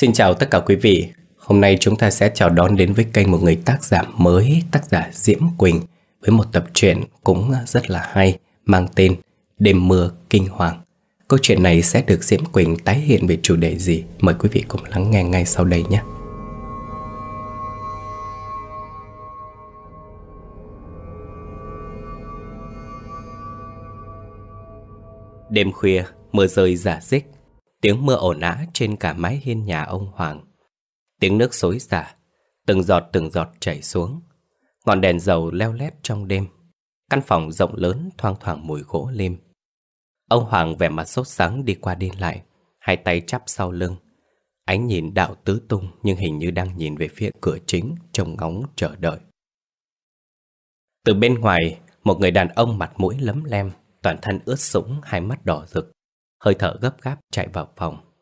Xin chào tất cả quý vị. Hôm nay chúng ta sẽ chào đón đến với kênh một người tác giả mới, tác giả Diễm Quỳnh với một tập truyện cũng rất là hay mang tên Đêm mưa kinh hoàng. Câu chuyện này sẽ được Diễm Quỳnh tái hiện về chủ đề gì? Mời quý vị cùng lắng nghe ngay sau đây nhé. Đêm khuya, mưa rơi giả dích Tiếng mưa ồn ào trên cả mái hiên nhà ông Hoàng Tiếng nước xối xả Từng giọt từng giọt chảy xuống Ngọn đèn dầu leo lét trong đêm Căn phòng rộng lớn thoang thoảng mùi gỗ lim Ông Hoàng vẻ mặt sốt sáng đi qua đi lại Hai tay chắp sau lưng Ánh nhìn đạo tứ tung Nhưng hình như đang nhìn về phía cửa chính Trông ngóng chờ đợi Từ bên ngoài Một người đàn ông mặt mũi lấm lem Toàn thân ướt sũng hai mắt đỏ rực hơi thở gấp gáp chạy vào phòng.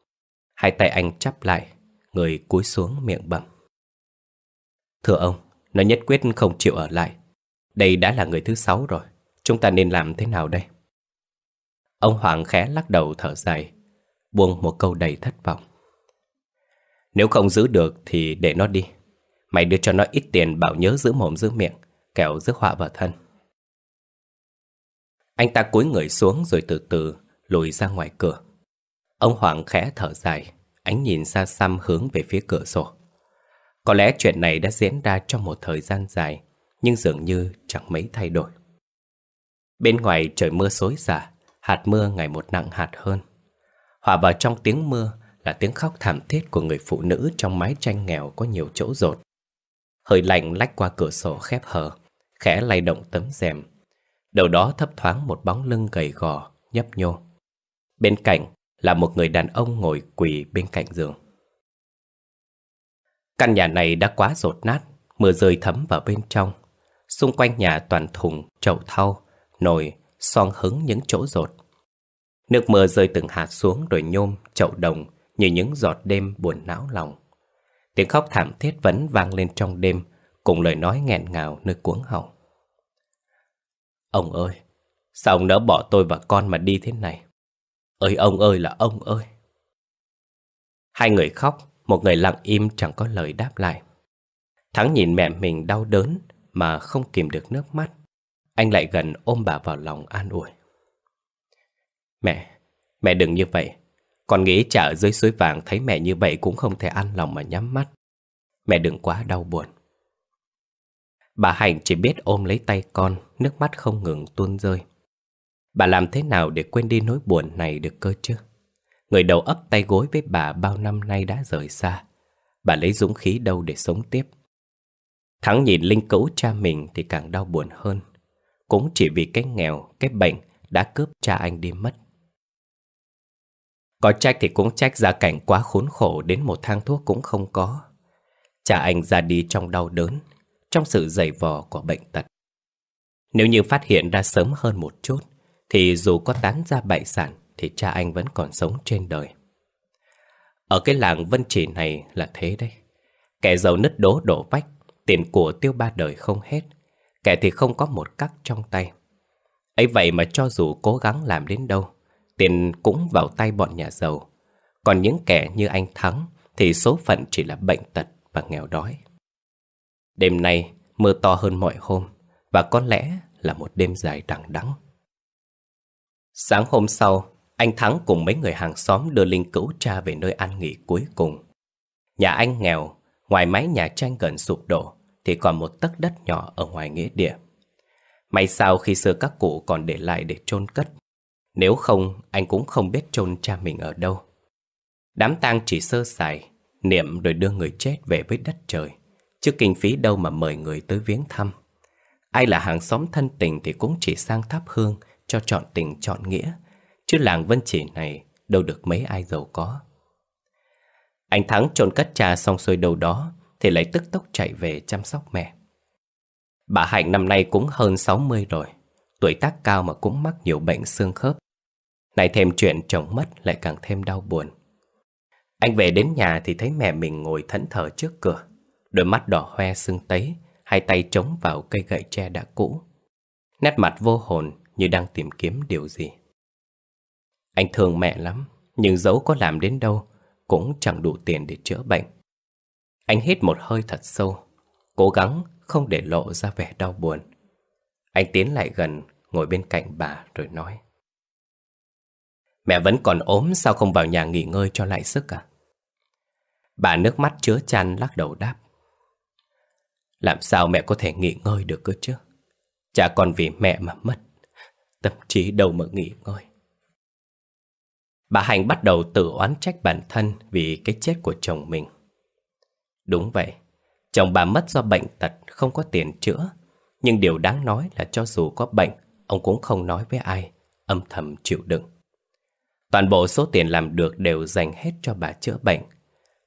Hai tay anh chắp lại, người cúi xuống miệng bẩm. Thưa ông, nó nhất quyết không chịu ở lại. Đây đã là người thứ sáu rồi, chúng ta nên làm thế nào đây? Ông Hoàng khẽ lắc đầu thở dài, buông một câu đầy thất vọng. Nếu không giữ được thì để nó đi. Mày đưa cho nó ít tiền bảo nhớ giữ mồm giữ miệng, kẻo giữ họa vào thân. Anh ta cúi người xuống rồi từ từ lùi ra ngoài cửa. Ông Hoàng khẽ thở dài, ánh nhìn xa xăm hướng về phía cửa sổ. Có lẽ chuyện này đã diễn ra trong một thời gian dài, nhưng dường như chẳng mấy thay đổi. Bên ngoài trời mưa xối xả, hạt mưa ngày một nặng hạt hơn. Hòa vào trong tiếng mưa là tiếng khóc thảm thiết của người phụ nữ trong mái tranh nghèo có nhiều chỗ rột. Hơi lạnh lách qua cửa sổ khép hờ, khẽ lay động tấm rèm. Đầu đó thấp thoáng một bóng lưng gầy gò, nhấp nhô. Bên cạnh là một người đàn ông ngồi quỳ bên cạnh giường. Căn nhà này đã quá rột nát, mưa rơi thấm vào bên trong. Xung quanh nhà toàn thùng, chậu thau, nồi, son hứng những chỗ rột. Nước mưa rơi từng hạt xuống rồi nhôm, chậu đồng như những giọt đêm buồn não lòng. Tiếng khóc thảm thiết vẫn vang lên trong đêm, cùng lời nói nghẹn ngào nơi cuống họng. Ông ơi, sao ông nỡ bỏ tôi và con mà đi thế này? Ơi ông ơi là ông ơi Hai người khóc Một người lặng im chẳng có lời đáp lại Thắng nhìn mẹ mình đau đớn Mà không kìm được nước mắt Anh lại gần ôm bà vào lòng an ủi Mẹ Mẹ đừng như vậy Con nghĩ chả ở dưới suối vàng Thấy mẹ như vậy cũng không thể an lòng mà nhắm mắt Mẹ đừng quá đau buồn Bà Hạnh chỉ biết ôm lấy tay con Nước mắt không ngừng tuôn rơi Bà làm thế nào để quên đi nỗi buồn này được cơ chứ? Người đầu ấp tay gối với bà bao năm nay đã rời xa. Bà lấy dũng khí đâu để sống tiếp. Thắng nhìn linh cữu cha mình thì càng đau buồn hơn. Cũng chỉ vì cái nghèo, cái bệnh đã cướp cha anh đi mất. Có trách thì cũng trách gia cảnh quá khốn khổ đến một thang thuốc cũng không có. Cha anh ra đi trong đau đớn, trong sự dày vò của bệnh tật. Nếu như phát hiện ra sớm hơn một chút, thì dù có tán ra bại sản thì cha anh vẫn còn sống trên đời. Ở cái làng Vân Chỉ này là thế đấy. Kẻ giàu nứt đố đổ vách, tiền của tiêu ba đời không hết, kẻ thì không có một cắc trong tay. ấy vậy mà cho dù cố gắng làm đến đâu, tiền cũng vào tay bọn nhà giàu. Còn những kẻ như anh Thắng thì số phận chỉ là bệnh tật và nghèo đói. Đêm nay mưa to hơn mọi hôm và có lẽ là một đêm dài đằng đẵng. Sáng hôm sau, anh Thắng cùng mấy người hàng xóm đưa Linh Cữu Cha về nơi an nghỉ cuối cùng. Nhà anh nghèo, ngoài mái nhà tranh gần sụp đổ, thì còn một tấc đất nhỏ ở ngoài nghĩa địa. May sao khi xưa các cụ còn để lại để chôn cất. Nếu không, anh cũng không biết chôn cha mình ở đâu. Đám tang chỉ sơ sài, niệm rồi đưa người chết về với đất trời. Chứ kinh phí đâu mà mời người tới viếng thăm. Ai là hàng xóm thân tình thì cũng chỉ sang thắp hương cho chọn tình chọn nghĩa, chứ làng Vân Chỉ này đâu được mấy ai giàu có. Anh Thắng trộn cắt trà xong xuôi đầu đó thì lại tức tốc chạy về chăm sóc mẹ. Bà Hạnh năm nay cũng hơn sáu mươi rồi, tuổi tác cao mà cũng mắc nhiều bệnh xương khớp. Này thêm chuyện chồng mất lại càng thêm đau buồn. Anh về đến nhà thì thấy mẹ mình ngồi thẫn thờ trước cửa, đôi mắt đỏ hoe sưng tấy, hai tay chống vào cây gậy tre đã cũ. Nét mặt vô hồn, như đang tìm kiếm điều gì. Anh thương mẹ lắm, nhưng dẫu có làm đến đâu cũng chẳng đủ tiền để chữa bệnh. Anh hít một hơi thật sâu, cố gắng không để lộ ra vẻ đau buồn. Anh tiến lại gần, ngồi bên cạnh bà rồi nói. Mẹ vẫn còn ốm sao không vào nhà nghỉ ngơi cho lại sức à? Bà nước mắt chứa chăn lắc đầu đáp. Làm sao mẹ có thể nghỉ ngơi được cơ chứ? Cha còn vì mẹ mà mất tâm trí đầu mở nghỉ ngơi. Bà Hành bắt đầu tự oán trách bản thân vì cái chết của chồng mình. Đúng vậy, chồng bà mất do bệnh tật không có tiền chữa, nhưng điều đáng nói là cho dù có bệnh, ông cũng không nói với ai, âm thầm chịu đựng. Toàn bộ số tiền làm được đều dành hết cho bà chữa bệnh,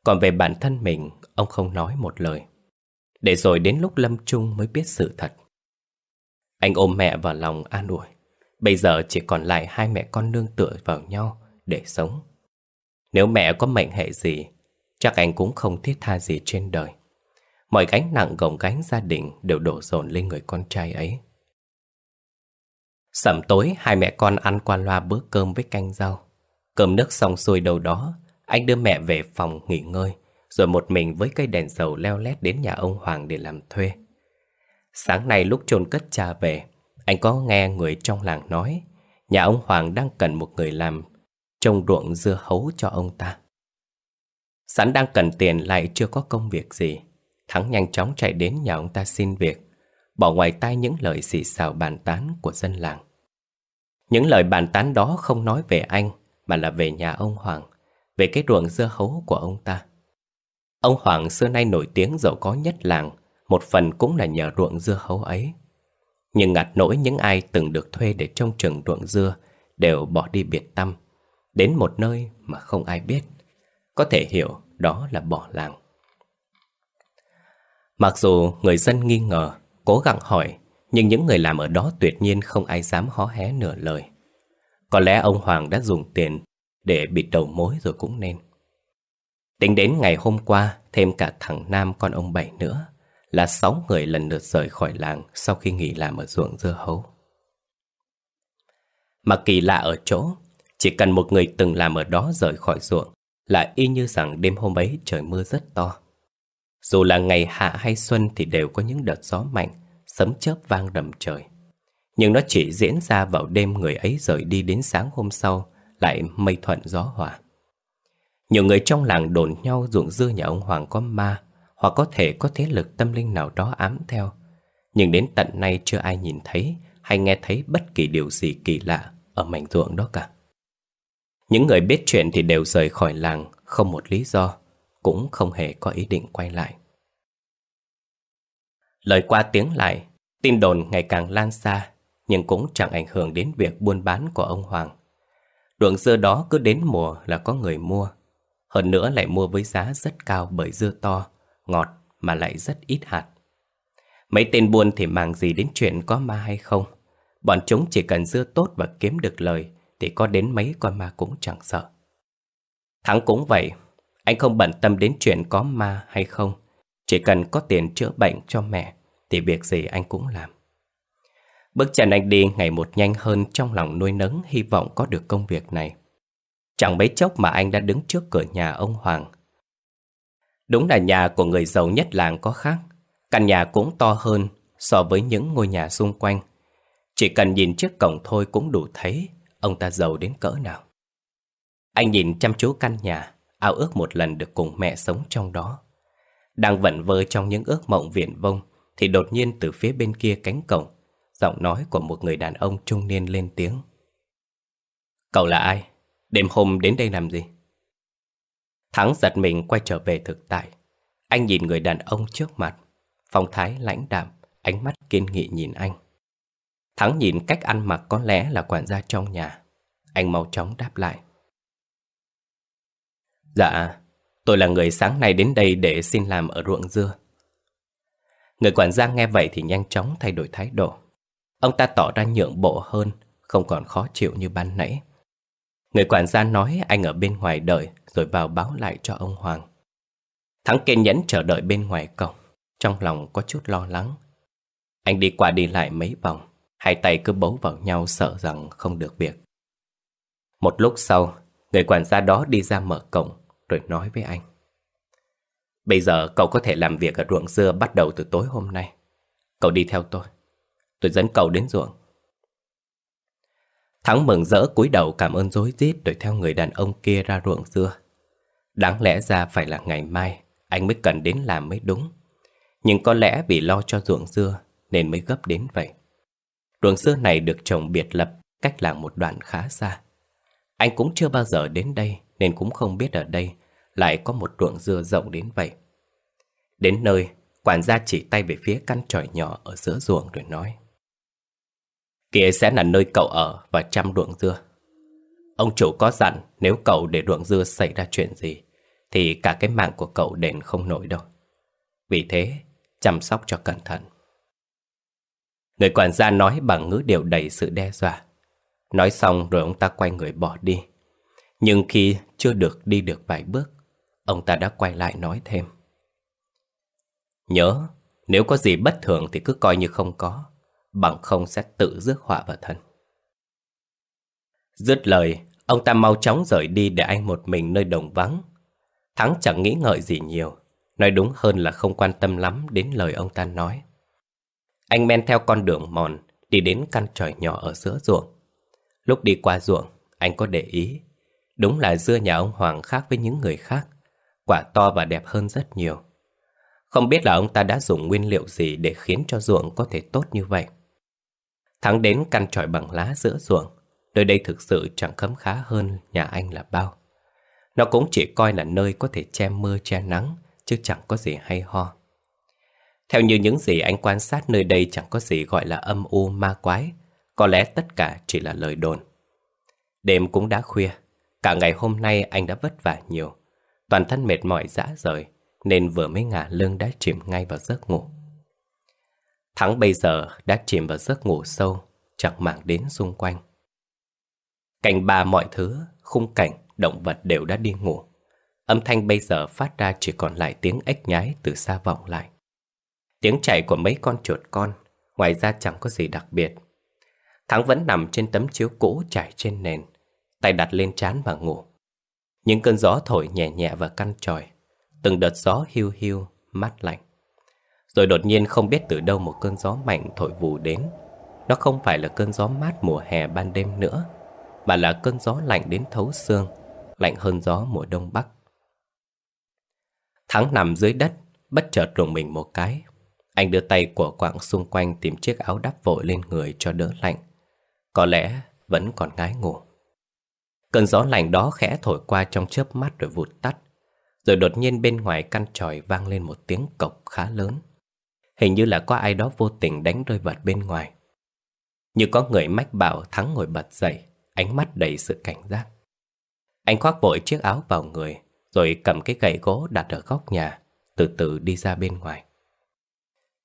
còn về bản thân mình, ông không nói một lời. Để rồi đến lúc lâm chung mới biết sự thật. Anh ôm mẹ vào lòng an ủi. Bây giờ chỉ còn lại hai mẹ con nương tựa vào nhau để sống. Nếu mẹ có mệnh hệ gì, chắc anh cũng không thiết tha gì trên đời. Mọi gánh nặng gồng gánh gia đình đều đổ dồn lên người con trai ấy. Sẩm tối, hai mẹ con ăn qua loa bữa cơm với canh rau. Cơm nước xong xuôi đầu đó, anh đưa mẹ về phòng nghỉ ngơi, rồi một mình với cây đèn dầu leo lét đến nhà ông Hoàng để làm thuê. Sáng nay lúc chôn cất cha về, anh có nghe người trong làng nói Nhà ông Hoàng đang cần một người làm Trông ruộng dưa hấu cho ông ta Sẵn đang cần tiền lại chưa có công việc gì Thắng nhanh chóng chạy đến nhà ông ta xin việc Bỏ ngoài tai những lời xì xào bàn tán của dân làng Những lời bàn tán đó không nói về anh Mà là về nhà ông Hoàng Về cái ruộng dưa hấu của ông ta Ông Hoàng xưa nay nổi tiếng giàu có nhất làng Một phần cũng là nhờ ruộng dưa hấu ấy nhưng ngặt nỗi những ai từng được thuê để trông chừng ruộng dưa đều bỏ đi biệt tâm, đến một nơi mà không ai biết. Có thể hiểu đó là bỏ làng. Mặc dù người dân nghi ngờ, cố gắng hỏi, nhưng những người làm ở đó tuyệt nhiên không ai dám hó hé nửa lời. Có lẽ ông Hoàng đã dùng tiền để bịt đầu mối rồi cũng nên. Tính đến ngày hôm qua, thêm cả thằng Nam con ông Bảy nữa, là sáu người lần lượt rời khỏi làng sau khi nghỉ làm ở ruộng dưa hấu. Mà kỳ lạ ở chỗ, chỉ cần một người từng làm ở đó rời khỏi ruộng là y như rằng đêm hôm ấy trời mưa rất to. Dù là ngày hạ hay xuân thì đều có những đợt gió mạnh, sấm chớp vang đầm trời. Nhưng nó chỉ diễn ra vào đêm người ấy rời đi đến sáng hôm sau, lại mây thuận gió hòa. Nhiều người trong làng đồn nhau ruộng dưa nhà ông Hoàng có ma, hoặc có thể có thế lực tâm linh nào đó ám theo. Nhưng đến tận nay chưa ai nhìn thấy hay nghe thấy bất kỳ điều gì kỳ lạ ở mảnh ruộng đó cả. Những người biết chuyện thì đều rời khỏi làng không một lý do, cũng không hề có ý định quay lại. Lời qua tiếng lại, tin đồn ngày càng lan xa nhưng cũng chẳng ảnh hưởng đến việc buôn bán của ông Hoàng. Ruộng dưa đó cứ đến mùa là có người mua, hơn nữa lại mua với giá rất cao bởi dưa to ngọt mà lại rất ít hạt. Mấy tên buôn thì màng gì đến chuyện có ma hay không. Bọn chúng chỉ cần dưa tốt và kiếm được lời thì có đến mấy con ma cũng chẳng sợ. Thắng cũng vậy, anh không bận tâm đến chuyện có ma hay không. Chỉ cần có tiền chữa bệnh cho mẹ thì việc gì anh cũng làm. Bước chân anh đi ngày một nhanh hơn trong lòng nuôi nấng hy vọng có được công việc này. Chẳng mấy chốc mà anh đã đứng trước cửa nhà ông Hoàng Đúng là nhà của người giàu nhất làng có khác. Căn nhà cũng to hơn so với những ngôi nhà xung quanh. Chỉ cần nhìn trước cổng thôi cũng đủ thấy ông ta giàu đến cỡ nào. Anh nhìn chăm chú căn nhà, ao ước một lần được cùng mẹ sống trong đó. Đang vẩn vơ trong những ước mộng viển vông thì đột nhiên từ phía bên kia cánh cổng, giọng nói của một người đàn ông trung niên lên tiếng. Cậu là ai? Đêm hôm đến đây làm gì? Thắng giật mình quay trở về thực tại. Anh nhìn người đàn ông trước mặt. Phong thái lãnh đạm, ánh mắt kiên nghị nhìn anh. Thắng nhìn cách ăn mặc có lẽ là quản gia trong nhà. Anh mau chóng đáp lại. Dạ, tôi là người sáng nay đến đây để xin làm ở ruộng dưa. Người quản gia nghe vậy thì nhanh chóng thay đổi thái độ. Ông ta tỏ ra nhượng bộ hơn, không còn khó chịu như ban nãy. Người quản gia nói anh ở bên ngoài đợi, rồi vào báo lại cho ông Hoàng. Thắng kiên nhẫn chờ đợi bên ngoài cổng, trong lòng có chút lo lắng. Anh đi qua đi lại mấy vòng, hai tay cứ bấu vào nhau sợ rằng không được việc. Một lúc sau, người quản gia đó đi ra mở cổng rồi nói với anh. Bây giờ cậu có thể làm việc ở ruộng dưa bắt đầu từ tối hôm nay. Cậu đi theo tôi. Tôi dẫn cậu đến ruộng. Thắng mừng rỡ cúi đầu cảm ơn rối rít rồi theo người đàn ông kia ra ruộng dưa. Đáng lẽ ra phải là ngày mai Anh mới cần đến làm mới đúng Nhưng có lẽ vì lo cho ruộng dưa Nên mới gấp đến vậy Ruộng dưa này được trồng biệt lập Cách làng một đoạn khá xa Anh cũng chưa bao giờ đến đây Nên cũng không biết ở đây Lại có một ruộng dưa rộng đến vậy Đến nơi Quản gia chỉ tay về phía căn tròi nhỏ Ở giữa ruộng rồi nói Kia sẽ là nơi cậu ở Và chăm ruộng dưa Ông chủ có dặn nếu cậu để ruộng dưa xảy ra chuyện gì thì cả cái mạng của cậu đền không nổi đâu. Vì thế, chăm sóc cho cẩn thận. Người quản gia nói bằng ngữ điệu đầy sự đe dọa. Nói xong rồi ông ta quay người bỏ đi. Nhưng khi chưa được đi được vài bước, ông ta đã quay lại nói thêm. Nhớ, nếu có gì bất thường thì cứ coi như không có, bằng không sẽ tự rước họa vào thân. Dứt lời, ông ta mau chóng rời đi để anh một mình nơi đồng vắng, Thắng chẳng nghĩ ngợi gì nhiều, nói đúng hơn là không quan tâm lắm đến lời ông ta nói. Anh men theo con đường mòn, đi đến căn tròi nhỏ ở giữa ruộng. Lúc đi qua ruộng, anh có để ý, đúng là dưa nhà ông Hoàng khác với những người khác, quả to và đẹp hơn rất nhiều. Không biết là ông ta đã dùng nguyên liệu gì để khiến cho ruộng có thể tốt như vậy. Thắng đến căn tròi bằng lá giữa ruộng, nơi đây thực sự chẳng khấm khá hơn nhà anh là bao. Nó cũng chỉ coi là nơi có thể che mưa che nắng Chứ chẳng có gì hay ho Theo như những gì anh quan sát nơi đây chẳng có gì gọi là âm u ma quái Có lẽ tất cả chỉ là lời đồn Đêm cũng đã khuya Cả ngày hôm nay anh đã vất vả nhiều Toàn thân mệt mỏi dã rời Nên vừa mới ngả lưng đã chìm ngay vào giấc ngủ Thắng bây giờ đã chìm vào giấc ngủ sâu Chẳng màng đến xung quanh Cảnh ba mọi thứ, khung cảnh động vật đều đã đi ngủ. Âm thanh bây giờ phát ra chỉ còn lại tiếng ếch nhái từ xa vọng lại. Tiếng chạy của mấy con chuột con, ngoài ra chẳng có gì đặc biệt. Thắng vẫn nằm trên tấm chiếu cũ trải trên nền, tay đặt lên trán và ngủ. Những cơn gió thổi nhẹ nhẹ và căn tròi, từng đợt gió hiu hiu, mát lạnh. Rồi đột nhiên không biết từ đâu một cơn gió mạnh thổi vù đến. Nó không phải là cơn gió mát mùa hè ban đêm nữa, mà là cơn gió lạnh đến thấu xương, lạnh hơn gió mùa đông bắc. Thắng nằm dưới đất, bất chợt rùng mình một cái. Anh đưa tay của quạng xung quanh tìm chiếc áo đắp vội lên người cho đỡ lạnh. Có lẽ vẫn còn ngái ngủ. Cơn gió lạnh đó khẽ thổi qua trong chớp mắt rồi vụt tắt. Rồi đột nhiên bên ngoài căn tròi vang lên một tiếng cộc khá lớn. Hình như là có ai đó vô tình đánh rơi vật bên ngoài. Như có người mách bảo Thắng ngồi bật dậy, ánh mắt đầy sự cảnh giác. Anh khoác vội chiếc áo vào người, rồi cầm cái gậy gỗ đặt ở góc nhà, từ từ đi ra bên ngoài.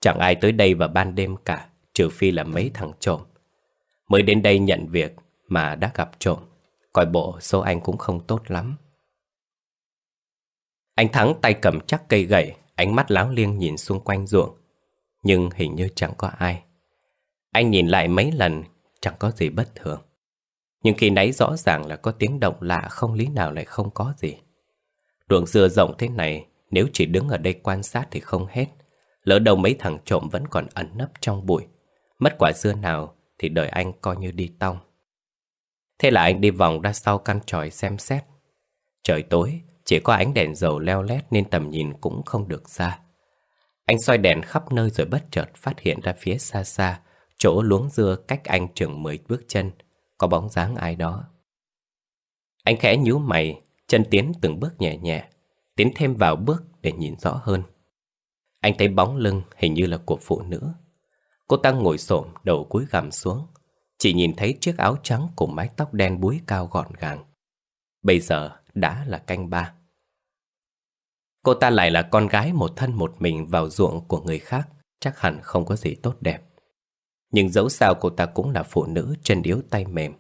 Chẳng ai tới đây vào ban đêm cả, trừ phi là mấy thằng trộm. Mới đến đây nhận việc mà đã gặp trộm, coi bộ số anh cũng không tốt lắm. Anh Thắng tay cầm chắc cây gậy, ánh mắt láo liêng nhìn xung quanh ruộng. Nhưng hình như chẳng có ai. Anh nhìn lại mấy lần, chẳng có gì bất thường. Nhưng khi nãy rõ ràng là có tiếng động lạ không lý nào lại không có gì Ruộng dưa rộng thế này Nếu chỉ đứng ở đây quan sát thì không hết Lỡ đầu mấy thằng trộm vẫn còn ẩn nấp trong bụi Mất quả dưa nào thì đời anh coi như đi tong Thế là anh đi vòng ra sau căn tròi xem xét Trời tối, chỉ có ánh đèn dầu leo lét nên tầm nhìn cũng không được xa Anh soi đèn khắp nơi rồi bất chợt phát hiện ra phía xa xa Chỗ luống dưa cách anh chừng 10 bước chân có bóng dáng ai đó. Anh khẽ nhíu mày, chân tiến từng bước nhẹ nhẹ, tiến thêm vào bước để nhìn rõ hơn. Anh thấy bóng lưng hình như là của phụ nữ. Cô ta ngồi xổm đầu cúi gằm xuống, chỉ nhìn thấy chiếc áo trắng cùng mái tóc đen búi cao gọn gàng. Bây giờ đã là canh ba. Cô ta lại là con gái một thân một mình vào ruộng của người khác, chắc hẳn không có gì tốt đẹp. Nhưng dẫu sao cô ta cũng là phụ nữ chân yếu tay mềm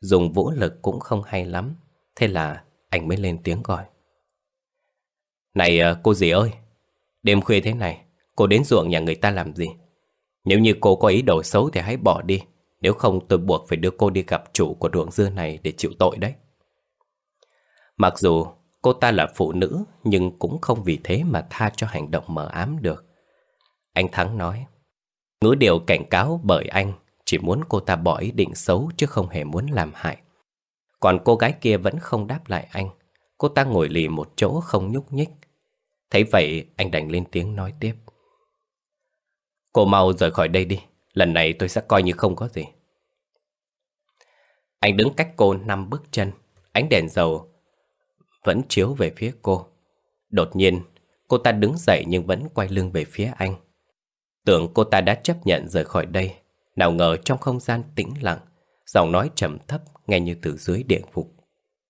Dùng vũ lực cũng không hay lắm Thế là anh mới lên tiếng gọi Này ờ, cô dì ơi Đêm khuya thế này Cô đến ruộng nhà người ta làm gì Nếu như cô có ý đồ xấu thì hãy bỏ đi Nếu không tôi buộc phải đưa cô đi gặp chủ của ruộng dưa này để chịu tội đấy Mặc dù cô ta là phụ nữ Nhưng cũng không vì thế mà tha cho hành động mờ ám được Anh Thắng nói Ngữ điệu cảnh cáo bởi anh chỉ muốn cô ta bỏ ý định xấu chứ không hề muốn làm hại. Còn cô gái kia vẫn không đáp lại anh. Cô ta ngồi lì một chỗ không nhúc nhích. Thấy vậy anh đành lên tiếng nói tiếp. Cô mau rời khỏi đây đi. Lần này tôi sẽ coi như không có gì. Anh đứng cách cô năm bước chân. Ánh đèn dầu vẫn chiếu về phía cô. Đột nhiên, cô ta đứng dậy nhưng vẫn quay lưng về phía anh. Tưởng cô ta đã chấp nhận rời khỏi đây Nào ngờ trong không gian tĩnh lặng Giọng nói trầm thấp nghe như từ dưới địa ngục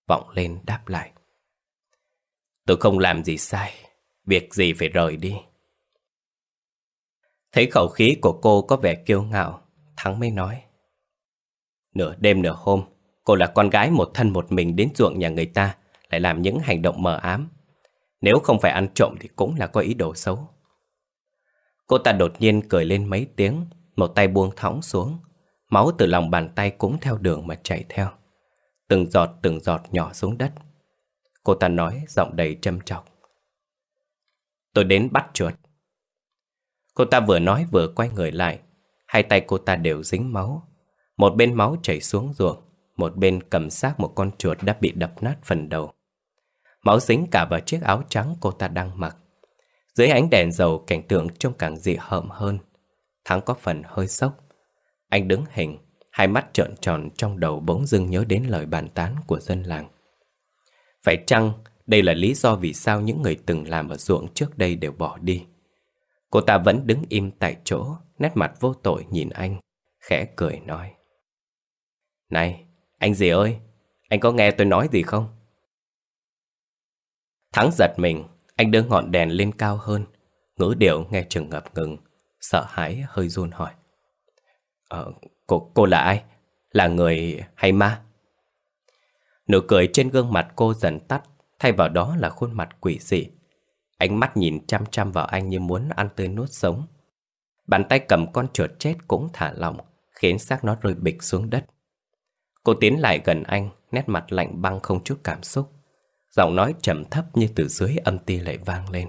Vọng lên đáp lại Tôi không làm gì sai Việc gì phải rời đi Thấy khẩu khí của cô có vẻ kiêu ngạo Thắng mới nói Nửa đêm nửa hôm Cô là con gái một thân một mình đến ruộng nhà người ta Lại làm những hành động mờ ám Nếu không phải ăn trộm thì cũng là có ý đồ xấu Cô ta đột nhiên cười lên mấy tiếng, một tay buông thõng xuống. Máu từ lòng bàn tay cũng theo đường mà chảy theo. Từng giọt từng giọt nhỏ xuống đất. Cô ta nói giọng đầy châm chọc. Tôi đến bắt chuột. Cô ta vừa nói vừa quay người lại. Hai tay cô ta đều dính máu. Một bên máu chảy xuống ruộng, một bên cầm xác một con chuột đã bị đập nát phần đầu. Máu dính cả vào chiếc áo trắng cô ta đang mặc. Dưới ánh đèn dầu cảnh tượng trông càng dị hợm hơn. Thắng có phần hơi sốc. Anh đứng hình, hai mắt trợn tròn trong đầu bỗng dưng nhớ đến lời bàn tán của dân làng. Phải chăng đây là lý do vì sao những người từng làm ở ruộng trước đây đều bỏ đi? Cô ta vẫn đứng im tại chỗ, nét mặt vô tội nhìn anh, khẽ cười nói. Này, anh gì ơi, anh có nghe tôi nói gì không? Thắng giật mình, anh đưa ngọn đèn lên cao hơn Ngữ điệu nghe chừng ngập ngừng Sợ hãi hơi run hỏi à, cô, cô là ai? Là người hay ma? Nụ cười trên gương mặt cô dần tắt Thay vào đó là khuôn mặt quỷ dị Ánh mắt nhìn chăm chăm vào anh như muốn ăn tươi nuốt sống Bàn tay cầm con chuột chết cũng thả lỏng Khiến xác nó rơi bịch xuống đất Cô tiến lại gần anh Nét mặt lạnh băng không chút cảm xúc Giọng nói trầm thấp như từ dưới âm ti lại vang lên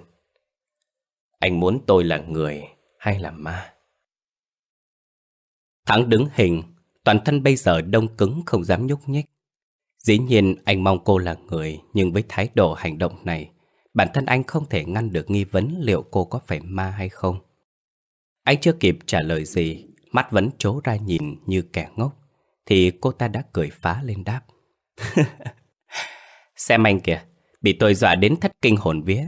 Anh muốn tôi là người hay là ma? Thắng đứng hình, toàn thân bây giờ đông cứng không dám nhúc nhích Dĩ nhiên anh mong cô là người Nhưng với thái độ hành động này Bản thân anh không thể ngăn được nghi vấn liệu cô có phải ma hay không Anh chưa kịp trả lời gì Mắt vẫn trố ra nhìn như kẻ ngốc Thì cô ta đã cười phá lên đáp Xem anh kìa, bị tôi dọa đến thất kinh hồn vía.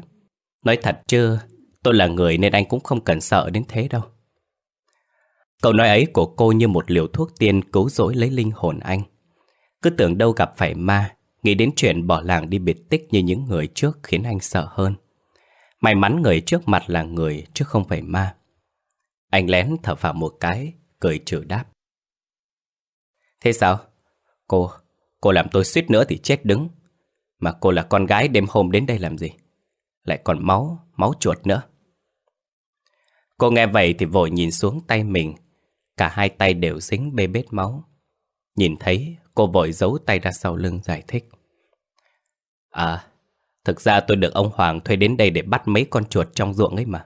Nói thật chứ, tôi là người nên anh cũng không cần sợ đến thế đâu. Câu nói ấy của cô như một liều thuốc tiên cứu rỗi lấy linh hồn anh. Cứ tưởng đâu gặp phải ma, nghĩ đến chuyện bỏ làng đi biệt tích như những người trước khiến anh sợ hơn. May mắn người trước mặt là người chứ không phải ma. Anh lén thở phào một cái, cười trừ đáp. Thế sao? Cô, cô làm tôi suýt nữa thì chết đứng. Mà cô là con gái đêm hôm đến đây làm gì? Lại còn máu, máu chuột nữa. Cô nghe vậy thì vội nhìn xuống tay mình. Cả hai tay đều dính bê bết máu. Nhìn thấy, cô vội giấu tay ra sau lưng giải thích. À, thực ra tôi được ông Hoàng thuê đến đây để bắt mấy con chuột trong ruộng ấy mà.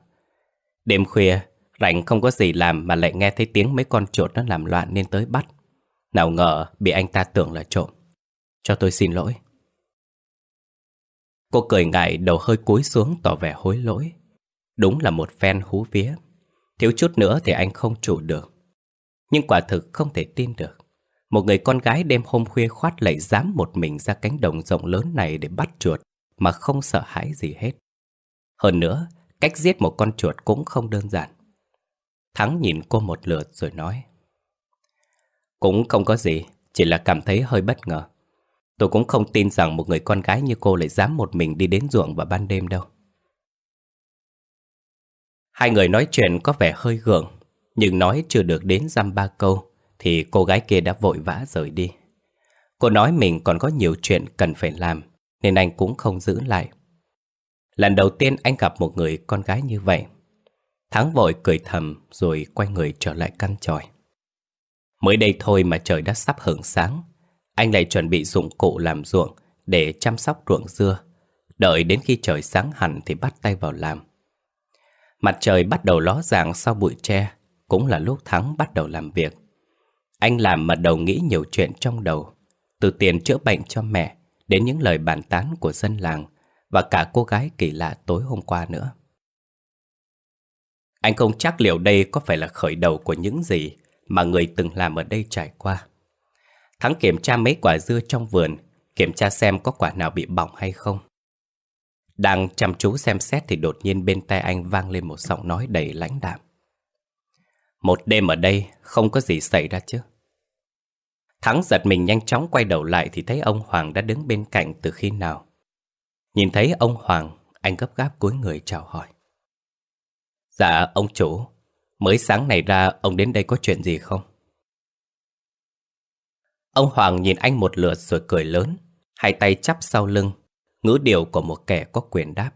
Đêm khuya, rảnh không có gì làm mà lại nghe thấy tiếng mấy con chuột nó làm loạn nên tới bắt. Nào ngờ bị anh ta tưởng là trộm. Cho tôi xin lỗi. Cô cười ngại đầu hơi cúi xuống tỏ vẻ hối lỗi Đúng là một phen hú vía Thiếu chút nữa thì anh không chủ được Nhưng quả thực không thể tin được Một người con gái đêm hôm khuya khoát lại dám một mình ra cánh đồng rộng lớn này để bắt chuột Mà không sợ hãi gì hết Hơn nữa, cách giết một con chuột cũng không đơn giản Thắng nhìn cô một lượt rồi nói Cũng không có gì, chỉ là cảm thấy hơi bất ngờ Tôi cũng không tin rằng một người con gái như cô lại dám một mình đi đến ruộng vào ban đêm đâu. Hai người nói chuyện có vẻ hơi gượng, nhưng nói chưa được đến dăm ba câu thì cô gái kia đã vội vã rời đi. Cô nói mình còn có nhiều chuyện cần phải làm nên anh cũng không giữ lại. Lần đầu tiên anh gặp một người con gái như vậy. Thắng vội cười thầm rồi quay người trở lại căn tròi. Mới đây thôi mà trời đã sắp hưởng sáng anh lại chuẩn bị dụng cụ làm ruộng để chăm sóc ruộng dưa. Đợi đến khi trời sáng hẳn thì bắt tay vào làm. Mặt trời bắt đầu ló dạng sau bụi tre, cũng là lúc Thắng bắt đầu làm việc. Anh làm mà đầu nghĩ nhiều chuyện trong đầu, từ tiền chữa bệnh cho mẹ đến những lời bàn tán của dân làng và cả cô gái kỳ lạ tối hôm qua nữa. Anh không chắc liệu đây có phải là khởi đầu của những gì mà người từng làm ở đây trải qua. Thắng kiểm tra mấy quả dưa trong vườn, kiểm tra xem có quả nào bị bỏng hay không. Đang chăm chú xem xét thì đột nhiên bên tay anh vang lên một giọng nói đầy lãnh đạm. Một đêm ở đây không có gì xảy ra chứ. Thắng giật mình nhanh chóng quay đầu lại thì thấy ông Hoàng đã đứng bên cạnh từ khi nào. Nhìn thấy ông Hoàng, anh gấp gáp cúi người chào hỏi. Dạ, ông chủ, mới sáng nay ra ông đến đây có chuyện gì không? Ông Hoàng nhìn anh một lượt rồi cười lớn, hai tay chắp sau lưng, ngữ điệu của một kẻ có quyền đáp.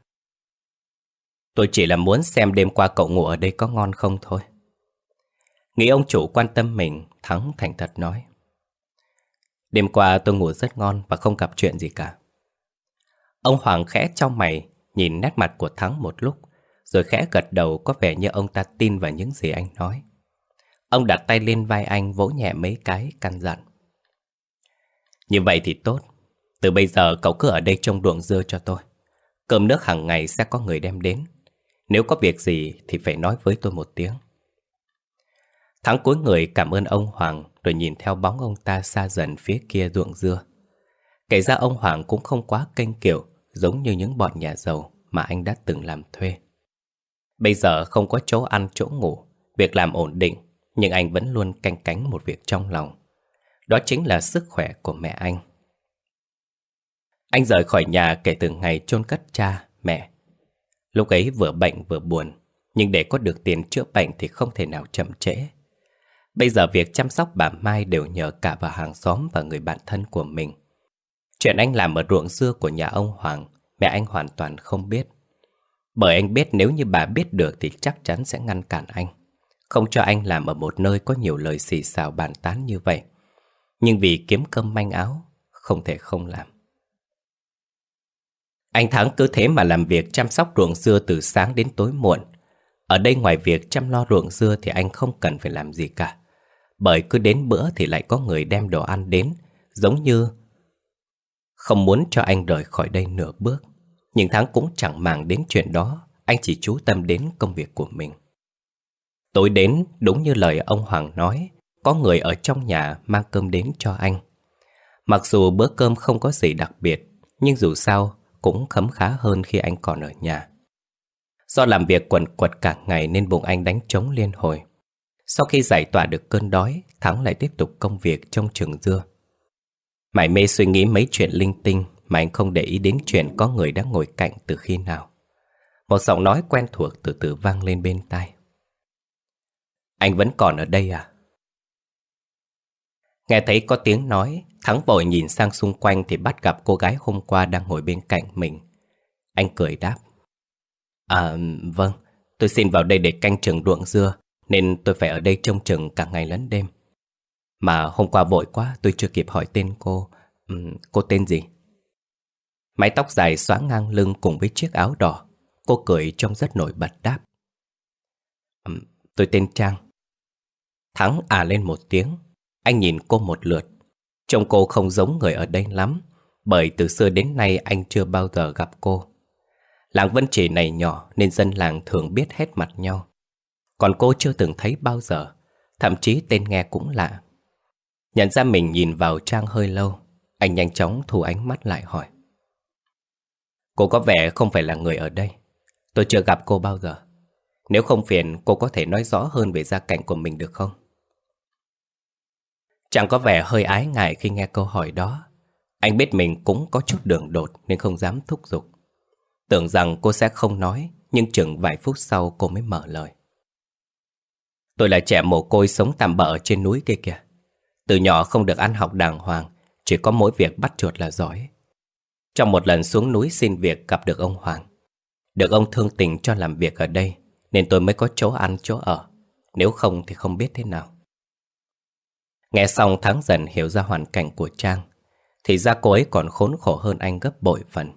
Tôi chỉ là muốn xem đêm qua cậu ngủ ở đây có ngon không thôi. Nghĩ ông chủ quan tâm mình, Thắng thành thật nói. Đêm qua tôi ngủ rất ngon và không gặp chuyện gì cả. Ông Hoàng khẽ trong mày, nhìn nét mặt của Thắng một lúc, rồi khẽ gật đầu có vẻ như ông ta tin vào những gì anh nói. Ông đặt tay lên vai anh vỗ nhẹ mấy cái căn dặn. Như vậy thì tốt. Từ bây giờ cậu cứ ở đây trong ruộng dưa cho tôi. Cơm nước hàng ngày sẽ có người đem đến. Nếu có việc gì thì phải nói với tôi một tiếng. Thắng cuối người cảm ơn ông Hoàng rồi nhìn theo bóng ông ta xa dần phía kia ruộng dưa. Kể ra ông Hoàng cũng không quá kênh kiểu giống như những bọn nhà giàu mà anh đã từng làm thuê. Bây giờ không có chỗ ăn chỗ ngủ, việc làm ổn định, nhưng anh vẫn luôn canh cánh một việc trong lòng. Đó chính là sức khỏe của mẹ anh Anh rời khỏi nhà kể từ ngày chôn cất cha, mẹ Lúc ấy vừa bệnh vừa buồn Nhưng để có được tiền chữa bệnh thì không thể nào chậm trễ Bây giờ việc chăm sóc bà Mai đều nhờ cả vào hàng xóm và người bạn thân của mình Chuyện anh làm ở ruộng xưa của nhà ông Hoàng Mẹ anh hoàn toàn không biết Bởi anh biết nếu như bà biết được thì chắc chắn sẽ ngăn cản anh Không cho anh làm ở một nơi có nhiều lời xì xào bàn tán như vậy nhưng vì kiếm cơm manh áo Không thể không làm Anh Thắng cứ thế mà làm việc chăm sóc ruộng dưa từ sáng đến tối muộn Ở đây ngoài việc chăm lo ruộng dưa thì anh không cần phải làm gì cả Bởi cứ đến bữa thì lại có người đem đồ ăn đến Giống như không muốn cho anh rời khỏi đây nửa bước Nhưng Thắng cũng chẳng màng đến chuyện đó Anh chỉ chú tâm đến công việc của mình Tối đến đúng như lời ông Hoàng nói có người ở trong nhà mang cơm đến cho anh. Mặc dù bữa cơm không có gì đặc biệt, nhưng dù sao cũng khấm khá hơn khi anh còn ở nhà. Do làm việc quần quật cả ngày nên bụng anh đánh trống liên hồi. Sau khi giải tỏa được cơn đói, Thắng lại tiếp tục công việc trong trường dưa. Mải mê suy nghĩ mấy chuyện linh tinh mà anh không để ý đến chuyện có người đã ngồi cạnh từ khi nào. Một giọng nói quen thuộc từ từ vang lên bên tai. Anh vẫn còn ở đây à? Nghe thấy có tiếng nói, Thắng vội nhìn sang xung quanh thì bắt gặp cô gái hôm qua đang ngồi bên cạnh mình. Anh cười đáp. À, vâng, tôi xin vào đây để canh chừng ruộng dưa, nên tôi phải ở đây trông chừng cả ngày lẫn đêm. Mà hôm qua vội quá tôi chưa kịp hỏi tên cô. Ừ, cô tên gì? Mái tóc dài xóa ngang lưng cùng với chiếc áo đỏ. Cô cười trông rất nổi bật đáp. Ừ, tôi tên Trang. Thắng à lên một tiếng anh nhìn cô một lượt Trông cô không giống người ở đây lắm Bởi từ xưa đến nay anh chưa bao giờ gặp cô Làng Vân Chỉ này nhỏ nên dân làng thường biết hết mặt nhau Còn cô chưa từng thấy bao giờ Thậm chí tên nghe cũng lạ Nhận ra mình nhìn vào Trang hơi lâu Anh nhanh chóng thu ánh mắt lại hỏi Cô có vẻ không phải là người ở đây Tôi chưa gặp cô bao giờ Nếu không phiền cô có thể nói rõ hơn về gia cảnh của mình được không? Chàng có vẻ hơi ái ngại khi nghe câu hỏi đó Anh biết mình cũng có chút đường đột nên không dám thúc giục Tưởng rằng cô sẽ không nói Nhưng chừng vài phút sau cô mới mở lời Tôi là trẻ mồ côi sống tạm bỡ trên núi kia kìa Từ nhỏ không được ăn học đàng hoàng Chỉ có mỗi việc bắt chuột là giỏi Trong một lần xuống núi xin việc gặp được ông Hoàng Được ông thương tình cho làm việc ở đây Nên tôi mới có chỗ ăn chỗ ở Nếu không thì không biết thế nào Nghe xong Thắng dần hiểu ra hoàn cảnh của Trang Thì ra cô ấy còn khốn khổ hơn anh gấp bội phần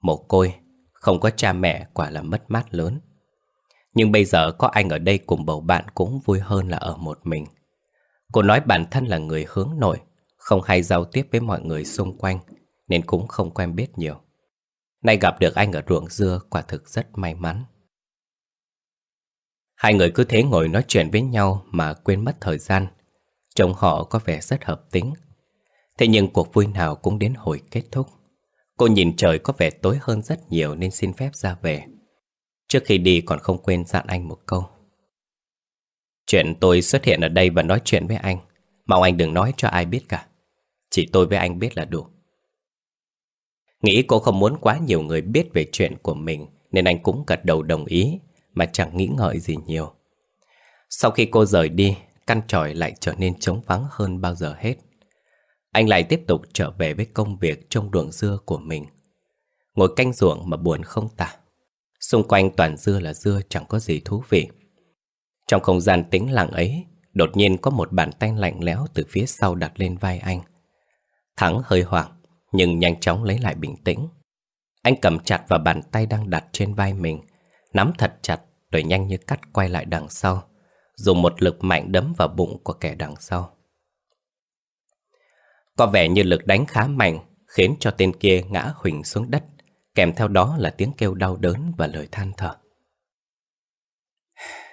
Mồ côi, không có cha mẹ quả là mất mát lớn Nhưng bây giờ có anh ở đây cùng bầu bạn cũng vui hơn là ở một mình Cô nói bản thân là người hướng nội Không hay giao tiếp với mọi người xung quanh Nên cũng không quen biết nhiều Nay gặp được anh ở ruộng dưa quả thực rất may mắn Hai người cứ thế ngồi nói chuyện với nhau mà quên mất thời gian Trông họ có vẻ rất hợp tính Thế nhưng cuộc vui nào cũng đến hồi kết thúc Cô nhìn trời có vẻ tối hơn rất nhiều nên xin phép ra về Trước khi đi còn không quên dặn anh một câu Chuyện tôi xuất hiện ở đây và nói chuyện với anh Mong anh đừng nói cho ai biết cả Chỉ tôi với anh biết là đủ Nghĩ cô không muốn quá nhiều người biết về chuyện của mình Nên anh cũng gật đầu đồng ý Mà chẳng nghĩ ngợi gì nhiều Sau khi cô rời đi căn tròi lại trở nên trống vắng hơn bao giờ hết. Anh lại tiếp tục trở về với công việc trong ruộng dưa của mình. Ngồi canh ruộng mà buồn không tả. Xung quanh toàn dưa là dưa chẳng có gì thú vị. Trong không gian tĩnh lặng ấy, đột nhiên có một bàn tay lạnh lẽo từ phía sau đặt lên vai anh. Thắng hơi hoảng, nhưng nhanh chóng lấy lại bình tĩnh. Anh cầm chặt vào bàn tay đang đặt trên vai mình, nắm thật chặt rồi nhanh như cắt quay lại đằng sau dùng một lực mạnh đấm vào bụng của kẻ đằng sau. Có vẻ như lực đánh khá mạnh, khiến cho tên kia ngã huỳnh xuống đất, kèm theo đó là tiếng kêu đau đớn và lời than thở.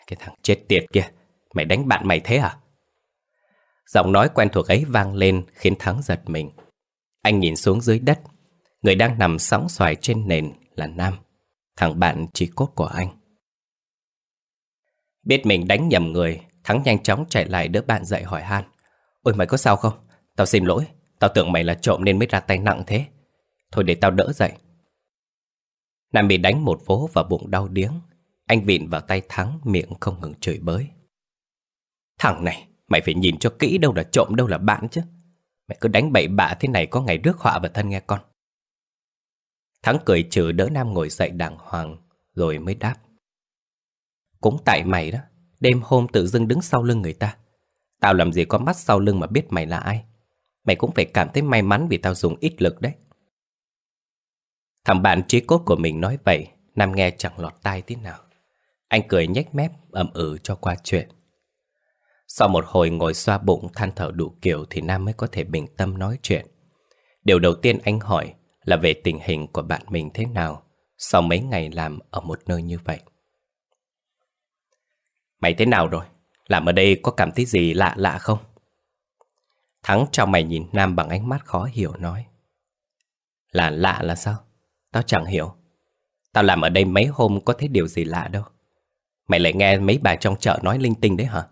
Cái thằng chết tiệt kia, mày đánh bạn mày thế à? Giọng nói quen thuộc ấy vang lên khiến Thắng giật mình. Anh nhìn xuống dưới đất, người đang nằm sóng xoài trên nền là Nam, thằng bạn chỉ cốt của anh. Biết mình đánh nhầm người, Thắng nhanh chóng chạy lại đỡ bạn dậy hỏi han. Ôi mày có sao không? Tao xin lỗi, tao tưởng mày là trộm nên mới ra tay nặng thế. Thôi để tao đỡ dậy. Nam bị đánh một vố vào bụng đau điếng. Anh vịn vào tay Thắng miệng không ngừng chửi bới. Thằng này, mày phải nhìn cho kỹ đâu là trộm đâu là bạn chứ. Mày cứ đánh bậy bạ thế này có ngày rước họa vào thân nghe con. Thắng cười trừ đỡ Nam ngồi dậy đàng hoàng rồi mới đáp. Cũng tại mày đó, đêm hôm tự dưng đứng sau lưng người ta. Tao làm gì có mắt sau lưng mà biết mày là ai. Mày cũng phải cảm thấy may mắn vì tao dùng ít lực đấy. Thằng bạn trí cốt của mình nói vậy, Nam nghe chẳng lọt tai tí nào. Anh cười nhếch mép, ầm ừ cho qua chuyện. Sau một hồi ngồi xoa bụng than thở đủ kiểu thì Nam mới có thể bình tâm nói chuyện. Điều đầu tiên anh hỏi là về tình hình của bạn mình thế nào sau mấy ngày làm ở một nơi như vậy. Mày thế nào rồi? Làm ở đây có cảm thấy gì lạ lạ không? Thắng cho mày nhìn Nam bằng ánh mắt khó hiểu nói. Là lạ là sao? Tao chẳng hiểu. Tao làm ở đây mấy hôm có thấy điều gì lạ đâu. Mày lại nghe mấy bà trong chợ nói linh tinh đấy hả?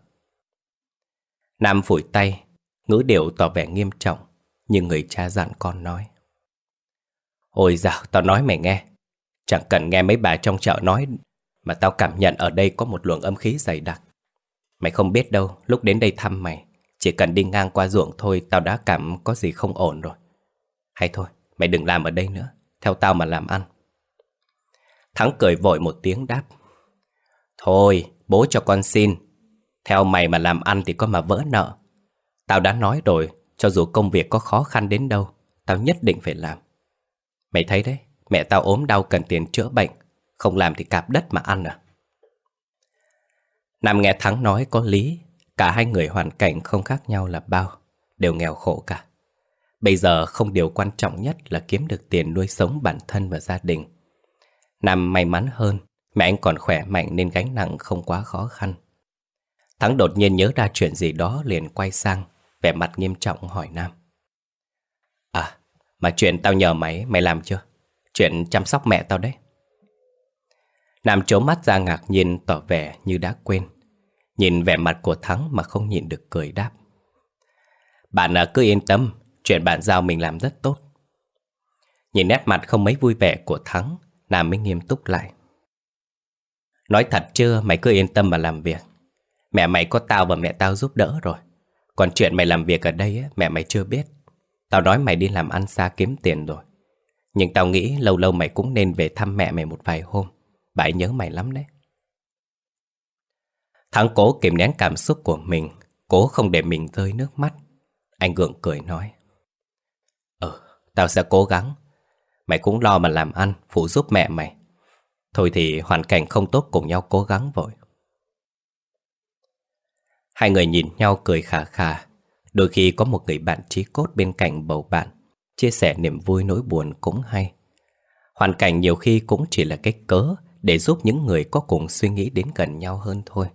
Nam phủi tay, ngữ điệu tỏ vẻ nghiêm trọng, như người cha dặn con nói. Ôi dạo, tao nói mày nghe. Chẳng cần nghe mấy bà trong chợ nói mà tao cảm nhận ở đây có một luồng âm khí dày đặc Mày không biết đâu, lúc đến đây thăm mày Chỉ cần đi ngang qua ruộng thôi Tao đã cảm có gì không ổn rồi Hay thôi, mày đừng làm ở đây nữa Theo tao mà làm ăn Thắng cười vội một tiếng đáp Thôi, bố cho con xin Theo mày mà làm ăn thì có mà vỡ nợ Tao đã nói rồi Cho dù công việc có khó khăn đến đâu Tao nhất định phải làm Mày thấy đấy, mẹ tao ốm đau cần tiền chữa bệnh không làm thì cạp đất mà ăn à Nam nghe Thắng nói có lý Cả hai người hoàn cảnh không khác nhau là bao Đều nghèo khổ cả Bây giờ không điều quan trọng nhất là kiếm được tiền nuôi sống bản thân và gia đình Nam may mắn hơn Mẹ anh còn khỏe mạnh nên gánh nặng không quá khó khăn Thắng đột nhiên nhớ ra chuyện gì đó liền quay sang Vẻ mặt nghiêm trọng hỏi Nam À, mà chuyện tao nhờ mày, mày làm chưa? Chuyện chăm sóc mẹ tao đấy Nam trố mắt ra ngạc nhiên tỏ vẻ như đã quên. Nhìn vẻ mặt của Thắng mà không nhìn được cười đáp. Bạn à, cứ yên tâm, chuyện bạn giao mình làm rất tốt. Nhìn nét mặt không mấy vui vẻ của Thắng, Nam mới nghiêm túc lại. Nói thật chưa, mày cứ yên tâm mà làm việc. Mẹ mày có tao và mẹ tao giúp đỡ rồi. Còn chuyện mày làm việc ở đây, ấy, mẹ mày chưa biết. Tao nói mày đi làm ăn xa kiếm tiền rồi. Nhưng tao nghĩ lâu lâu mày cũng nên về thăm mẹ mày một vài hôm bà nhớ mày lắm đấy. Thắng cố kìm nén cảm xúc của mình, cố không để mình rơi nước mắt. Anh gượng cười nói. Ừ, tao sẽ cố gắng. Mày cũng lo mà làm ăn, phụ giúp mẹ mày. Thôi thì hoàn cảnh không tốt cùng nhau cố gắng vội. Hai người nhìn nhau cười khà khà. Đôi khi có một người bạn trí cốt bên cạnh bầu bạn, chia sẻ niềm vui nỗi buồn cũng hay. Hoàn cảnh nhiều khi cũng chỉ là cái cớ để giúp những người có cùng suy nghĩ đến gần nhau hơn thôi.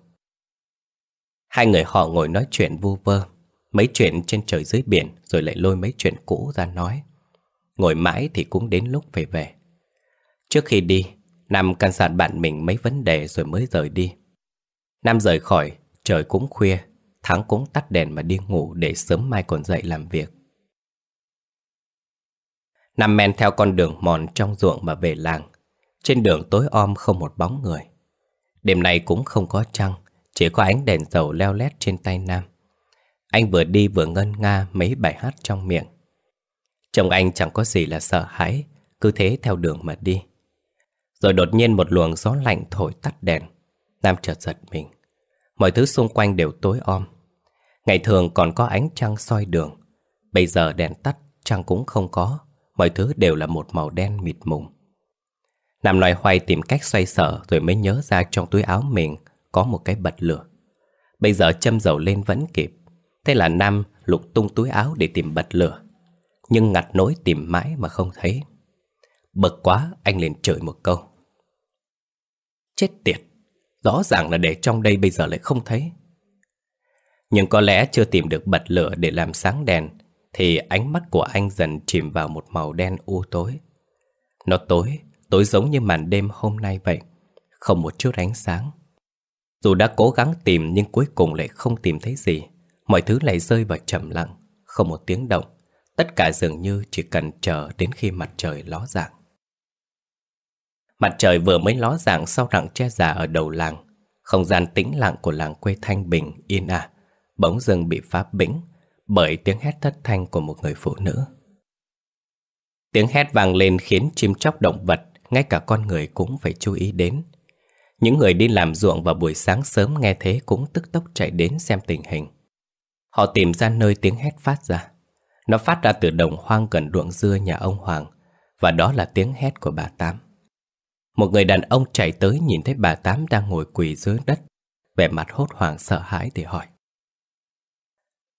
Hai người họ ngồi nói chuyện vu vơ, mấy chuyện trên trời dưới biển rồi lại lôi mấy chuyện cũ ra nói. Ngồi mãi thì cũng đến lúc phải về. Trước khi đi, Nam căn dặn bạn mình mấy vấn đề rồi mới rời đi. Nam rời khỏi, trời cũng khuya, Thắng cũng tắt đèn mà đi ngủ để sớm mai còn dậy làm việc. Nam men theo con đường mòn trong ruộng mà về làng. Trên đường tối om không một bóng người Đêm nay cũng không có trăng Chỉ có ánh đèn dầu leo lét trên tay Nam Anh vừa đi vừa ngân nga mấy bài hát trong miệng Chồng anh chẳng có gì là sợ hãi Cứ thế theo đường mà đi Rồi đột nhiên một luồng gió lạnh thổi tắt đèn Nam chợt giật mình Mọi thứ xung quanh đều tối om Ngày thường còn có ánh trăng soi đường Bây giờ đèn tắt Trăng cũng không có Mọi thứ đều là một màu đen mịt mùng Nam loay hoay tìm cách xoay sở rồi mới nhớ ra trong túi áo mình có một cái bật lửa. Bây giờ châm dầu lên vẫn kịp. Thế là Nam lục tung túi áo để tìm bật lửa. Nhưng ngặt nối tìm mãi mà không thấy. Bực quá anh liền chửi một câu. Chết tiệt, rõ ràng là để trong đây bây giờ lại không thấy. Nhưng có lẽ chưa tìm được bật lửa để làm sáng đèn thì ánh mắt của anh dần chìm vào một màu đen u tối. Nó tối Tối giống như màn đêm hôm nay vậy Không một chút ánh sáng Dù đã cố gắng tìm nhưng cuối cùng lại không tìm thấy gì Mọi thứ lại rơi vào trầm lặng Không một tiếng động Tất cả dường như chỉ cần chờ đến khi mặt trời ló dạng Mặt trời vừa mới ló dạng sau rặng che già ở đầu làng Không gian tĩnh lặng của làng quê Thanh Bình yên ả à, Bỗng dưng bị phá bĩnh Bởi tiếng hét thất thanh của một người phụ nữ Tiếng hét vang lên khiến chim chóc động vật ngay cả con người cũng phải chú ý đến. Những người đi làm ruộng vào buổi sáng sớm nghe thế cũng tức tốc chạy đến xem tình hình. Họ tìm ra nơi tiếng hét phát ra. Nó phát ra từ đồng hoang gần ruộng dưa nhà ông Hoàng, và đó là tiếng hét của bà Tám. Một người đàn ông chạy tới nhìn thấy bà Tám đang ngồi quỳ dưới đất, vẻ mặt hốt hoảng sợ hãi thì hỏi.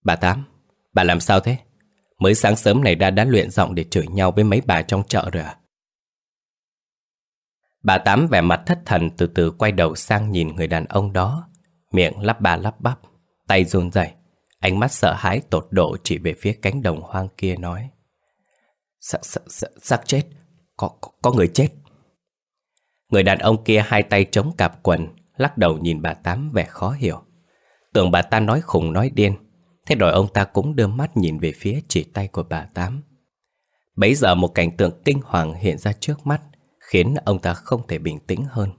Bà Tám, bà làm sao thế? Mới sáng sớm này ra đã luyện giọng để chửi nhau với mấy bà trong chợ rồi à? Bà Tám vẻ mặt thất thần từ từ quay đầu sang nhìn người đàn ông đó. Miệng lắp ba lắp bắp, tay run rẩy, ánh mắt sợ hãi tột độ chỉ về phía cánh đồng hoang kia nói. Sắc, sắc, sắc, sắc chết, có, có, có người chết. Người đàn ông kia hai tay chống cạp quần, lắc đầu nhìn bà Tám vẻ khó hiểu. Tưởng bà ta nói khùng nói điên, thế rồi ông ta cũng đưa mắt nhìn về phía chỉ tay của bà Tám. Bấy giờ một cảnh tượng kinh hoàng hiện ra trước mắt, khiến ông ta không thể bình tĩnh hơn.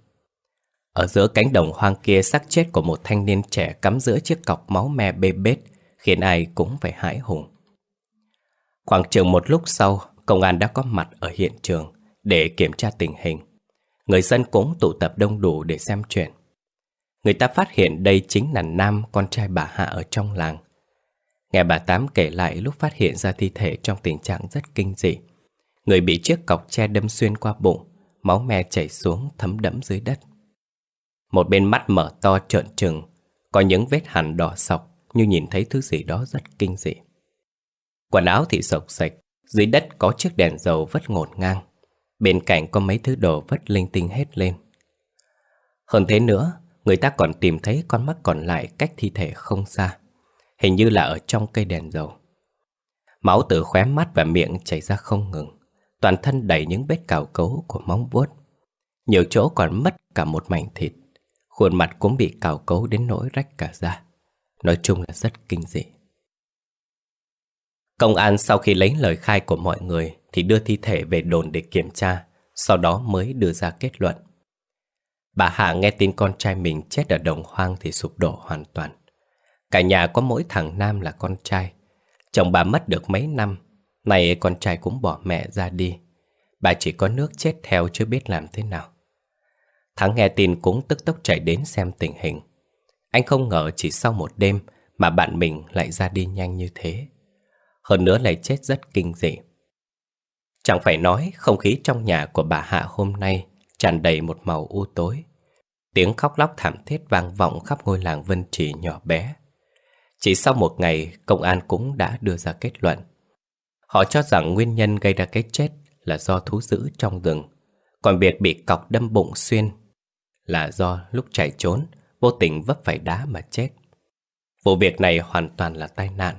Ở giữa cánh đồng hoang kia xác chết của một thanh niên trẻ cắm giữa chiếc cọc máu me bê bết khiến ai cũng phải hãi hùng. Khoảng chừng một lúc sau, công an đã có mặt ở hiện trường để kiểm tra tình hình. Người dân cũng tụ tập đông đủ để xem chuyện. Người ta phát hiện đây chính là Nam, con trai bà Hạ ở trong làng. Nghe bà Tám kể lại lúc phát hiện ra thi thể trong tình trạng rất kinh dị. Người bị chiếc cọc tre đâm xuyên qua bụng, máu me chảy xuống thấm đẫm dưới đất. Một bên mắt mở to trợn trừng, có những vết hằn đỏ sọc như nhìn thấy thứ gì đó rất kinh dị. Quần áo thì sộc sạch, dưới đất có chiếc đèn dầu vất ngổn ngang, bên cạnh có mấy thứ đồ vất linh tinh hết lên. Hơn thế nữa, người ta còn tìm thấy con mắt còn lại cách thi thể không xa, hình như là ở trong cây đèn dầu. Máu từ khóe mắt và miệng chảy ra không ngừng toàn thân đầy những vết cào cấu của móng vuốt. Nhiều chỗ còn mất cả một mảnh thịt, khuôn mặt cũng bị cào cấu đến nỗi rách cả da. Nói chung là rất kinh dị. Công an sau khi lấy lời khai của mọi người thì đưa thi thể về đồn để kiểm tra, sau đó mới đưa ra kết luận. Bà Hạ nghe tin con trai mình chết ở đồng hoang thì sụp đổ hoàn toàn. Cả nhà có mỗi thằng Nam là con trai. Chồng bà mất được mấy năm này con trai cũng bỏ mẹ ra đi Bà chỉ có nước chết theo chưa biết làm thế nào Thắng nghe tin cũng tức tốc chạy đến xem tình hình Anh không ngờ chỉ sau một đêm Mà bạn mình lại ra đi nhanh như thế Hơn nữa lại chết rất kinh dị Chẳng phải nói không khí trong nhà của bà Hạ hôm nay tràn đầy một màu u tối Tiếng khóc lóc thảm thiết vang vọng khắp ngôi làng Vân Trì nhỏ bé Chỉ sau một ngày, công an cũng đã đưa ra kết luận Họ cho rằng nguyên nhân gây ra cái chết là do thú dữ trong rừng, còn việc bị cọc đâm bụng xuyên là do lúc chạy trốn vô tình vấp phải đá mà chết. Vụ việc này hoàn toàn là tai nạn.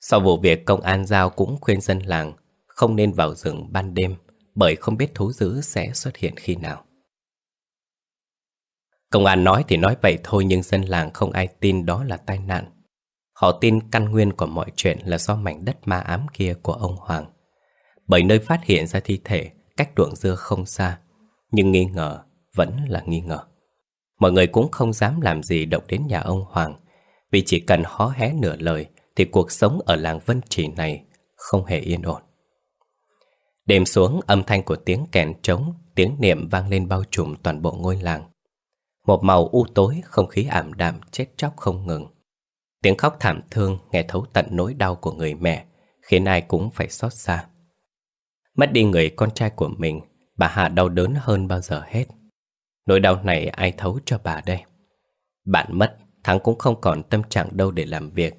Sau vụ việc công an giao cũng khuyên dân làng không nên vào rừng ban đêm bởi không biết thú dữ sẽ xuất hiện khi nào. Công an nói thì nói vậy thôi nhưng dân làng không ai tin đó là tai nạn. Họ tin căn nguyên của mọi chuyện là do mảnh đất ma ám kia của ông Hoàng. Bởi nơi phát hiện ra thi thể cách ruộng dưa không xa, nhưng nghi ngờ vẫn là nghi ngờ. Mọi người cũng không dám làm gì động đến nhà ông Hoàng, vì chỉ cần hó hé nửa lời thì cuộc sống ở làng Vân Trì này không hề yên ổn. Đêm xuống, âm thanh của tiếng kèn trống, tiếng niệm vang lên bao trùm toàn bộ ngôi làng. Một màu u tối, không khí ảm đạm, chết chóc không ngừng. Tiếng khóc thảm thương nghe thấu tận nỗi đau của người mẹ Khiến ai cũng phải xót xa Mất đi người con trai của mình Bà Hà đau đớn hơn bao giờ hết Nỗi đau này ai thấu cho bà đây Bạn mất Thắng cũng không còn tâm trạng đâu để làm việc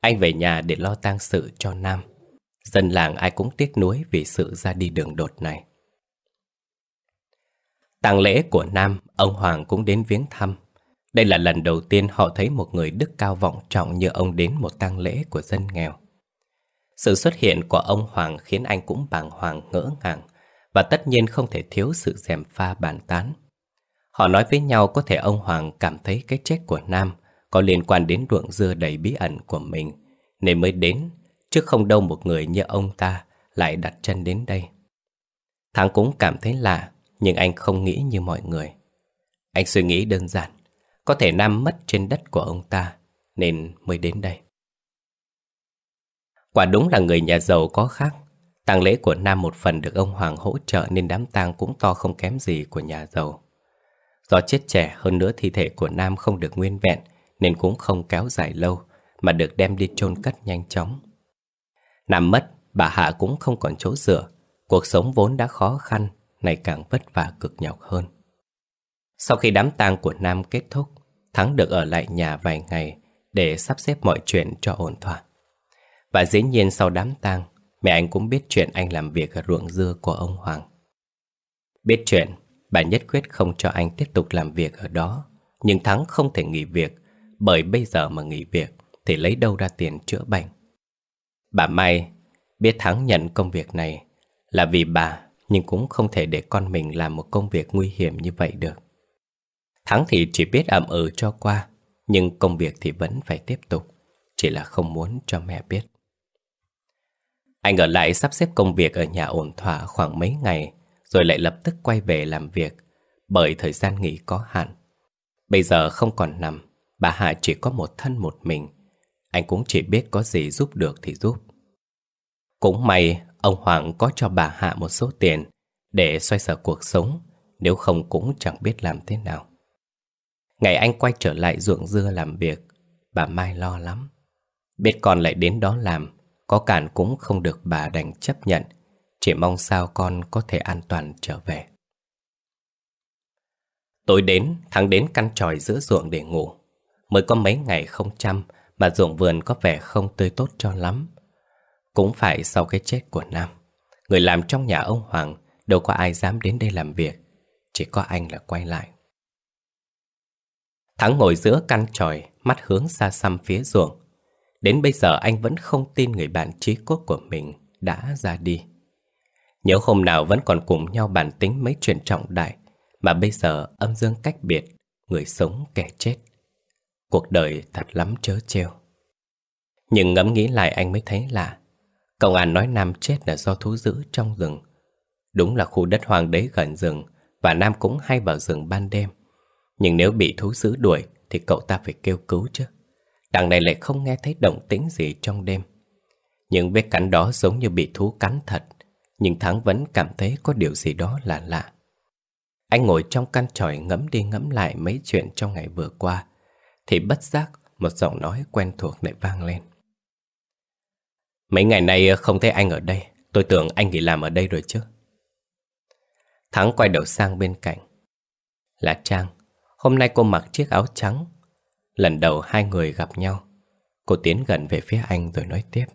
Anh về nhà để lo tang sự cho Nam Dân làng ai cũng tiếc nuối vì sự ra đi đường đột này Tang lễ của Nam, ông Hoàng cũng đến viếng thăm đây là lần đầu tiên họ thấy một người đức cao vọng trọng như ông đến một tang lễ của dân nghèo. Sự xuất hiện của ông Hoàng khiến anh cũng bàng hoàng ngỡ ngàng và tất nhiên không thể thiếu sự dèm pha bàn tán. Họ nói với nhau có thể ông Hoàng cảm thấy cái chết của Nam có liên quan đến ruộng dưa đầy bí ẩn của mình nên mới đến, chứ không đâu một người như ông ta lại đặt chân đến đây. Thắng cũng cảm thấy lạ, nhưng anh không nghĩ như mọi người. Anh suy nghĩ đơn giản, có thể Nam mất trên đất của ông ta Nên mới đến đây Quả đúng là người nhà giàu có khác tang lễ của Nam một phần được ông Hoàng hỗ trợ Nên đám tang cũng to không kém gì của nhà giàu Do chết trẻ hơn nữa thi thể của Nam không được nguyên vẹn Nên cũng không kéo dài lâu Mà được đem đi chôn cất nhanh chóng Nam mất, bà Hạ cũng không còn chỗ dựa Cuộc sống vốn đã khó khăn Này càng vất vả cực nhọc hơn sau khi đám tang của Nam kết thúc, Thắng được ở lại nhà vài ngày để sắp xếp mọi chuyện cho ổn thỏa. Và dĩ nhiên sau đám tang, mẹ anh cũng biết chuyện anh làm việc ở ruộng dưa của ông Hoàng. Biết chuyện, bà nhất quyết không cho anh tiếp tục làm việc ở đó, nhưng Thắng không thể nghỉ việc, bởi bây giờ mà nghỉ việc thì lấy đâu ra tiền chữa bệnh. Bà Mai biết Thắng nhận công việc này là vì bà, nhưng cũng không thể để con mình làm một công việc nguy hiểm như vậy được. Thắng thì chỉ biết ậm ừ cho qua, nhưng công việc thì vẫn phải tiếp tục, chỉ là không muốn cho mẹ biết. Anh ở lại sắp xếp công việc ở nhà ổn thỏa khoảng mấy ngày, rồi lại lập tức quay về làm việc, bởi thời gian nghỉ có hạn. Bây giờ không còn nằm, bà Hạ chỉ có một thân một mình. Anh cũng chỉ biết có gì giúp được thì giúp. Cũng may, ông Hoàng có cho bà Hạ một số tiền để xoay sở cuộc sống, nếu không cũng chẳng biết làm thế nào. Ngày anh quay trở lại ruộng dưa làm việc Bà Mai lo lắm Biết con lại đến đó làm Có cản cũng không được bà đành chấp nhận Chỉ mong sao con có thể an toàn trở về Tối đến, thắng đến căn tròi giữa ruộng để ngủ Mới có mấy ngày không chăm Mà ruộng vườn có vẻ không tươi tốt cho lắm Cũng phải sau cái chết của Nam Người làm trong nhà ông Hoàng Đâu có ai dám đến đây làm việc Chỉ có anh là quay lại Thắng ngồi giữa căn tròi, mắt hướng xa xăm phía ruộng. Đến bây giờ anh vẫn không tin người bạn trí cốt của mình đã ra đi. Nhớ hôm nào vẫn còn cùng nhau bàn tính mấy chuyện trọng đại, mà bây giờ âm dương cách biệt, người sống kẻ chết. Cuộc đời thật lắm chớ trêu. Nhưng ngẫm nghĩ lại anh mới thấy lạ. Công an nói Nam chết là do thú dữ trong rừng. Đúng là khu đất hoàng đế gần rừng, và Nam cũng hay vào rừng ban đêm. Nhưng nếu bị thú dữ đuổi Thì cậu ta phải kêu cứu chứ Đằng này lại không nghe thấy động tĩnh gì trong đêm Những vết cắn đó giống như bị thú cắn thật Nhưng Thắng vẫn cảm thấy có điều gì đó là lạ Anh ngồi trong căn tròi ngẫm đi ngẫm lại mấy chuyện trong ngày vừa qua Thì bất giác một giọng nói quen thuộc lại vang lên Mấy ngày nay không thấy anh ở đây Tôi tưởng anh nghỉ làm ở đây rồi chứ Thắng quay đầu sang bên cạnh Là Trang Hôm nay cô mặc chiếc áo trắng Lần đầu hai người gặp nhau Cô tiến gần về phía anh rồi nói tiếp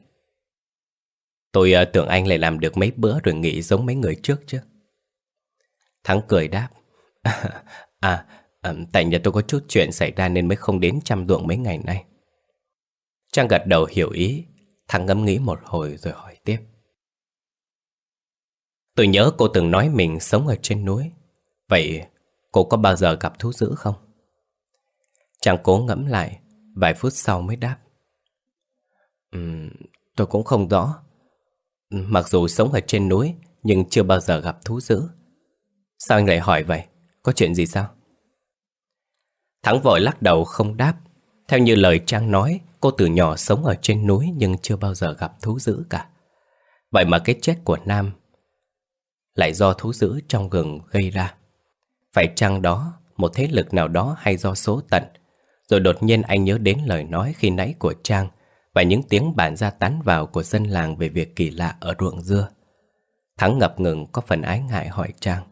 Tôi uh, tưởng anh lại làm được mấy bữa rồi nghỉ giống mấy người trước chứ Thắng cười đáp À, à, tại nhà tôi có chút chuyện xảy ra nên mới không đến chăm ruộng mấy ngày nay Trang gật đầu hiểu ý Thắng ngẫm nghĩ một hồi rồi hỏi tiếp Tôi nhớ cô từng nói mình sống ở trên núi Vậy Cô có bao giờ gặp thú dữ không? Chàng cố ngẫm lại Vài phút sau mới đáp um, Tôi cũng không rõ Mặc dù sống ở trên núi Nhưng chưa bao giờ gặp thú dữ Sao anh lại hỏi vậy? Có chuyện gì sao? Thắng vội lắc đầu không đáp Theo như lời Trang nói Cô từ nhỏ sống ở trên núi Nhưng chưa bao giờ gặp thú dữ cả Vậy mà cái chết của Nam Lại do thú dữ trong rừng gây ra phải chăng đó Một thế lực nào đó hay do số tận Rồi đột nhiên anh nhớ đến lời nói khi nãy của Trang Và những tiếng bản ra tán vào của dân làng Về việc kỳ lạ ở ruộng dưa Thắng ngập ngừng có phần ái ngại hỏi Trang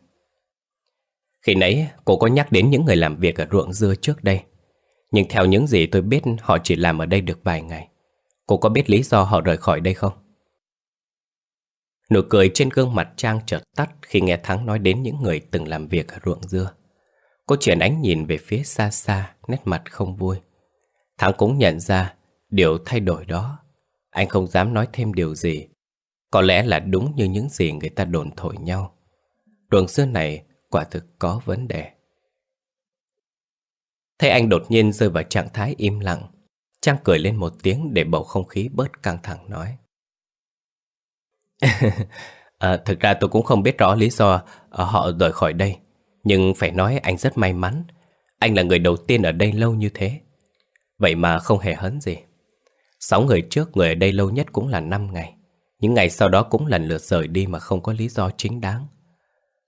Khi nãy cô có nhắc đến những người làm việc ở ruộng dưa trước đây Nhưng theo những gì tôi biết họ chỉ làm ở đây được vài ngày Cô có biết lý do họ rời khỏi đây không? Nụ cười trên gương mặt Trang chợt tắt khi nghe Thắng nói đến những người từng làm việc ở ruộng dưa. Cô chuyển ánh nhìn về phía xa xa, nét mặt không vui. Thắng cũng nhận ra điều thay đổi đó. Anh không dám nói thêm điều gì. Có lẽ là đúng như những gì người ta đồn thổi nhau. Ruộng xưa này quả thực có vấn đề. Thấy anh đột nhiên rơi vào trạng thái im lặng, Trang cười lên một tiếng để bầu không khí bớt căng thẳng nói à, thực ra tôi cũng không biết rõ lý do ờ, họ rời khỏi đây. Nhưng phải nói anh rất may mắn. Anh là người đầu tiên ở đây lâu như thế. Vậy mà không hề hấn gì. Sáu người trước người ở đây lâu nhất cũng là năm ngày. Những ngày sau đó cũng lần lượt rời đi mà không có lý do chính đáng.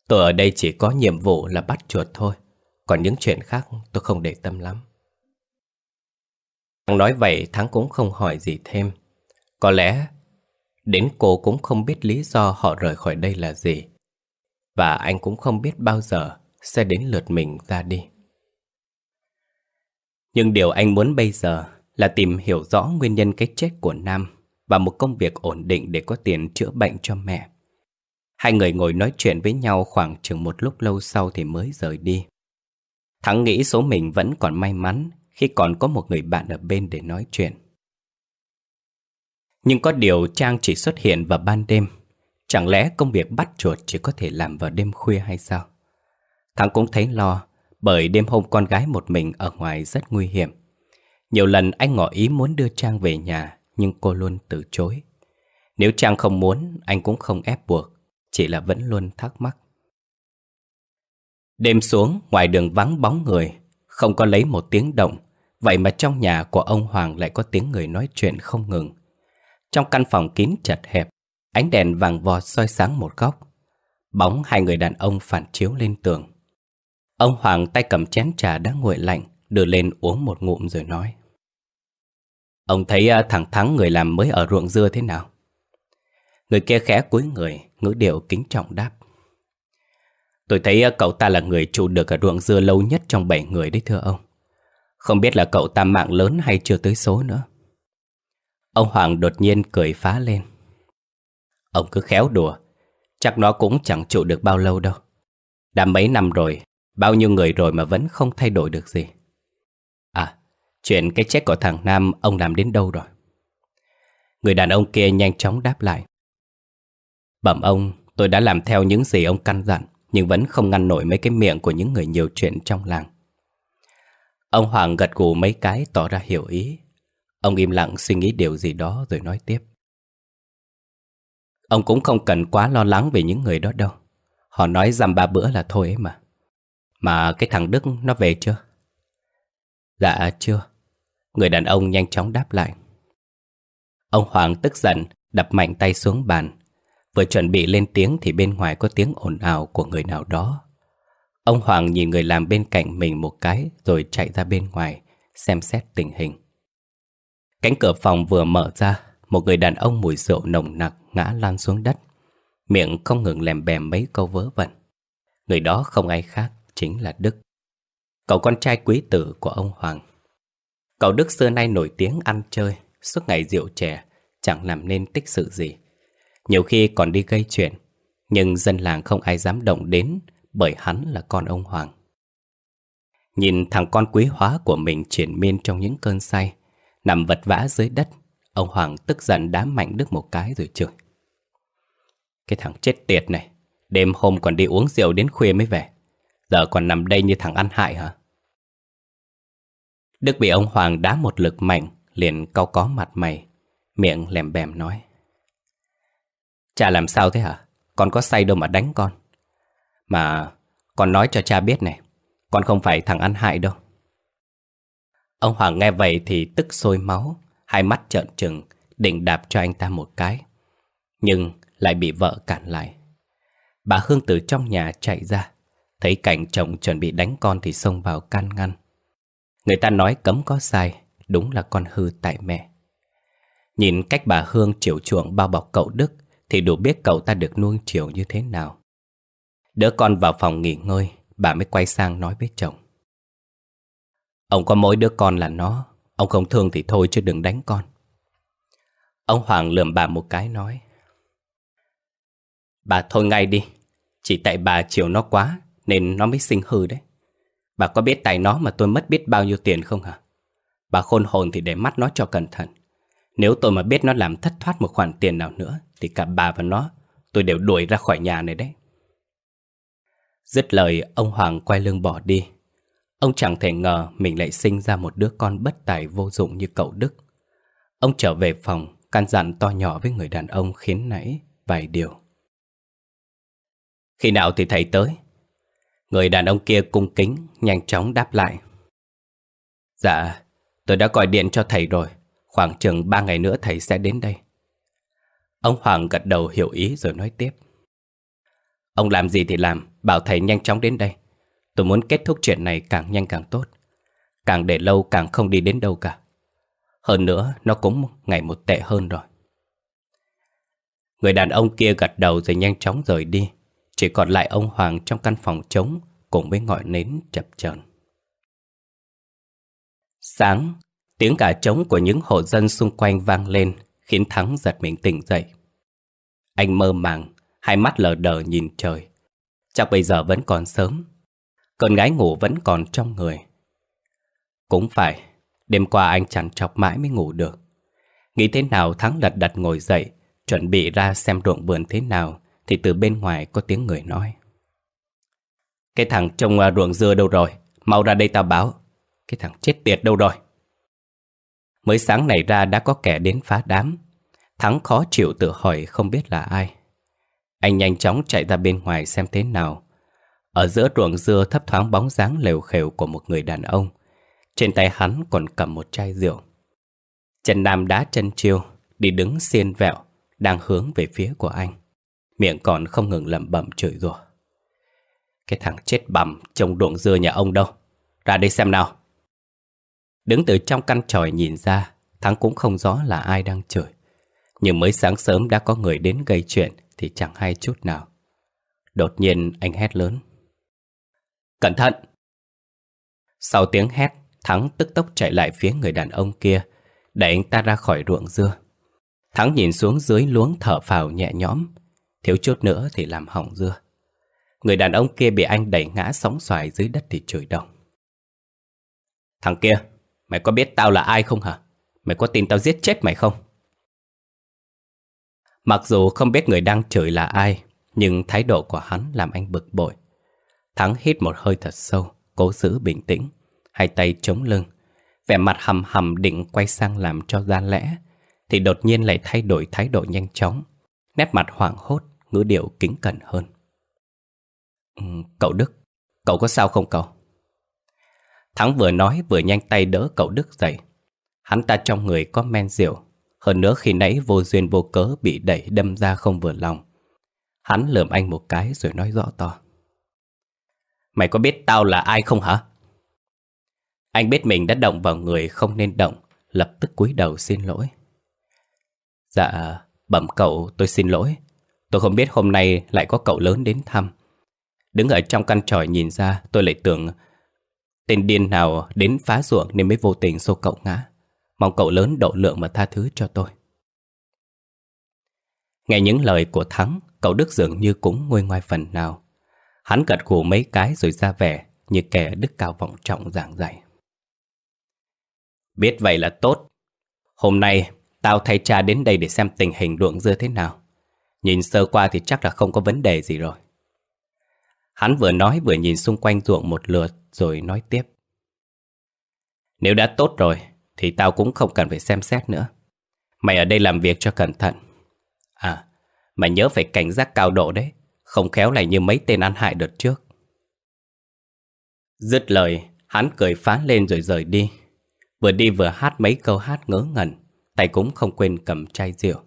Tôi ở đây chỉ có nhiệm vụ là bắt chuột thôi. Còn những chuyện khác tôi không để tâm lắm. Thắng nói vậy Thắng cũng không hỏi gì thêm. Có lẽ Đến cô cũng không biết lý do họ rời khỏi đây là gì Và anh cũng không biết bao giờ sẽ đến lượt mình ra đi Nhưng điều anh muốn bây giờ là tìm hiểu rõ nguyên nhân cái chết của Nam Và một công việc ổn định để có tiền chữa bệnh cho mẹ Hai người ngồi nói chuyện với nhau khoảng chừng một lúc lâu sau thì mới rời đi Thắng nghĩ số mình vẫn còn may mắn khi còn có một người bạn ở bên để nói chuyện nhưng có điều Trang chỉ xuất hiện vào ban đêm Chẳng lẽ công việc bắt chuột chỉ có thể làm vào đêm khuya hay sao? Thắng cũng thấy lo Bởi đêm hôm con gái một mình ở ngoài rất nguy hiểm Nhiều lần anh ngỏ ý muốn đưa Trang về nhà Nhưng cô luôn từ chối Nếu Trang không muốn Anh cũng không ép buộc Chỉ là vẫn luôn thắc mắc Đêm xuống ngoài đường vắng bóng người Không có lấy một tiếng động Vậy mà trong nhà của ông Hoàng lại có tiếng người nói chuyện không ngừng trong căn phòng kín chật hẹp, ánh đèn vàng vò soi sáng một góc. Bóng hai người đàn ông phản chiếu lên tường. Ông Hoàng tay cầm chén trà đã nguội lạnh, đưa lên uống một ngụm rồi nói. Ông thấy à, thẳng thắng người làm mới ở ruộng dưa thế nào? Người kia khẽ cúi người, ngữ điệu kính trọng đáp. Tôi thấy à, cậu ta là người trụ được ở ruộng dưa lâu nhất trong bảy người đấy thưa ông. Không biết là cậu ta mạng lớn hay chưa tới số nữa. Ông Hoàng đột nhiên cười phá lên Ông cứ khéo đùa Chắc nó cũng chẳng trụ được bao lâu đâu Đã mấy năm rồi Bao nhiêu người rồi mà vẫn không thay đổi được gì À Chuyện cái chết của thằng Nam Ông làm đến đâu rồi Người đàn ông kia nhanh chóng đáp lại Bẩm ông Tôi đã làm theo những gì ông căn dặn Nhưng vẫn không ngăn nổi mấy cái miệng Của những người nhiều chuyện trong làng Ông Hoàng gật gù mấy cái tỏ ra hiểu ý Ông im lặng suy nghĩ điều gì đó rồi nói tiếp. Ông cũng không cần quá lo lắng về những người đó đâu. Họ nói dăm ba bữa là thôi ấy mà. Mà cái thằng Đức nó về chưa? Dạ chưa. Người đàn ông nhanh chóng đáp lại. Ông Hoàng tức giận, đập mạnh tay xuống bàn. Vừa chuẩn bị lên tiếng thì bên ngoài có tiếng ồn ào của người nào đó. Ông Hoàng nhìn người làm bên cạnh mình một cái rồi chạy ra bên ngoài, xem xét tình hình. Cánh cửa phòng vừa mở ra, một người đàn ông mùi rượu nồng nặc ngã lan xuống đất. Miệng không ngừng lèm bèm mấy câu vớ vẩn. Người đó không ai khác, chính là Đức. Cậu con trai quý tử của ông Hoàng. Cậu Đức xưa nay nổi tiếng ăn chơi, suốt ngày rượu chè, chẳng làm nên tích sự gì. Nhiều khi còn đi gây chuyện, nhưng dân làng không ai dám động đến bởi hắn là con ông Hoàng. Nhìn thằng con quý hóa của mình triển miên trong những cơn say, Nằm vật vã dưới đất Ông Hoàng tức giận đá mạnh Đức một cái rồi chửi Cái thằng chết tiệt này Đêm hôm còn đi uống rượu đến khuya mới về Giờ còn nằm đây như thằng ăn hại hả Đức bị ông Hoàng đá một lực mạnh Liền cau có mặt mày Miệng lèm bèm nói Cha làm sao thế hả Con có say đâu mà đánh con Mà con nói cho cha biết này Con không phải thằng ăn hại đâu Ông Hoàng nghe vậy thì tức sôi máu, hai mắt trợn trừng, định đạp cho anh ta một cái. Nhưng lại bị vợ cản lại. Bà Hương từ trong nhà chạy ra, thấy cảnh chồng chuẩn bị đánh con thì xông vào can ngăn. Người ta nói cấm có sai, đúng là con hư tại mẹ. Nhìn cách bà Hương chiều chuộng bao bọc cậu Đức thì đủ biết cậu ta được nuông chiều như thế nào. Đỡ con vào phòng nghỉ ngơi, bà mới quay sang nói với chồng. Ông có mỗi đứa con là nó Ông không thương thì thôi chứ đừng đánh con Ông Hoàng lườm bà một cái nói Bà thôi ngay đi Chỉ tại bà chiều nó quá Nên nó mới sinh hư đấy Bà có biết tại nó mà tôi mất biết bao nhiêu tiền không hả Bà khôn hồn thì để mắt nó cho cẩn thận Nếu tôi mà biết nó làm thất thoát một khoản tiền nào nữa Thì cả bà và nó Tôi đều đuổi ra khỏi nhà này đấy Dứt lời ông Hoàng quay lưng bỏ đi Ông chẳng thể ngờ mình lại sinh ra một đứa con bất tài vô dụng như cậu Đức. Ông trở về phòng, căn dặn to nhỏ với người đàn ông khiến nãy vài điều. Khi nào thì thầy tới? Người đàn ông kia cung kính, nhanh chóng đáp lại. Dạ, tôi đã gọi điện cho thầy rồi. Khoảng chừng ba ngày nữa thầy sẽ đến đây. Ông Hoàng gật đầu hiểu ý rồi nói tiếp. Ông làm gì thì làm, bảo thầy nhanh chóng đến đây. Tôi muốn kết thúc chuyện này càng nhanh càng tốt Càng để lâu càng không đi đến đâu cả Hơn nữa nó cũng ngày một tệ hơn rồi Người đàn ông kia gật đầu rồi nhanh chóng rời đi Chỉ còn lại ông Hoàng trong căn phòng trống Cùng với ngọn nến chập chờn Sáng, tiếng cả trống của những hộ dân xung quanh vang lên Khiến Thắng giật mình tỉnh dậy Anh mơ màng, hai mắt lờ đờ nhìn trời Chắc bây giờ vẫn còn sớm Cơn gái ngủ vẫn còn trong người Cũng phải Đêm qua anh chẳng chọc mãi mới ngủ được Nghĩ thế nào Thắng lật đật ngồi dậy Chuẩn bị ra xem ruộng vườn thế nào Thì từ bên ngoài có tiếng người nói Cái thằng trong à, ruộng dưa đâu rồi Mau ra đây tao báo Cái thằng chết tiệt đâu rồi Mới sáng này ra đã có kẻ đến phá đám Thắng khó chịu tự hỏi không biết là ai Anh nhanh chóng chạy ra bên ngoài xem thế nào ở giữa ruộng dưa thấp thoáng bóng dáng lều khều của một người đàn ông. Trên tay hắn còn cầm một chai rượu. Trần Nam đá chân chiêu, đi đứng xiên vẹo, đang hướng về phía của anh. Miệng còn không ngừng lẩm bẩm chửi rủa. Cái thằng chết bầm trong ruộng dưa nhà ông đâu. Ra đây xem nào. Đứng từ trong căn tròi nhìn ra, Thắng cũng không rõ là ai đang chửi. Nhưng mới sáng sớm đã có người đến gây chuyện thì chẳng hay chút nào. Đột nhiên anh hét lớn. Cẩn thận! Sau tiếng hét, Thắng tức tốc chạy lại phía người đàn ông kia, đẩy anh ta ra khỏi ruộng dưa. Thắng nhìn xuống dưới luống thở phào nhẹ nhõm, thiếu chút nữa thì làm hỏng dưa. Người đàn ông kia bị anh đẩy ngã sóng xoài dưới đất thì chửi đồng. Thằng kia, mày có biết tao là ai không hả? Mày có tin tao giết chết mày không? Mặc dù không biết người đang chửi là ai, nhưng thái độ của hắn làm anh bực bội. Thắng hít một hơi thật sâu, cố giữ bình tĩnh, hai tay chống lưng. Vẻ mặt hầm hầm định quay sang làm cho ra lẽ, thì đột nhiên lại thay đổi thái độ nhanh chóng. Nét mặt hoảng hốt, ngữ điệu kính cẩn hơn. Ừ, cậu Đức, cậu có sao không cậu? Thắng vừa nói vừa nhanh tay đỡ cậu Đức dậy. Hắn ta trong người có men rượu, hơn nữa khi nãy vô duyên vô cớ bị đẩy đâm ra không vừa lòng. Hắn lườm anh một cái rồi nói rõ to. Mày có biết tao là ai không hả? Anh biết mình đã động vào người không nên động, lập tức cúi đầu xin lỗi. Dạ, bẩm cậu tôi xin lỗi. Tôi không biết hôm nay lại có cậu lớn đến thăm. Đứng ở trong căn tròi nhìn ra tôi lại tưởng tên điên nào đến phá ruộng nên mới vô tình xô cậu ngã. Mong cậu lớn độ lượng mà tha thứ cho tôi. Nghe những lời của Thắng, cậu Đức dường như cũng nguôi ngoai phần nào. Hắn gật gù mấy cái rồi ra vẻ như kẻ đức cao vọng trọng giảng dạy. Biết vậy là tốt. Hôm nay tao thay cha đến đây để xem tình hình ruộng dưa thế nào. Nhìn sơ qua thì chắc là không có vấn đề gì rồi. Hắn vừa nói vừa nhìn xung quanh ruộng một lượt rồi nói tiếp. Nếu đã tốt rồi thì tao cũng không cần phải xem xét nữa. Mày ở đây làm việc cho cẩn thận. À, mày nhớ phải cảnh giác cao độ đấy. Không khéo lại như mấy tên ăn hại đợt trước Dứt lời Hắn cười phá lên rồi rời đi Vừa đi vừa hát mấy câu hát ngớ ngẩn Tay cũng không quên cầm chai rượu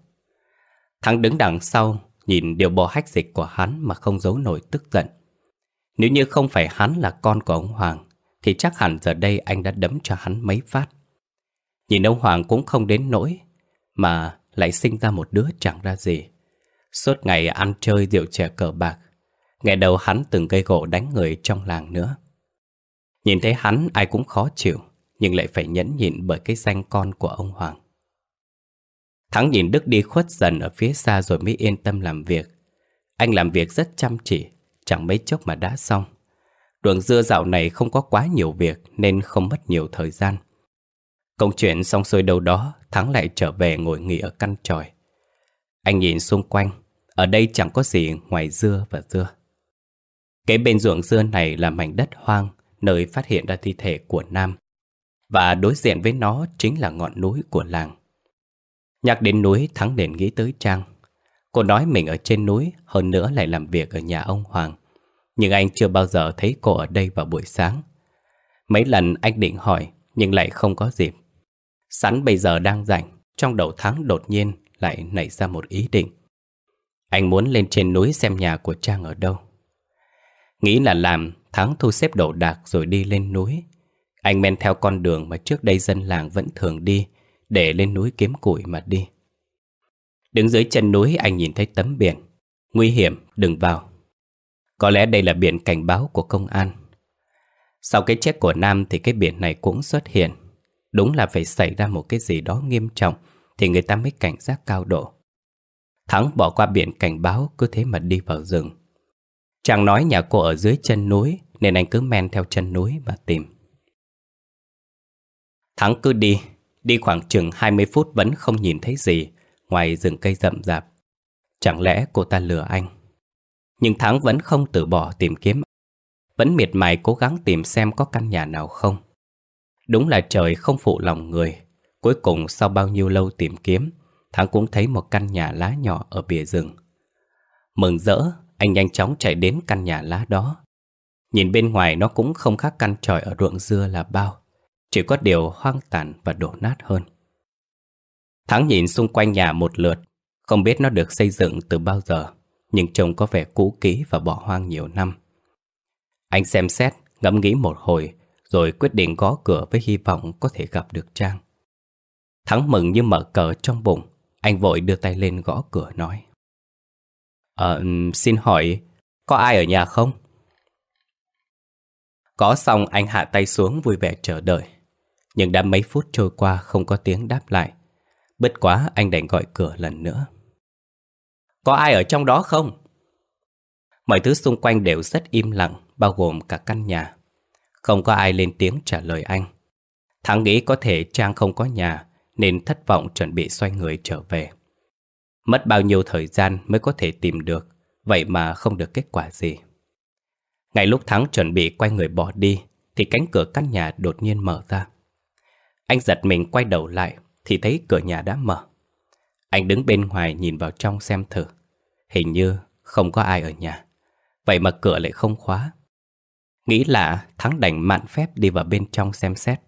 Thắng đứng đằng sau Nhìn điều bò hách dịch của hắn Mà không giấu nổi tức giận Nếu như không phải hắn là con của ông Hoàng Thì chắc hẳn giờ đây anh đã đấm cho hắn mấy phát Nhìn ông Hoàng cũng không đến nỗi Mà lại sinh ra một đứa chẳng ra gì Suốt ngày ăn chơi rượu chè cờ bạc Ngày đầu hắn từng gây gỗ đánh người trong làng nữa Nhìn thấy hắn ai cũng khó chịu Nhưng lại phải nhẫn nhịn bởi cái danh con của ông Hoàng Thắng nhìn Đức đi khuất dần ở phía xa rồi mới yên tâm làm việc Anh làm việc rất chăm chỉ Chẳng mấy chốc mà đã xong Đường dưa dạo này không có quá nhiều việc Nên không mất nhiều thời gian Công chuyện xong xuôi đâu đó Thắng lại trở về ngồi nghỉ ở căn tròi Anh nhìn xung quanh ở đây chẳng có gì ngoài dưa và dưa. Cái bên ruộng dưa này là mảnh đất hoang, nơi phát hiện ra thi thể của Nam. Và đối diện với nó chính là ngọn núi của làng. Nhắc đến núi, Thắng đền nghĩ tới Trang. Cô nói mình ở trên núi, hơn nữa lại làm việc ở nhà ông Hoàng. Nhưng anh chưa bao giờ thấy cô ở đây vào buổi sáng. Mấy lần anh định hỏi, nhưng lại không có dịp. Sẵn bây giờ đang rảnh, trong đầu tháng đột nhiên lại nảy ra một ý định. Anh muốn lên trên núi xem nhà của Trang ở đâu. Nghĩ là làm, Thắng thu xếp đổ đạc rồi đi lên núi. Anh men theo con đường mà trước đây dân làng vẫn thường đi, để lên núi kiếm củi mà đi. Đứng dưới chân núi anh nhìn thấy tấm biển. Nguy hiểm, đừng vào. Có lẽ đây là biển cảnh báo của công an. Sau cái chết của Nam thì cái biển này cũng xuất hiện. Đúng là phải xảy ra một cái gì đó nghiêm trọng thì người ta mới cảnh giác cao độ. Thắng bỏ qua biển cảnh báo cứ thế mà đi vào rừng. Chàng nói nhà cô ở dưới chân núi nên anh cứ men theo chân núi mà tìm. Thắng cứ đi, đi khoảng chừng 20 phút vẫn không nhìn thấy gì ngoài rừng cây rậm rạp. Chẳng lẽ cô ta lừa anh? Nhưng Thắng vẫn không từ bỏ tìm kiếm. Vẫn miệt mài cố gắng tìm xem có căn nhà nào không. Đúng là trời không phụ lòng người. Cuối cùng sau bao nhiêu lâu tìm kiếm, Thắng cũng thấy một căn nhà lá nhỏ ở bìa rừng. Mừng rỡ, anh nhanh chóng chạy đến căn nhà lá đó. Nhìn bên ngoài nó cũng không khác căn tròi ở ruộng dưa là bao, chỉ có điều hoang tàn và đổ nát hơn. Thắng nhìn xung quanh nhà một lượt, không biết nó được xây dựng từ bao giờ, nhưng trông có vẻ cũ kỹ và bỏ hoang nhiều năm. Anh xem xét, ngẫm nghĩ một hồi, rồi quyết định gõ cửa với hy vọng có thể gặp được Trang. Thắng mừng như mở cờ trong bụng, anh vội đưa tay lên gõ cửa nói. À, xin hỏi, có ai ở nhà không? Có xong anh hạ tay xuống vui vẻ chờ đợi. Nhưng đã mấy phút trôi qua không có tiếng đáp lại. Bất quá anh đành gọi cửa lần nữa. Có ai ở trong đó không? Mọi thứ xung quanh đều rất im lặng, bao gồm cả căn nhà. Không có ai lên tiếng trả lời anh. Thắng nghĩ có thể Trang không có nhà, nên thất vọng chuẩn bị xoay người trở về. Mất bao nhiêu thời gian mới có thể tìm được, vậy mà không được kết quả gì. Ngay lúc Thắng chuẩn bị quay người bỏ đi, thì cánh cửa căn nhà đột nhiên mở ra. Anh giật mình quay đầu lại, thì thấy cửa nhà đã mở. Anh đứng bên ngoài nhìn vào trong xem thử. Hình như không có ai ở nhà. Vậy mà cửa lại không khóa. Nghĩ là Thắng đành mạn phép đi vào bên trong xem xét.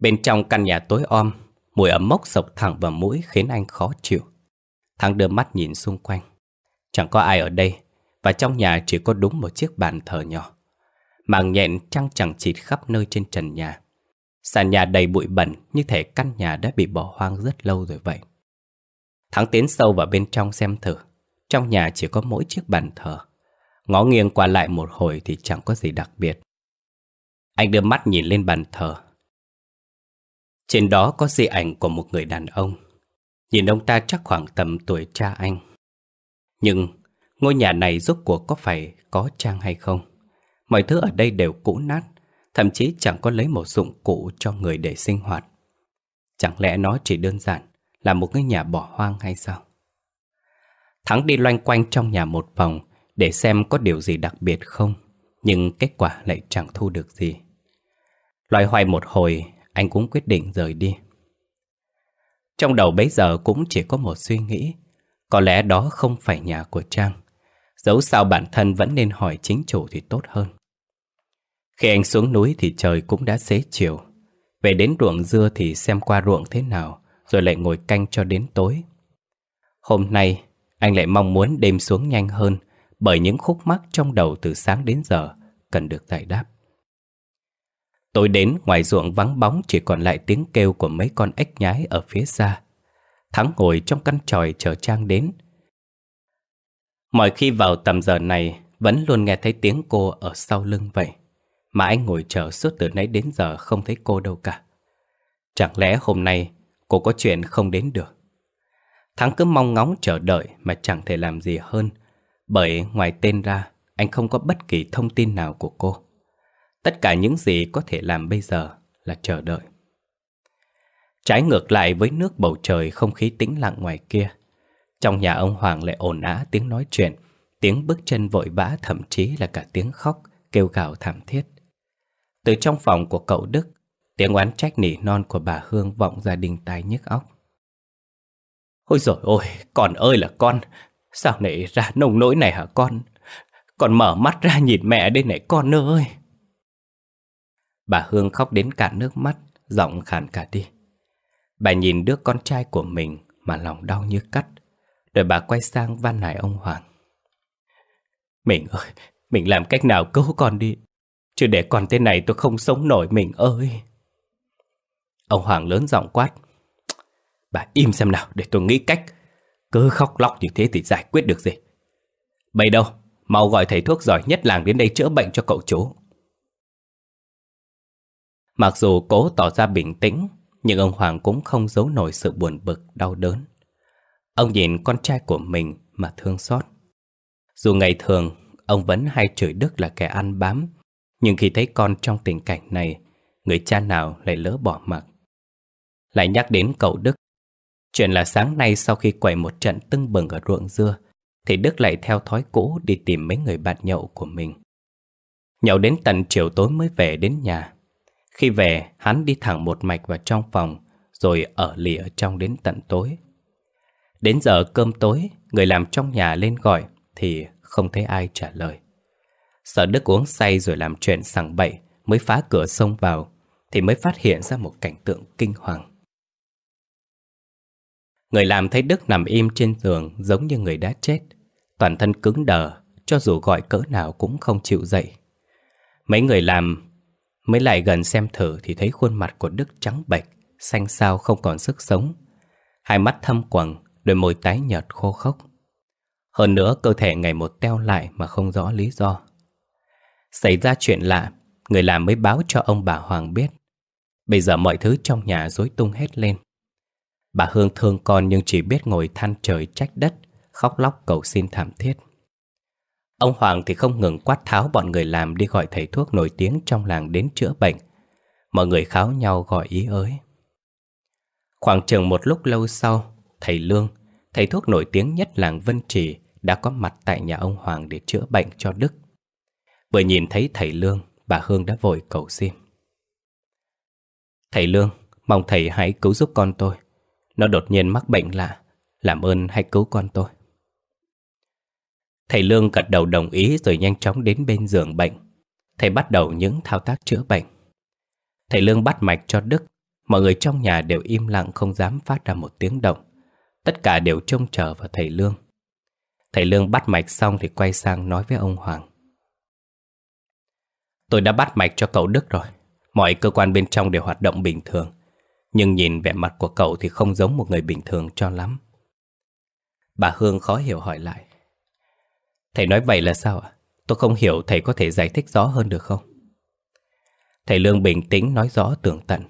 Bên trong căn nhà tối om, mùi ẩm mốc sộc thẳng vào mũi khiến anh khó chịu. Thắng đưa mắt nhìn xung quanh. Chẳng có ai ở đây, và trong nhà chỉ có đúng một chiếc bàn thờ nhỏ. Màng nhện trăng chẳng chịt khắp nơi trên trần nhà. Sàn nhà đầy bụi bẩn như thể căn nhà đã bị bỏ hoang rất lâu rồi vậy. Thắng tiến sâu vào bên trong xem thử. Trong nhà chỉ có mỗi chiếc bàn thờ. Ngó nghiêng qua lại một hồi thì chẳng có gì đặc biệt. Anh đưa mắt nhìn lên bàn thờ trên đó có di ảnh của một người đàn ông. Nhìn ông ta chắc khoảng tầm tuổi cha anh. Nhưng ngôi nhà này rốt cuộc có phải có Trang hay không? Mọi thứ ở đây đều cũ nát, thậm chí chẳng có lấy một dụng cụ cho người để sinh hoạt. Chẳng lẽ nó chỉ đơn giản là một cái nhà bỏ hoang hay sao? Thắng đi loanh quanh trong nhà một vòng để xem có điều gì đặc biệt không, nhưng kết quả lại chẳng thu được gì. Loay hoài một hồi, anh cũng quyết định rời đi. Trong đầu bấy giờ cũng chỉ có một suy nghĩ, có lẽ đó không phải nhà của Trang. Dẫu sao bản thân vẫn nên hỏi chính chủ thì tốt hơn. Khi anh xuống núi thì trời cũng đã xế chiều. Về đến ruộng dưa thì xem qua ruộng thế nào, rồi lại ngồi canh cho đến tối. Hôm nay, anh lại mong muốn đêm xuống nhanh hơn bởi những khúc mắc trong đầu từ sáng đến giờ cần được giải đáp. Tối đến ngoài ruộng vắng bóng chỉ còn lại tiếng kêu của mấy con ếch nhái ở phía xa. Thắng ngồi trong căn tròi chờ Trang đến. Mọi khi vào tầm giờ này vẫn luôn nghe thấy tiếng cô ở sau lưng vậy. Mà anh ngồi chờ suốt từ nãy đến giờ không thấy cô đâu cả. Chẳng lẽ hôm nay cô có chuyện không đến được? Thắng cứ mong ngóng chờ đợi mà chẳng thể làm gì hơn. Bởi ngoài tên ra, anh không có bất kỳ thông tin nào của cô. Tất cả những gì có thể làm bây giờ là chờ đợi. Trái ngược lại với nước bầu trời không khí tĩnh lặng ngoài kia, trong nhà ông Hoàng lại ồn ào tiếng nói chuyện, tiếng bước chân vội vã thậm chí là cả tiếng khóc, kêu gào thảm thiết. Từ trong phòng của cậu Đức, tiếng oán trách nỉ non của bà Hương vọng ra đình tai nhức óc. Ôi rồi ôi, con ơi là con, sao nảy ra nông nỗi này hả con? Con mở mắt ra nhìn mẹ đây này con ơi. Bà Hương khóc đến cạn nước mắt, giọng khàn cả đi. Bà nhìn đứa con trai của mình mà lòng đau như cắt. Rồi bà quay sang van nài ông Hoàng. Mình ơi, mình làm cách nào cứu con đi. Chứ để con thế này tôi không sống nổi mình ơi. Ông Hoàng lớn giọng quát. Bà im xem nào để tôi nghĩ cách. Cứ khóc lóc như thế thì giải quyết được gì. Bây đâu, mau gọi thầy thuốc giỏi nhất làng đến đây chữa bệnh cho cậu chú. Mặc dù cố tỏ ra bình tĩnh, nhưng ông Hoàng cũng không giấu nổi sự buồn bực, đau đớn. Ông nhìn con trai của mình mà thương xót. Dù ngày thường, ông vẫn hay chửi Đức là kẻ ăn bám, nhưng khi thấy con trong tình cảnh này, người cha nào lại lỡ bỏ mặc. Lại nhắc đến cậu Đức. Chuyện là sáng nay sau khi quẩy một trận tưng bừng ở ruộng dưa, thì Đức lại theo thói cũ đi tìm mấy người bạn nhậu của mình. Nhậu đến tận chiều tối mới về đến nhà. Khi về, hắn đi thẳng một mạch vào trong phòng, rồi ở lì ở trong đến tận tối. Đến giờ cơm tối, người làm trong nhà lên gọi thì không thấy ai trả lời. sợ Đức uống say rồi làm chuyện sằng bậy mới phá cửa xông vào thì mới phát hiện ra một cảnh tượng kinh hoàng. Người làm thấy Đức nằm im trên giường giống như người đã chết, toàn thân cứng đờ, cho dù gọi cỡ nào cũng không chịu dậy. Mấy người làm Mới lại gần xem thử thì thấy khuôn mặt của Đức trắng bệch, xanh xao không còn sức sống. Hai mắt thâm quầng, đôi môi tái nhợt khô khốc. Hơn nữa cơ thể ngày một teo lại mà không rõ lý do. Xảy ra chuyện lạ, người làm mới báo cho ông bà Hoàng biết. Bây giờ mọi thứ trong nhà rối tung hết lên. Bà Hương thương con nhưng chỉ biết ngồi than trời trách đất, khóc lóc cầu xin thảm thiết. Ông Hoàng thì không ngừng quát tháo bọn người làm đi gọi thầy thuốc nổi tiếng trong làng đến chữa bệnh. Mọi người kháo nhau gọi ý ới. Khoảng chừng một lúc lâu sau, thầy Lương, thầy thuốc nổi tiếng nhất làng Vân Trì, đã có mặt tại nhà ông Hoàng để chữa bệnh cho Đức. Vừa nhìn thấy thầy Lương, bà Hương đã vội cầu xin. Thầy Lương, mong thầy hãy cứu giúp con tôi. Nó đột nhiên mắc bệnh lạ, làm ơn hãy cứu con tôi. Thầy Lương gật đầu đồng ý rồi nhanh chóng đến bên giường bệnh. Thầy bắt đầu những thao tác chữa bệnh. Thầy Lương bắt mạch cho Đức, mọi người trong nhà đều im lặng không dám phát ra một tiếng động. Tất cả đều trông chờ vào thầy Lương. Thầy Lương bắt mạch xong thì quay sang nói với ông Hoàng. Tôi đã bắt mạch cho cậu Đức rồi. Mọi cơ quan bên trong đều hoạt động bình thường. Nhưng nhìn vẻ mặt của cậu thì không giống một người bình thường cho lắm. Bà Hương khó hiểu hỏi lại. Thầy nói vậy là sao ạ? Tôi không hiểu thầy có thể giải thích rõ hơn được không? Thầy Lương bình tĩnh nói rõ tường tận.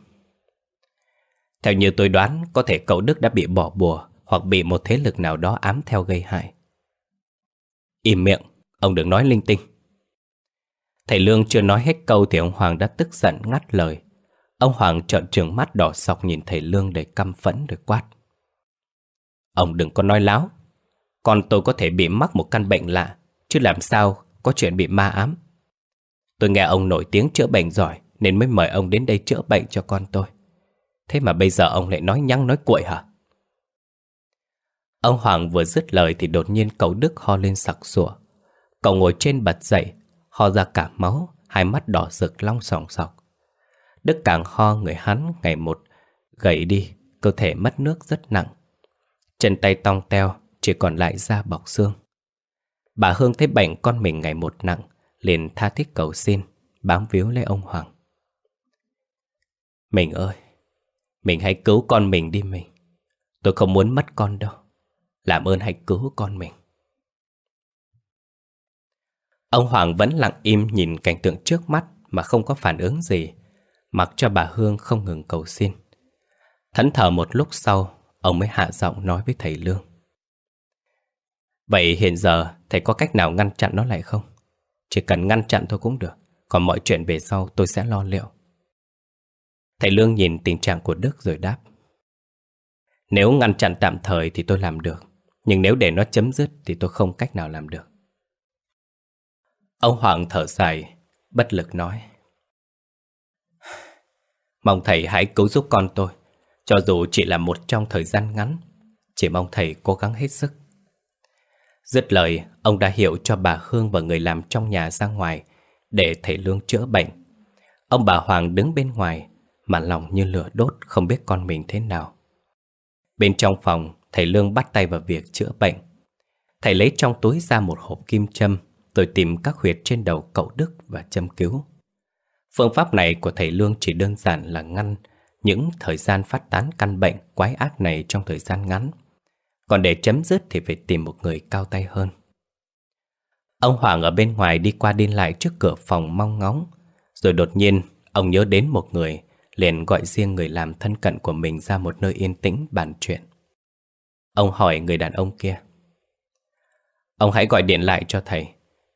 Theo như tôi đoán, có thể cậu Đức đã bị bỏ bùa hoặc bị một thế lực nào đó ám theo gây hại. Im miệng, ông đừng nói linh tinh. Thầy Lương chưa nói hết câu thì ông Hoàng đã tức giận ngắt lời. Ông Hoàng trợn trừng mắt đỏ sọc nhìn thầy Lương để căm phẫn rồi quát. Ông đừng có nói láo. Con tôi có thể bị mắc một căn bệnh lạ Chứ làm sao có chuyện bị ma ám Tôi nghe ông nổi tiếng chữa bệnh giỏi Nên mới mời ông đến đây chữa bệnh cho con tôi Thế mà bây giờ ông lại nói nhăng nói cuội hả Ông Hoàng vừa dứt lời Thì đột nhiên cậu Đức ho lên sặc sủa Cậu ngồi trên bật dậy Ho ra cả máu Hai mắt đỏ rực long sòng sọc Đức càng ho người hắn ngày một Gầy đi Cơ thể mất nước rất nặng Chân tay tong teo Chỉ còn lại da bọc xương Bà Hương thấy bệnh con mình ngày một nặng, liền tha thiết cầu xin, bám víu lấy ông Hoàng. Mình ơi, mình hãy cứu con mình đi mình. Tôi không muốn mất con đâu. Làm ơn hãy cứu con mình. Ông Hoàng vẫn lặng im nhìn cảnh tượng trước mắt mà không có phản ứng gì, mặc cho bà Hương không ngừng cầu xin. Thẫn thờ một lúc sau, ông mới hạ giọng nói với thầy Lương. Vậy hiện giờ thầy có cách nào ngăn chặn nó lại không? Chỉ cần ngăn chặn thôi cũng được Còn mọi chuyện về sau tôi sẽ lo liệu Thầy Lương nhìn tình trạng của Đức rồi đáp Nếu ngăn chặn tạm thời thì tôi làm được Nhưng nếu để nó chấm dứt thì tôi không cách nào làm được Ông Hoàng thở dài Bất lực nói Mong thầy hãy cứu giúp con tôi Cho dù chỉ là một trong thời gian ngắn Chỉ mong thầy cố gắng hết sức Dứt lời, ông đã hiệu cho bà Hương và người làm trong nhà ra ngoài để thầy Lương chữa bệnh. Ông bà Hoàng đứng bên ngoài mà lòng như lửa đốt không biết con mình thế nào. Bên trong phòng, thầy Lương bắt tay vào việc chữa bệnh. Thầy lấy trong túi ra một hộp kim châm rồi tìm các huyệt trên đầu cậu Đức và châm cứu. Phương pháp này của thầy Lương chỉ đơn giản là ngăn những thời gian phát tán căn bệnh quái ác này trong thời gian ngắn. Còn để chấm dứt thì phải tìm một người cao tay hơn Ông Hoàng ở bên ngoài đi qua đi lại trước cửa phòng mong ngóng Rồi đột nhiên ông nhớ đến một người Liền gọi riêng người làm thân cận của mình ra một nơi yên tĩnh bàn chuyện Ông hỏi người đàn ông kia Ông hãy gọi điện lại cho thầy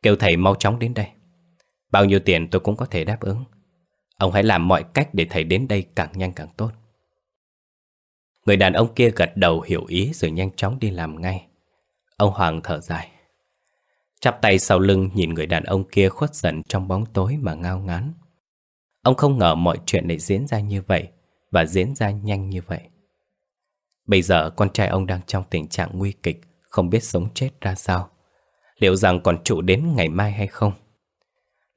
Kêu thầy mau chóng đến đây Bao nhiêu tiền tôi cũng có thể đáp ứng Ông hãy làm mọi cách để thầy đến đây càng nhanh càng tốt Người đàn ông kia gật đầu hiểu ý rồi nhanh chóng đi làm ngay. Ông Hoàng thở dài. Chắp tay sau lưng nhìn người đàn ông kia khuất dần trong bóng tối mà ngao ngán. Ông không ngờ mọi chuyện lại diễn ra như vậy và diễn ra nhanh như vậy. Bây giờ con trai ông đang trong tình trạng nguy kịch, không biết sống chết ra sao. Liệu rằng còn trụ đến ngày mai hay không?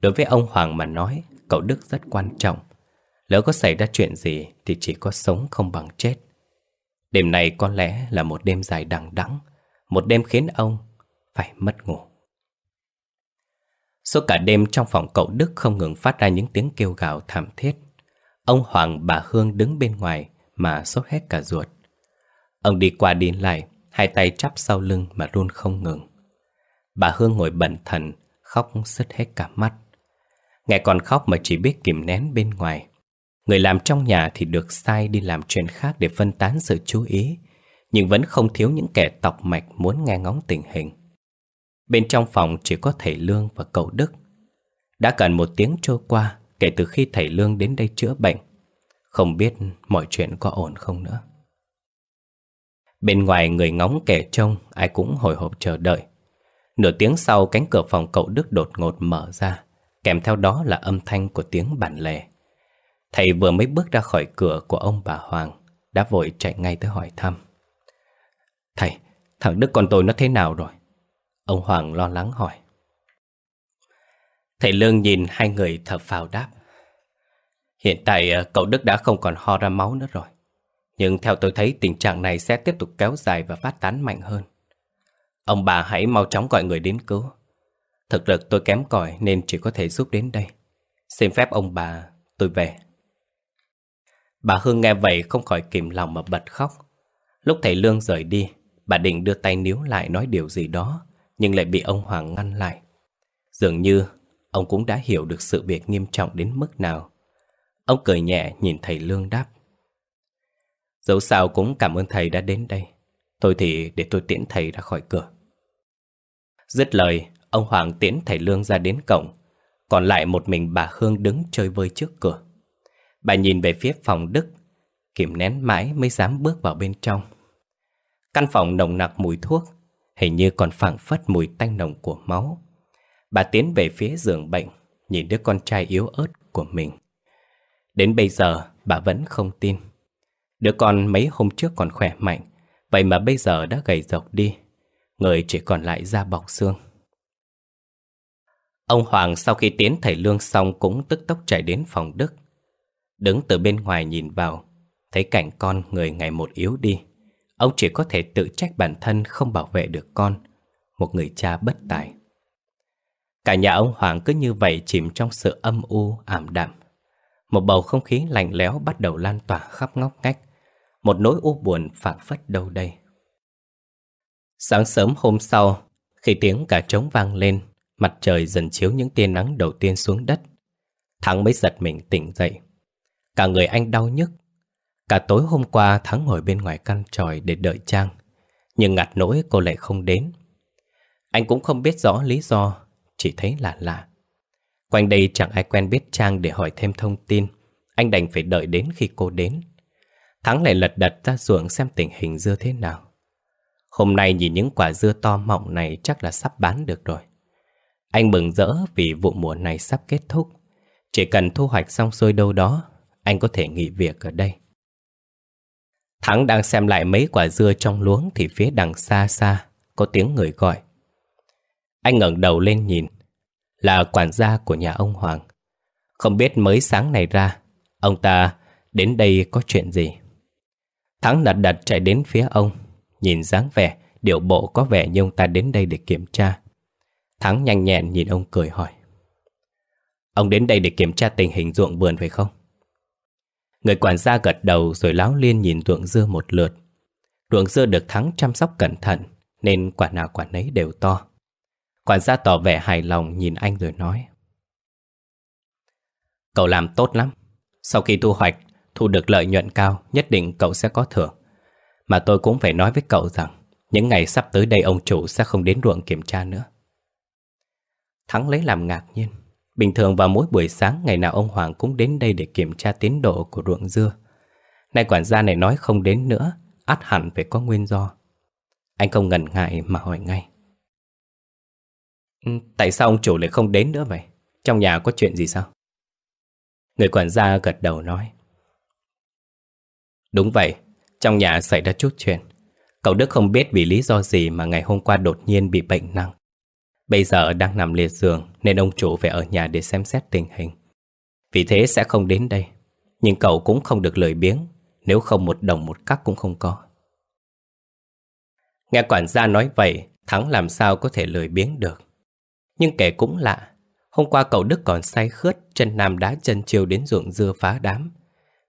Đối với ông Hoàng mà nói, cậu Đức rất quan trọng. Lỡ có xảy ra chuyện gì thì chỉ có sống không bằng chết. Đêm này có lẽ là một đêm dài đằng đẵng, một đêm khiến ông phải mất ngủ. Suốt cả đêm trong phòng cậu Đức không ngừng phát ra những tiếng kêu gào thảm thiết. Ông Hoàng bà Hương đứng bên ngoài mà sốt hết cả ruột. Ông đi qua đi lại, hai tay chắp sau lưng mà run không ngừng. Bà Hương ngồi bần thần, khóc sứt hết cả mắt. Nghe còn khóc mà chỉ biết kìm nén bên ngoài. Người làm trong nhà thì được sai đi làm chuyện khác để phân tán sự chú ý, nhưng vẫn không thiếu những kẻ tọc mạch muốn nghe ngóng tình hình. Bên trong phòng chỉ có thầy Lương và cậu Đức. Đã gần một tiếng trôi qua kể từ khi thầy Lương đến đây chữa bệnh. Không biết mọi chuyện có ổn không nữa. Bên ngoài người ngóng kẻ trông ai cũng hồi hộp chờ đợi. Nửa tiếng sau cánh cửa phòng cậu Đức đột ngột mở ra, kèm theo đó là âm thanh của tiếng bản lề. Thầy vừa mới bước ra khỏi cửa của ông bà Hoàng Đã vội chạy ngay tới hỏi thăm Thầy, thằng Đức con tôi nó thế nào rồi? Ông Hoàng lo lắng hỏi Thầy Lương nhìn hai người thở phào đáp Hiện tại ờ, cậu Đức đã không còn ho ra máu nữa rồi Nhưng theo tôi thấy tình trạng này sẽ tiếp tục kéo dài và phát tán mạnh hơn Ông bà hãy mau chóng gọi người đến cứu Thực lực tôi kém cỏi nên chỉ có thể giúp đến đây Xin phép ông bà tôi về Bà Hương nghe vậy không khỏi kìm lòng mà bật khóc. Lúc thầy Lương rời đi, bà định đưa tay níu lại nói điều gì đó, nhưng lại bị ông Hoàng ngăn lại. Dường như ông cũng đã hiểu được sự việc nghiêm trọng đến mức nào. Ông cười nhẹ nhìn thầy Lương đáp. Dẫu sao cũng cảm ơn thầy đã đến đây. tôi thì để tôi tiễn thầy ra khỏi cửa. Dứt lời, ông Hoàng tiễn thầy Lương ra đến cổng, còn lại một mình bà Hương đứng chơi vơi trước cửa. Bà nhìn về phía phòng Đức, kiềm nén mãi mới dám bước vào bên trong. Căn phòng nồng nặc mùi thuốc, hình như còn phảng phất mùi tanh nồng của máu. Bà tiến về phía giường bệnh, nhìn đứa con trai yếu ớt của mình. Đến bây giờ, bà vẫn không tin. Đứa con mấy hôm trước còn khỏe mạnh, vậy mà bây giờ đã gầy rộc đi. Người chỉ còn lại da bọc xương. Ông Hoàng sau khi tiến thầy Lương xong cũng tức tốc chạy đến phòng Đức. Đứng từ bên ngoài nhìn vào Thấy cảnh con người ngày một yếu đi Ông chỉ có thể tự trách bản thân không bảo vệ được con Một người cha bất tài Cả nhà ông Hoàng cứ như vậy chìm trong sự âm u, ảm đạm Một bầu không khí lạnh lẽo bắt đầu lan tỏa khắp ngóc ngách Một nỗi u buồn phảng phất đâu đây Sáng sớm hôm sau Khi tiếng cả trống vang lên Mặt trời dần chiếu những tia nắng đầu tiên xuống đất Thắng mới giật mình tỉnh dậy Cả người anh đau nhức Cả tối hôm qua Thắng ngồi bên ngoài căn tròi để đợi Trang Nhưng ngặt nỗi cô lại không đến Anh cũng không biết rõ lý do Chỉ thấy là lạ, lạ Quanh đây chẳng ai quen biết Trang để hỏi thêm thông tin Anh đành phải đợi đến khi cô đến Thắng lại lật đật ra ruộng xem tình hình dưa thế nào Hôm nay nhìn những quả dưa to mọng này chắc là sắp bán được rồi Anh mừng rỡ vì vụ mùa này sắp kết thúc Chỉ cần thu hoạch xong xuôi đâu đó anh có thể nghỉ việc ở đây. Thắng đang xem lại mấy quả dưa trong luống thì phía đằng xa xa có tiếng người gọi. Anh ngẩng đầu lên nhìn, là quản gia của nhà ông Hoàng. Không biết mới sáng này ra, ông ta đến đây có chuyện gì. Thắng lật đặt chạy đến phía ông, nhìn dáng vẻ, điệu bộ có vẻ như ông ta đến đây để kiểm tra. Thắng nhanh nhẹn nhìn ông cười hỏi. Ông đến đây để kiểm tra tình hình ruộng vườn phải không? Người quản gia gật đầu rồi láo liên nhìn ruộng dưa một lượt. Ruộng dưa được Thắng chăm sóc cẩn thận nên quả nào quả nấy đều to. Quản gia tỏ vẻ hài lòng nhìn anh rồi nói. Cậu làm tốt lắm. Sau khi thu hoạch, thu được lợi nhuận cao, nhất định cậu sẽ có thưởng. Mà tôi cũng phải nói với cậu rằng, những ngày sắp tới đây ông chủ sẽ không đến ruộng kiểm tra nữa. Thắng lấy làm ngạc nhiên. Bình thường vào mỗi buổi sáng ngày nào ông Hoàng cũng đến đây để kiểm tra tiến độ của ruộng dưa. Nay quản gia này nói không đến nữa, át hẳn phải có nguyên do. Anh không ngần ngại mà hỏi ngay. Ừ, tại sao ông chủ lại không đến nữa vậy? Trong nhà có chuyện gì sao? Người quản gia gật đầu nói. Đúng vậy, trong nhà xảy ra chút chuyện. Cậu Đức không biết vì lý do gì mà ngày hôm qua đột nhiên bị bệnh nặng. Bây giờ đang nằm liệt giường nên ông chủ về ở nhà để xem xét tình hình. Vì thế sẽ không đến đây. Nhưng cậu cũng không được lười biếng, nếu không một đồng một cắc cũng không có. Nghe quản gia nói vậy, Thắng làm sao có thể lười biếng được. Nhưng kể cũng lạ, hôm qua cậu Đức còn say khướt, chân nam đá chân chiều đến ruộng dưa phá đám.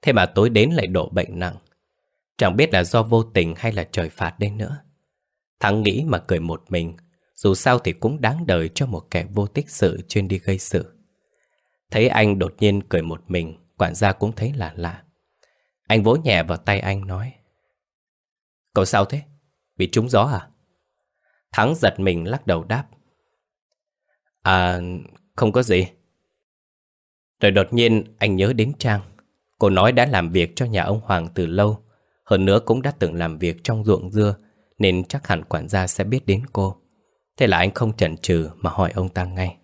Thế mà tối đến lại đổ bệnh nặng. Chẳng biết là do vô tình hay là trời phạt đây nữa. Thắng nghĩ mà cười một mình, dù sao thì cũng đáng đời cho một kẻ vô tích sự chuyên đi gây sự Thấy anh đột nhiên cười một mình Quản gia cũng thấy lạ lạ Anh vỗ nhẹ vào tay anh nói Cậu sao thế? Bị trúng gió à? Thắng giật mình lắc đầu đáp À không có gì Rồi đột nhiên anh nhớ đến Trang Cô nói đã làm việc cho nhà ông Hoàng từ lâu Hơn nữa cũng đã từng làm việc trong ruộng dưa Nên chắc hẳn quản gia sẽ biết đến cô Thế là anh không chần chừ mà hỏi ông ta ngay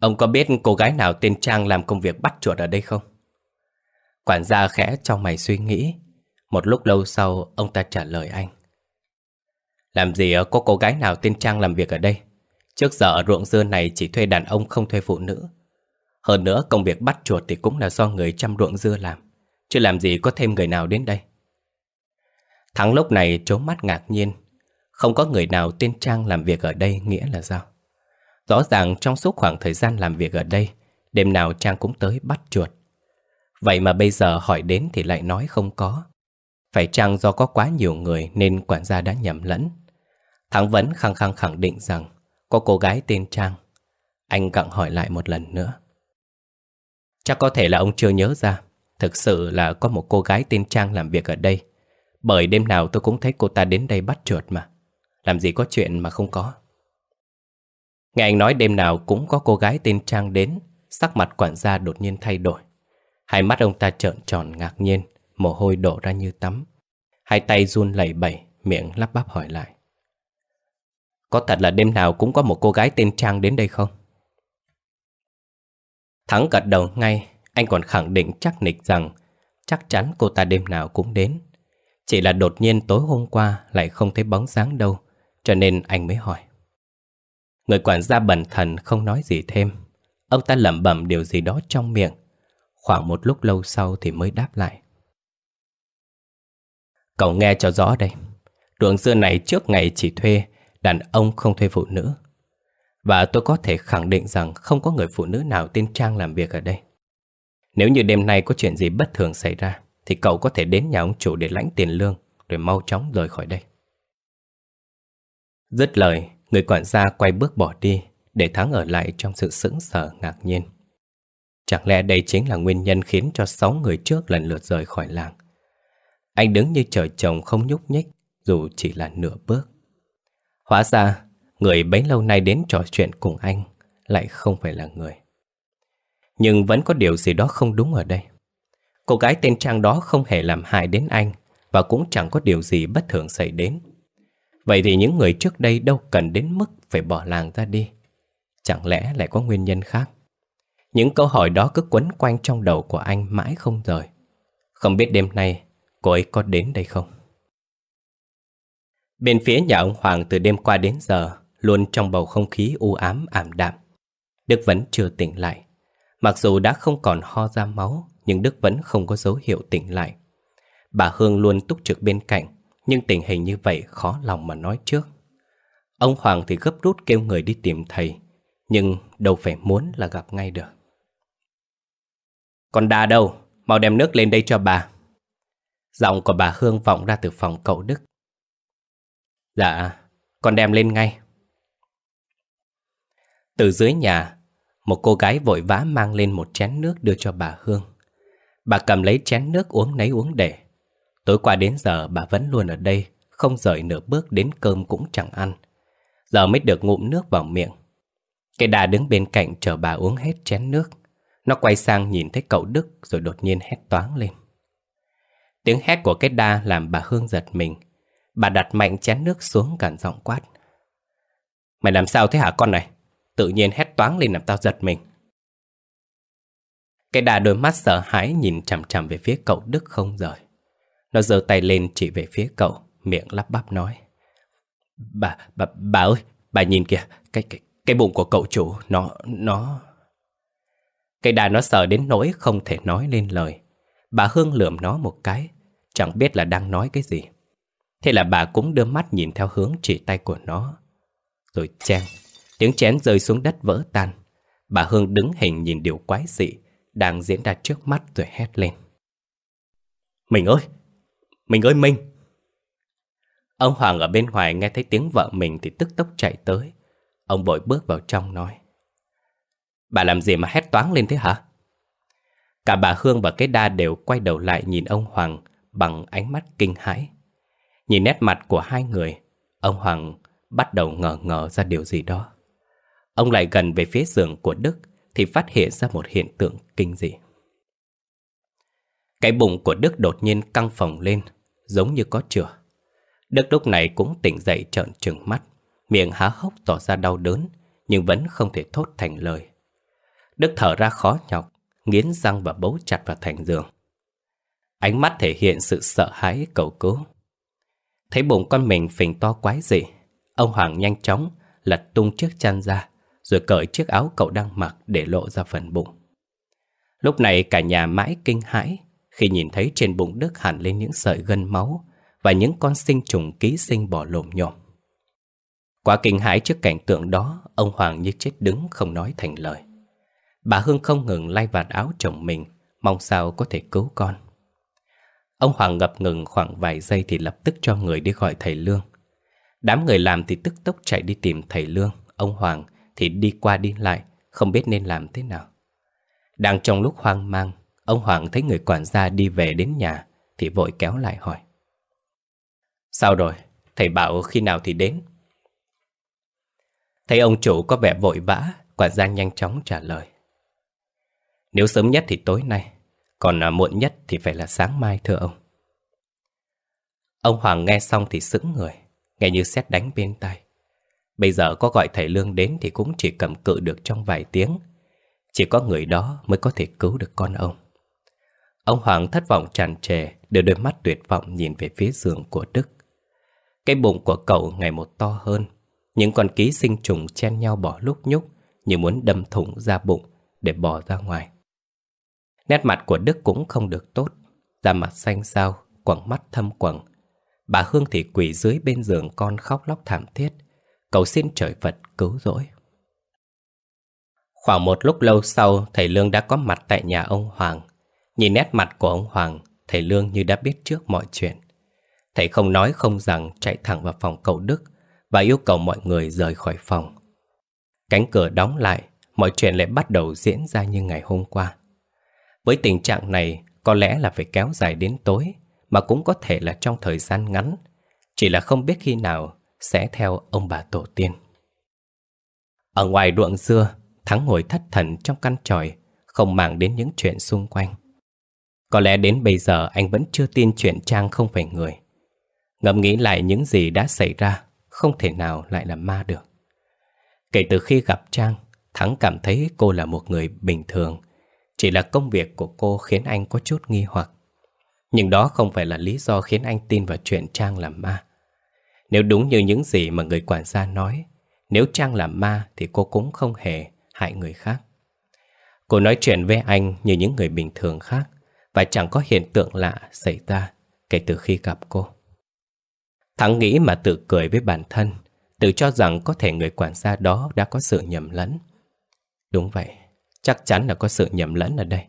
Ông có biết cô gái nào tên Trang làm công việc bắt chuột ở đây không? Quản gia khẽ cho mày suy nghĩ Một lúc lâu sau ông ta trả lời anh Làm gì có cô gái nào tên Trang làm việc ở đây? Trước giờ ở ruộng dưa này chỉ thuê đàn ông không thuê phụ nữ Hơn nữa công việc bắt chuột thì cũng là do người chăm ruộng dưa làm Chứ làm gì có thêm người nào đến đây Thắng lúc này trố mắt ngạc nhiên không có người nào tên Trang làm việc ở đây nghĩa là sao? Rõ ràng trong suốt khoảng thời gian làm việc ở đây, đêm nào Trang cũng tới bắt chuột. Vậy mà bây giờ hỏi đến thì lại nói không có. Phải chăng do có quá nhiều người nên quản gia đã nhầm lẫn? Thắng vẫn khăng khăng khẳng định rằng có cô gái tên Trang. Anh cặn hỏi lại một lần nữa. Chắc có thể là ông chưa nhớ ra. Thực sự là có một cô gái tên Trang làm việc ở đây. Bởi đêm nào tôi cũng thấy cô ta đến đây bắt chuột mà. Làm gì có chuyện mà không có Nghe anh nói đêm nào cũng có cô gái tên Trang đến Sắc mặt quản gia đột nhiên thay đổi Hai mắt ông ta trợn tròn ngạc nhiên Mồ hôi đổ ra như tắm Hai tay run lẩy bẩy Miệng lắp bắp hỏi lại Có thật là đêm nào cũng có một cô gái tên Trang đến đây không? Thắng gật đầu ngay Anh còn khẳng định chắc nịch rằng Chắc chắn cô ta đêm nào cũng đến Chỉ là đột nhiên tối hôm qua Lại không thấy bóng dáng đâu cho nên anh mới hỏi. Người quản gia bẩn thần không nói gì thêm. Ông ta lẩm bẩm điều gì đó trong miệng. Khoảng một lúc lâu sau thì mới đáp lại. Cậu nghe cho rõ đây. Ruộng dưa này trước ngày chỉ thuê, đàn ông không thuê phụ nữ. Và tôi có thể khẳng định rằng không có người phụ nữ nào tên Trang làm việc ở đây. Nếu như đêm nay có chuyện gì bất thường xảy ra, thì cậu có thể đến nhà ông chủ để lãnh tiền lương, rồi mau chóng rời khỏi đây. Dứt lời, người quản gia quay bước bỏ đi, để Thắng ở lại trong sự sững sờ ngạc nhiên. Chẳng lẽ đây chính là nguyên nhân khiến cho sáu người trước lần lượt rời khỏi làng? Anh đứng như trời trồng không nhúc nhích, dù chỉ là nửa bước. Hóa ra, người bấy lâu nay đến trò chuyện cùng anh lại không phải là người. Nhưng vẫn có điều gì đó không đúng ở đây. Cô gái tên Trang đó không hề làm hại đến anh và cũng chẳng có điều gì bất thường xảy đến. Vậy thì những người trước đây đâu cần đến mức phải bỏ làng ra đi. Chẳng lẽ lại có nguyên nhân khác? Những câu hỏi đó cứ quấn quanh trong đầu của anh mãi không rời. Không biết đêm nay cô ấy có đến đây không? Bên phía nhà ông Hoàng từ đêm qua đến giờ luôn trong bầu không khí u ám ảm đạm. Đức vẫn chưa tỉnh lại. Mặc dù đã không còn ho ra máu, nhưng Đức vẫn không có dấu hiệu tỉnh lại. Bà Hương luôn túc trực bên cạnh, nhưng tình hình như vậy khó lòng mà nói trước. Ông Hoàng thì gấp rút kêu người đi tìm thầy, nhưng đâu phải muốn là gặp ngay được. Còn đà đâu? Mau đem nước lên đây cho bà. Giọng của bà Hương vọng ra từ phòng cậu Đức. Dạ, con đem lên ngay. Từ dưới nhà, một cô gái vội vã mang lên một chén nước đưa cho bà Hương. Bà cầm lấy chén nước uống nấy uống để. Tối qua đến giờ bà vẫn luôn ở đây, không rời nửa bước đến cơm cũng chẳng ăn. Giờ mới được ngụm nước vào miệng. Cái đà đứng bên cạnh chờ bà uống hết chén nước. Nó quay sang nhìn thấy cậu Đức rồi đột nhiên hét toáng lên. Tiếng hét của cái đa làm bà Hương giật mình. Bà đặt mạnh chén nước xuống cản giọng quát. Mày làm sao thế hả con này? Tự nhiên hét toáng lên làm tao giật mình. Cái đà đôi mắt sợ hãi nhìn chằm chằm về phía cậu Đức không rời. Nó giơ tay lên chỉ về phía cậu, miệng lắp bắp nói. Bà, bà, bà ơi, bà nhìn kìa, cái, cái, cái bụng của cậu chủ, nó, nó... Cây đà nó sợ đến nỗi không thể nói lên lời. Bà Hương lườm nó một cái, chẳng biết là đang nói cái gì. Thế là bà cũng đưa mắt nhìn theo hướng chỉ tay của nó. Rồi chang, tiếng chén rơi xuống đất vỡ tan. Bà Hương đứng hình nhìn điều quái dị đang diễn ra trước mắt rồi hét lên. Mình ơi, mình ơi minh Ông Hoàng ở bên ngoài nghe thấy tiếng vợ mình thì tức tốc chạy tới. Ông vội bước vào trong nói. Bà làm gì mà hét toáng lên thế hả? Cả bà Hương và cái đa đều quay đầu lại nhìn ông Hoàng bằng ánh mắt kinh hãi. Nhìn nét mặt của hai người, ông Hoàng bắt đầu ngờ ngờ ra điều gì đó. Ông lại gần về phía giường của Đức thì phát hiện ra một hiện tượng kinh dị. Cái bụng của Đức đột nhiên căng phồng lên, giống như có chửa. Đức lúc này cũng tỉnh dậy trợn trừng mắt, miệng há hốc tỏ ra đau đớn, nhưng vẫn không thể thốt thành lời. Đức thở ra khó nhọc, nghiến răng và bấu chặt vào thành giường. Ánh mắt thể hiện sự sợ hãi cầu cứu. Thấy bụng con mình phình to quái dị, ông Hoàng nhanh chóng lật tung chiếc chăn ra, rồi cởi chiếc áo cậu đang mặc để lộ ra phần bụng. Lúc này cả nhà mãi kinh hãi, khi nhìn thấy trên bụng Đức hẳn lên những sợi gân máu và những con sinh trùng ký sinh bò lồm nhồm. Quá kinh hãi trước cảnh tượng đó, ông Hoàng như chết đứng không nói thành lời. Bà Hương không ngừng lay vạt áo chồng mình, mong sao có thể cứu con. Ông Hoàng ngập ngừng khoảng vài giây thì lập tức cho người đi gọi thầy Lương. Đám người làm thì tức tốc chạy đi tìm thầy Lương, ông Hoàng thì đi qua đi lại, không biết nên làm thế nào. Đang trong lúc hoang mang, Ông Hoàng thấy người quản gia đi về đến nhà Thì vội kéo lại hỏi Sao rồi? Thầy bảo khi nào thì đến? Thấy ông chủ có vẻ vội vã Quản gia nhanh chóng trả lời Nếu sớm nhất thì tối nay Còn à, muộn nhất thì phải là sáng mai thưa ông Ông Hoàng nghe xong thì sững người Nghe như xét đánh bên tay Bây giờ có gọi thầy Lương đến Thì cũng chỉ cầm cự được trong vài tiếng Chỉ có người đó mới có thể cứu được con ông Ông Hoàng thất vọng tràn trề, đưa đôi mắt tuyệt vọng nhìn về phía giường của Đức. Cái bụng của cậu ngày một to hơn, những con ký sinh trùng chen nhau bỏ lúc nhúc như muốn đâm thủng ra bụng để bỏ ra ngoài. Nét mặt của Đức cũng không được tốt, da mặt xanh xao, quẳng mắt thâm quầng. Bà Hương thì quỳ dưới bên giường con khóc lóc thảm thiết, cầu xin trời Phật cứu rỗi. Khoảng một lúc lâu sau, thầy Lương đã có mặt tại nhà ông Hoàng. Nhìn nét mặt của ông Hoàng, thầy Lương như đã biết trước mọi chuyện. Thầy không nói không rằng chạy thẳng vào phòng cậu Đức và yêu cầu mọi người rời khỏi phòng. Cánh cửa đóng lại, mọi chuyện lại bắt đầu diễn ra như ngày hôm qua. Với tình trạng này, có lẽ là phải kéo dài đến tối, mà cũng có thể là trong thời gian ngắn, chỉ là không biết khi nào sẽ theo ông bà tổ tiên. Ở ngoài ruộng dưa, Thắng ngồi thất thần trong căn tròi, không màng đến những chuyện xung quanh. Có lẽ đến bây giờ anh vẫn chưa tin chuyện Trang không phải người. Ngẫm nghĩ lại những gì đã xảy ra, không thể nào lại là ma được. Kể từ khi gặp Trang, Thắng cảm thấy cô là một người bình thường. Chỉ là công việc của cô khiến anh có chút nghi hoặc. Nhưng đó không phải là lý do khiến anh tin vào chuyện Trang là ma. Nếu đúng như những gì mà người quản gia nói, nếu Trang là ma thì cô cũng không hề hại người khác. Cô nói chuyện với anh như những người bình thường khác, và chẳng có hiện tượng lạ xảy ra kể từ khi gặp cô. Thắng nghĩ mà tự cười với bản thân, tự cho rằng có thể người quản gia đó đã có sự nhầm lẫn. Đúng vậy, chắc chắn là có sự nhầm lẫn ở đây.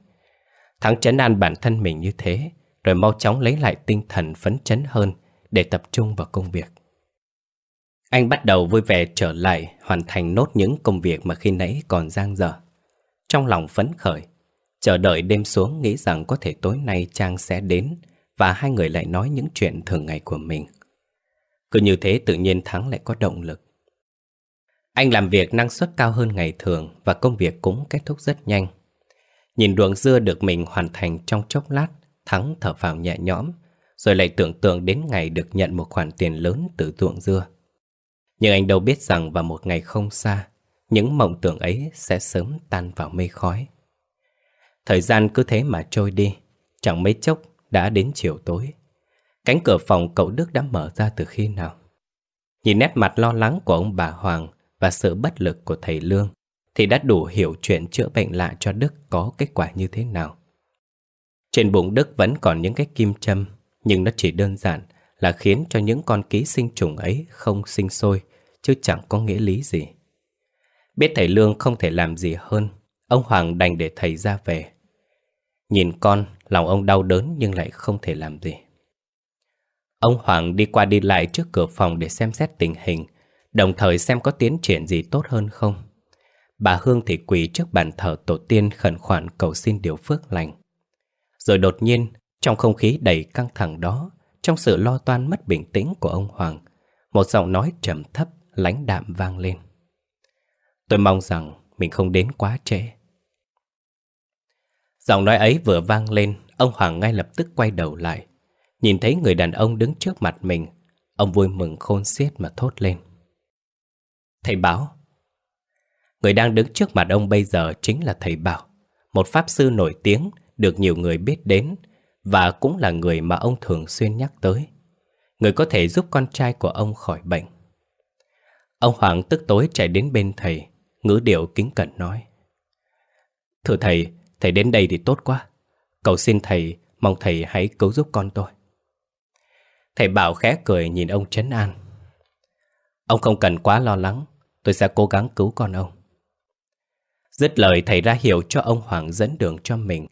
Thắng chấn an bản thân mình như thế, rồi mau chóng lấy lại tinh thần phấn chấn hơn để tập trung vào công việc. Anh bắt đầu vui vẻ trở lại hoàn thành nốt những công việc mà khi nãy còn giang dở. Trong lòng phấn khởi, Chờ đợi đêm xuống nghĩ rằng có thể tối nay Trang sẽ đến và hai người lại nói những chuyện thường ngày của mình. Cứ như thế tự nhiên Thắng lại có động lực. Anh làm việc năng suất cao hơn ngày thường và công việc cũng kết thúc rất nhanh. Nhìn ruộng dưa được mình hoàn thành trong chốc lát, Thắng thở vào nhẹ nhõm, rồi lại tưởng tượng đến ngày được nhận một khoản tiền lớn từ ruộng dưa. Nhưng anh đâu biết rằng vào một ngày không xa, những mộng tưởng ấy sẽ sớm tan vào mây khói. Thời gian cứ thế mà trôi đi, chẳng mấy chốc đã đến chiều tối. Cánh cửa phòng cậu Đức đã mở ra từ khi nào? Nhìn nét mặt lo lắng của ông bà Hoàng và sự bất lực của thầy Lương thì đã đủ hiểu chuyện chữa bệnh lạ cho Đức có kết quả như thế nào. Trên bụng Đức vẫn còn những cái kim châm, nhưng nó chỉ đơn giản là khiến cho những con ký sinh trùng ấy không sinh sôi, chứ chẳng có nghĩa lý gì. Biết thầy Lương không thể làm gì hơn, ông Hoàng đành để thầy ra về. Nhìn con, lòng ông đau đớn nhưng lại không thể làm gì. Ông Hoàng đi qua đi lại trước cửa phòng để xem xét tình hình, đồng thời xem có tiến triển gì tốt hơn không. Bà Hương thì quỳ trước bàn thờ tổ tiên khẩn khoản cầu xin điều phước lành. Rồi đột nhiên, trong không khí đầy căng thẳng đó, trong sự lo toan mất bình tĩnh của ông Hoàng, một giọng nói trầm thấp, lãnh đạm vang lên. Tôi mong rằng mình không đến quá trễ. Giọng nói ấy vừa vang lên, ông Hoàng ngay lập tức quay đầu lại. Nhìn thấy người đàn ông đứng trước mặt mình, ông vui mừng khôn xiết mà thốt lên. Thầy Bảo Người đang đứng trước mặt ông bây giờ chính là thầy Bảo, một pháp sư nổi tiếng được nhiều người biết đến và cũng là người mà ông thường xuyên nhắc tới. Người có thể giúp con trai của ông khỏi bệnh. Ông Hoàng tức tối chạy đến bên thầy, ngữ điệu kính cẩn nói. Thưa thầy, Thầy đến đây thì tốt quá. Cầu xin thầy, mong thầy hãy cứu giúp con tôi. Thầy Bảo khẽ cười nhìn ông Trấn An. Ông không cần quá lo lắng, tôi sẽ cố gắng cứu con ông. Dứt lời thầy ra hiệu cho ông Hoàng dẫn đường cho mình.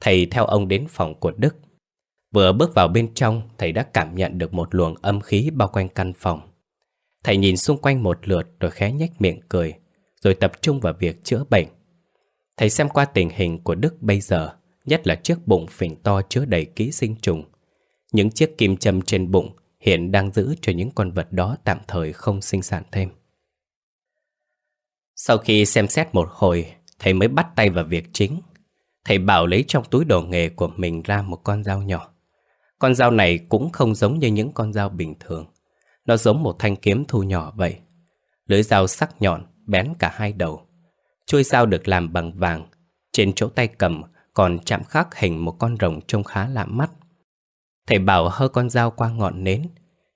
Thầy theo ông đến phòng của Đức. Vừa bước vào bên trong, thầy đã cảm nhận được một luồng âm khí bao quanh căn phòng. Thầy nhìn xung quanh một lượt rồi khẽ nhếch miệng cười, rồi tập trung vào việc chữa bệnh. Thầy xem qua tình hình của Đức bây giờ, nhất là chiếc bụng phình to chứa đầy ký sinh trùng. Những chiếc kim châm trên bụng hiện đang giữ cho những con vật đó tạm thời không sinh sản thêm. Sau khi xem xét một hồi, thầy mới bắt tay vào việc chính. Thầy bảo lấy trong túi đồ nghề của mình ra một con dao nhỏ. Con dao này cũng không giống như những con dao bình thường. Nó giống một thanh kiếm thu nhỏ vậy. Lưỡi dao sắc nhọn, bén cả hai đầu. Chuôi dao được làm bằng vàng, trên chỗ tay cầm còn chạm khắc hình một con rồng trông khá lạ mắt. Thầy bảo hơ con dao qua ngọn nến,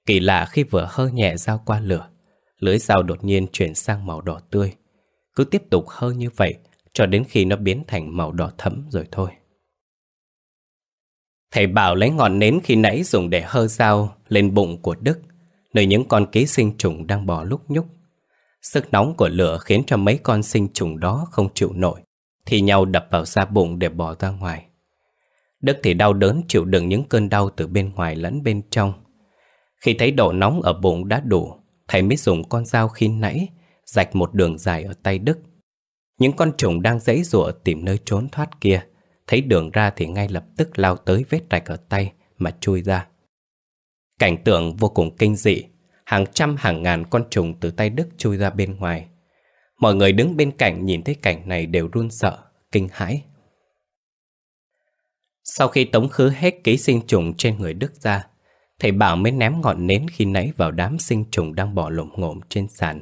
kỳ lạ khi vừa hơ nhẹ dao qua lửa, lưới dao đột nhiên chuyển sang màu đỏ tươi. Cứ tiếp tục hơ như vậy cho đến khi nó biến thành màu đỏ thẫm rồi thôi. Thầy bảo lấy ngọn nến khi nãy dùng để hơ dao lên bụng của Đức, nơi những con ký sinh trùng đang bò lúc nhúc. Sức nóng của lửa khiến cho mấy con sinh trùng đó không chịu nổi, thì nhau đập vào da bụng để bỏ ra ngoài. Đức thì đau đớn chịu đựng những cơn đau từ bên ngoài lẫn bên trong. Khi thấy độ nóng ở bụng đã đủ, thầy mới dùng con dao khi nãy rạch một đường dài ở tay Đức. Những con trùng đang dãy rụa tìm nơi trốn thoát kia, thấy đường ra thì ngay lập tức lao tới vết rạch ở tay mà chui ra. Cảnh tượng vô cùng kinh dị hàng trăm hàng ngàn con trùng từ tay Đức chui ra bên ngoài. Mọi người đứng bên cạnh nhìn thấy cảnh này đều run sợ, kinh hãi. Sau khi tống khứ hết ký sinh trùng trên người Đức ra, thầy Bảo mới ném ngọn nến khi nãy vào đám sinh trùng đang bỏ lổm ngổm trên sàn.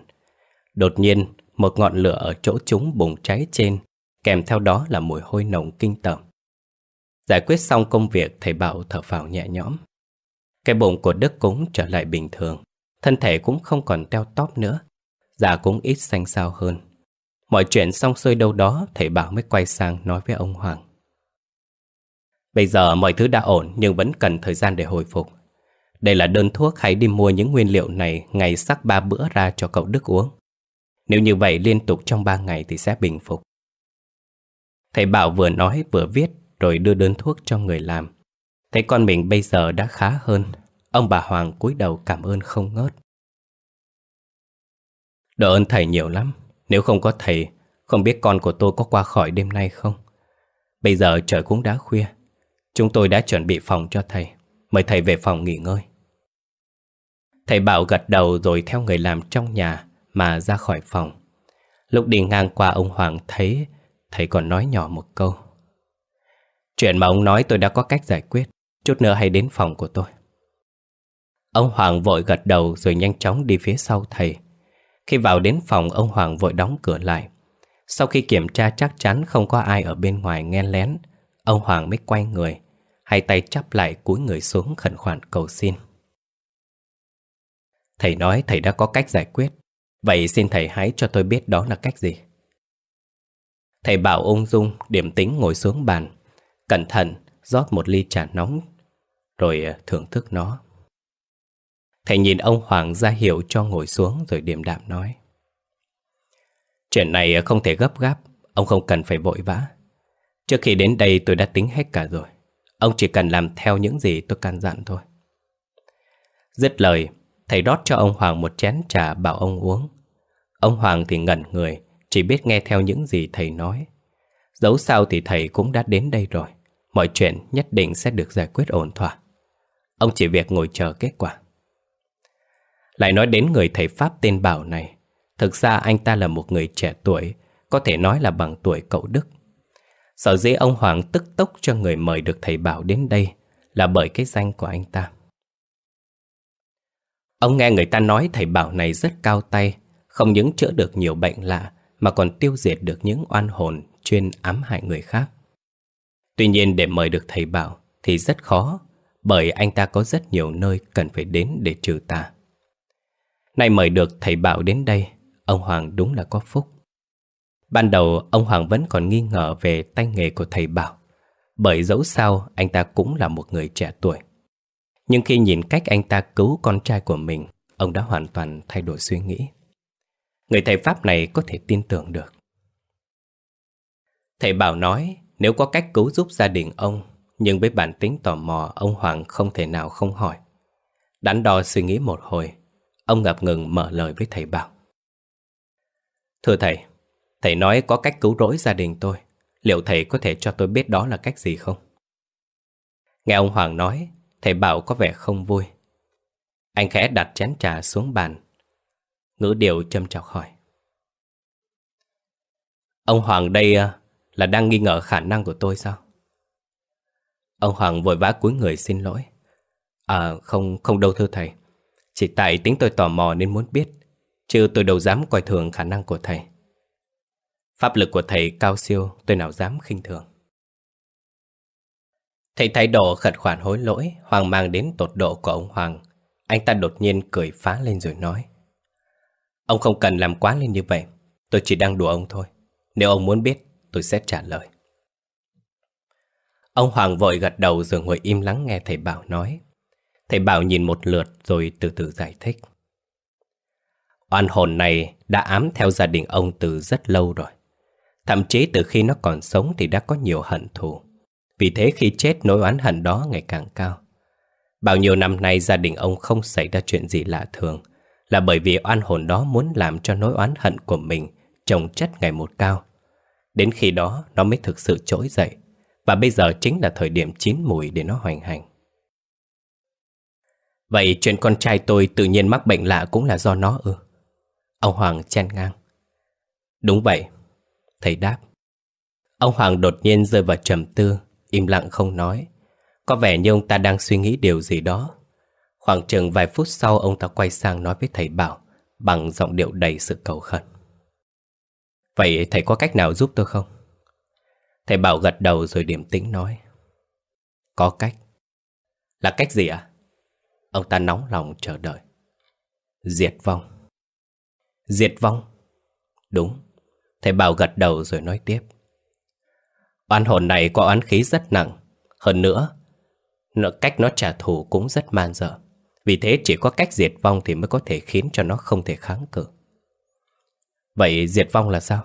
Đột nhiên, một ngọn lửa ở chỗ chúng bùng cháy trên, kèm theo đó là mùi hôi nồng kinh tởm. Giải quyết xong công việc, thầy Bảo thở phào nhẹ nhõm. Cái bụng của Đức cũng trở lại bình thường. Thân thể cũng không còn teo tóp nữa Già cũng ít xanh xao hơn Mọi chuyện xong xuôi đâu đó Thầy Bảo mới quay sang nói với ông Hoàng Bây giờ mọi thứ đã ổn Nhưng vẫn cần thời gian để hồi phục Đây là đơn thuốc hãy đi mua những nguyên liệu này Ngày sắc ba bữa ra cho cậu Đức uống Nếu như vậy liên tục trong ba ngày Thì sẽ bình phục Thầy Bảo vừa nói vừa viết Rồi đưa đơn thuốc cho người làm Thấy con mình bây giờ đã khá hơn Ông bà Hoàng cúi đầu cảm ơn không ngớt Đỡ ơn thầy nhiều lắm Nếu không có thầy Không biết con của tôi có qua khỏi đêm nay không Bây giờ trời cũng đã khuya Chúng tôi đã chuẩn bị phòng cho thầy Mời thầy về phòng nghỉ ngơi Thầy Bảo gật đầu rồi theo người làm trong nhà Mà ra khỏi phòng Lúc đi ngang qua ông Hoàng thấy Thầy còn nói nhỏ một câu Chuyện mà ông nói tôi đã có cách giải quyết Chút nữa hãy đến phòng của tôi Ông Hoàng vội gật đầu rồi nhanh chóng đi phía sau thầy. Khi vào đến phòng, ông Hoàng vội đóng cửa lại. Sau khi kiểm tra chắc chắn không có ai ở bên ngoài nghe lén, ông Hoàng mới quay người, hai tay chắp lại cúi người xuống khẩn khoản cầu xin. Thầy nói thầy đã có cách giải quyết, vậy xin thầy hãy cho tôi biết đó là cách gì. Thầy bảo ung dung, điểm tính ngồi xuống bàn, cẩn thận rót một ly trà nóng, rồi thưởng thức nó. Thầy nhìn ông Hoàng ra hiệu cho ngồi xuống rồi điềm đạm nói. Chuyện này không thể gấp gáp, ông không cần phải vội vã. Trước khi đến đây tôi đã tính hết cả rồi. Ông chỉ cần làm theo những gì tôi căn dặn thôi. Dứt lời, thầy đót cho ông Hoàng một chén trà bảo ông uống. Ông Hoàng thì ngẩn người, chỉ biết nghe theo những gì thầy nói. Dẫu sao thì thầy cũng đã đến đây rồi, mọi chuyện nhất định sẽ được giải quyết ổn thỏa. Ông chỉ việc ngồi chờ kết quả. Lại nói đến người thầy Pháp tên Bảo này Thực ra anh ta là một người trẻ tuổi Có thể nói là bằng tuổi cậu Đức Sở dĩ ông Hoàng tức tốc cho người mời được thầy Bảo đến đây Là bởi cái danh của anh ta Ông nghe người ta nói thầy Bảo này rất cao tay Không những chữa được nhiều bệnh lạ Mà còn tiêu diệt được những oan hồn chuyên ám hại người khác Tuy nhiên để mời được thầy Bảo thì rất khó Bởi anh ta có rất nhiều nơi cần phải đến để trừ tà Nay mời được thầy Bảo đến đây Ông Hoàng đúng là có phúc Ban đầu ông Hoàng vẫn còn nghi ngờ về tay nghề của thầy Bảo Bởi dẫu sao anh ta cũng là một người trẻ tuổi Nhưng khi nhìn cách anh ta cứu con trai của mình Ông đã hoàn toàn thay đổi suy nghĩ Người thầy Pháp này có thể tin tưởng được Thầy Bảo nói nếu có cách cứu giúp gia đình ông Nhưng với bản tính tò mò ông Hoàng không thể nào không hỏi Đắn đo suy nghĩ một hồi Ông ngập ngừng mở lời với thầy Bảo Thưa thầy, thầy nói có cách cứu rỗi gia đình tôi Liệu thầy có thể cho tôi biết đó là cách gì không? Nghe ông Hoàng nói, thầy Bảo có vẻ không vui Anh khẽ đặt chén trà xuống bàn Ngữ điệu châm chọc hỏi Ông Hoàng đây à, là đang nghi ngờ khả năng của tôi sao? Ông Hoàng vội vã cúi người xin lỗi. À không, không đâu thưa thầy. Chỉ tại tính tôi tò mò nên muốn biết Chứ tôi đâu dám coi thường khả năng của thầy Pháp lực của thầy cao siêu Tôi nào dám khinh thường Thầy thái độ khẩn khoản hối lỗi Hoàng mang đến tột độ của ông Hoàng Anh ta đột nhiên cười phá lên rồi nói Ông không cần làm quá lên như vậy Tôi chỉ đang đùa ông thôi Nếu ông muốn biết tôi sẽ trả lời Ông Hoàng vội gật đầu rồi ngồi im lắng nghe thầy Bảo nói Thầy Bảo nhìn một lượt rồi từ từ giải thích. Oan hồn này đã ám theo gia đình ông từ rất lâu rồi. Thậm chí từ khi nó còn sống thì đã có nhiều hận thù. Vì thế khi chết nỗi oán hận đó ngày càng cao. Bao nhiêu năm nay gia đình ông không xảy ra chuyện gì lạ thường là bởi vì oan hồn đó muốn làm cho nỗi oán hận của mình trồng chất ngày một cao. Đến khi đó nó mới thực sự trỗi dậy và bây giờ chính là thời điểm chín mùi để nó hoành hành. Vậy chuyện con trai tôi tự nhiên mắc bệnh lạ cũng là do nó ư? Ông Hoàng chen ngang. Đúng vậy, thầy đáp. Ông Hoàng đột nhiên rơi vào trầm tư, im lặng không nói. Có vẻ như ông ta đang suy nghĩ điều gì đó. Khoảng chừng vài phút sau ông ta quay sang nói với thầy Bảo bằng giọng điệu đầy sự cầu khẩn. Vậy thầy có cách nào giúp tôi không? Thầy Bảo gật đầu rồi điểm tĩnh nói. Có cách. Là cách gì ạ? À? Ông ta nóng lòng chờ đợi Diệt vong Diệt vong Đúng Thầy Bảo gật đầu rồi nói tiếp Oan hồn này có oán khí rất nặng Hơn nữa Cách nó trả thù cũng rất man dở Vì thế chỉ có cách diệt vong Thì mới có thể khiến cho nó không thể kháng cự Vậy diệt vong là sao?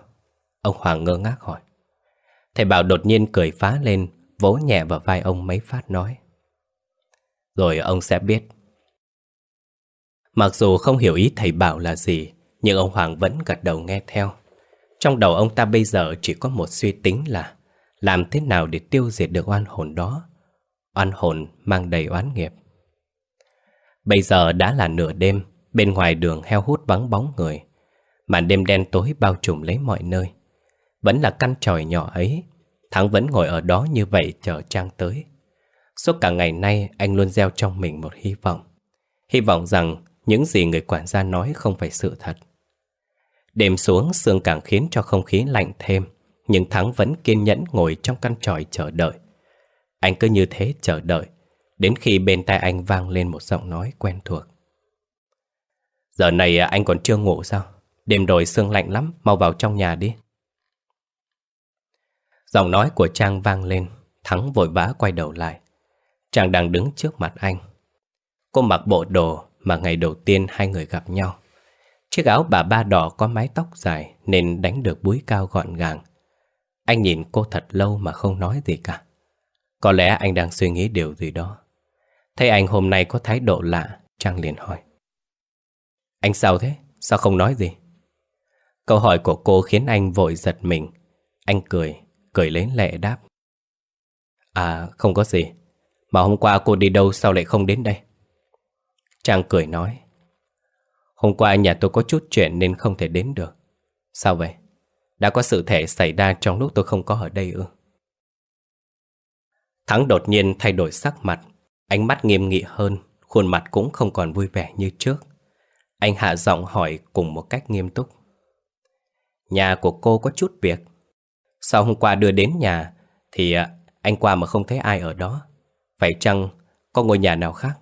Ông Hoàng ngơ ngác hỏi Thầy Bảo đột nhiên cười phá lên Vỗ nhẹ vào vai ông mấy phát nói Rồi ông sẽ biết Mặc dù không hiểu ý thầy bảo là gì, nhưng ông Hoàng vẫn gật đầu nghe theo. Trong đầu ông ta bây giờ chỉ có một suy tính là làm thế nào để tiêu diệt được oan hồn đó. Oan hồn mang đầy oán nghiệp. Bây giờ đã là nửa đêm, bên ngoài đường heo hút vắng bóng người. Màn đêm đen tối bao trùm lấy mọi nơi. Vẫn là căn tròi nhỏ ấy, Thắng vẫn ngồi ở đó như vậy chờ Trang tới. Suốt cả ngày nay anh luôn gieo trong mình một hy vọng. Hy vọng rằng những gì người quản gia nói không phải sự thật. Đêm xuống sương càng khiến cho không khí lạnh thêm, nhưng Thắng vẫn kiên nhẫn ngồi trong căn tròi chờ đợi. Anh cứ như thế chờ đợi, đến khi bên tai anh vang lên một giọng nói quen thuộc. Giờ này à, anh còn chưa ngủ sao? Đêm rồi sương lạnh lắm, mau vào trong nhà đi. Giọng nói của Trang vang lên, Thắng vội vã quay đầu lại. Trang đang đứng trước mặt anh. Cô mặc bộ đồ, mà ngày đầu tiên hai người gặp nhau. Chiếc áo bà ba đỏ có mái tóc dài nên đánh được búi cao gọn gàng. Anh nhìn cô thật lâu mà không nói gì cả. Có lẽ anh đang suy nghĩ điều gì đó. Thấy anh hôm nay có thái độ lạ, Trang liền hỏi. Anh sao thế? Sao không nói gì? Câu hỏi của cô khiến anh vội giật mình. Anh cười, cười lấy lệ đáp. À, không có gì. Mà hôm qua cô đi đâu sao lại không đến đây? chàng cười nói Hôm qua nhà tôi có chút chuyện nên không thể đến được Sao vậy? Đã có sự thể xảy ra trong lúc tôi không có ở đây ư? Thắng đột nhiên thay đổi sắc mặt Ánh mắt nghiêm nghị hơn Khuôn mặt cũng không còn vui vẻ như trước Anh hạ giọng hỏi cùng một cách nghiêm túc Nhà của cô có chút việc sau hôm qua đưa đến nhà Thì à, anh qua mà không thấy ai ở đó Phải chăng có ngôi nhà nào khác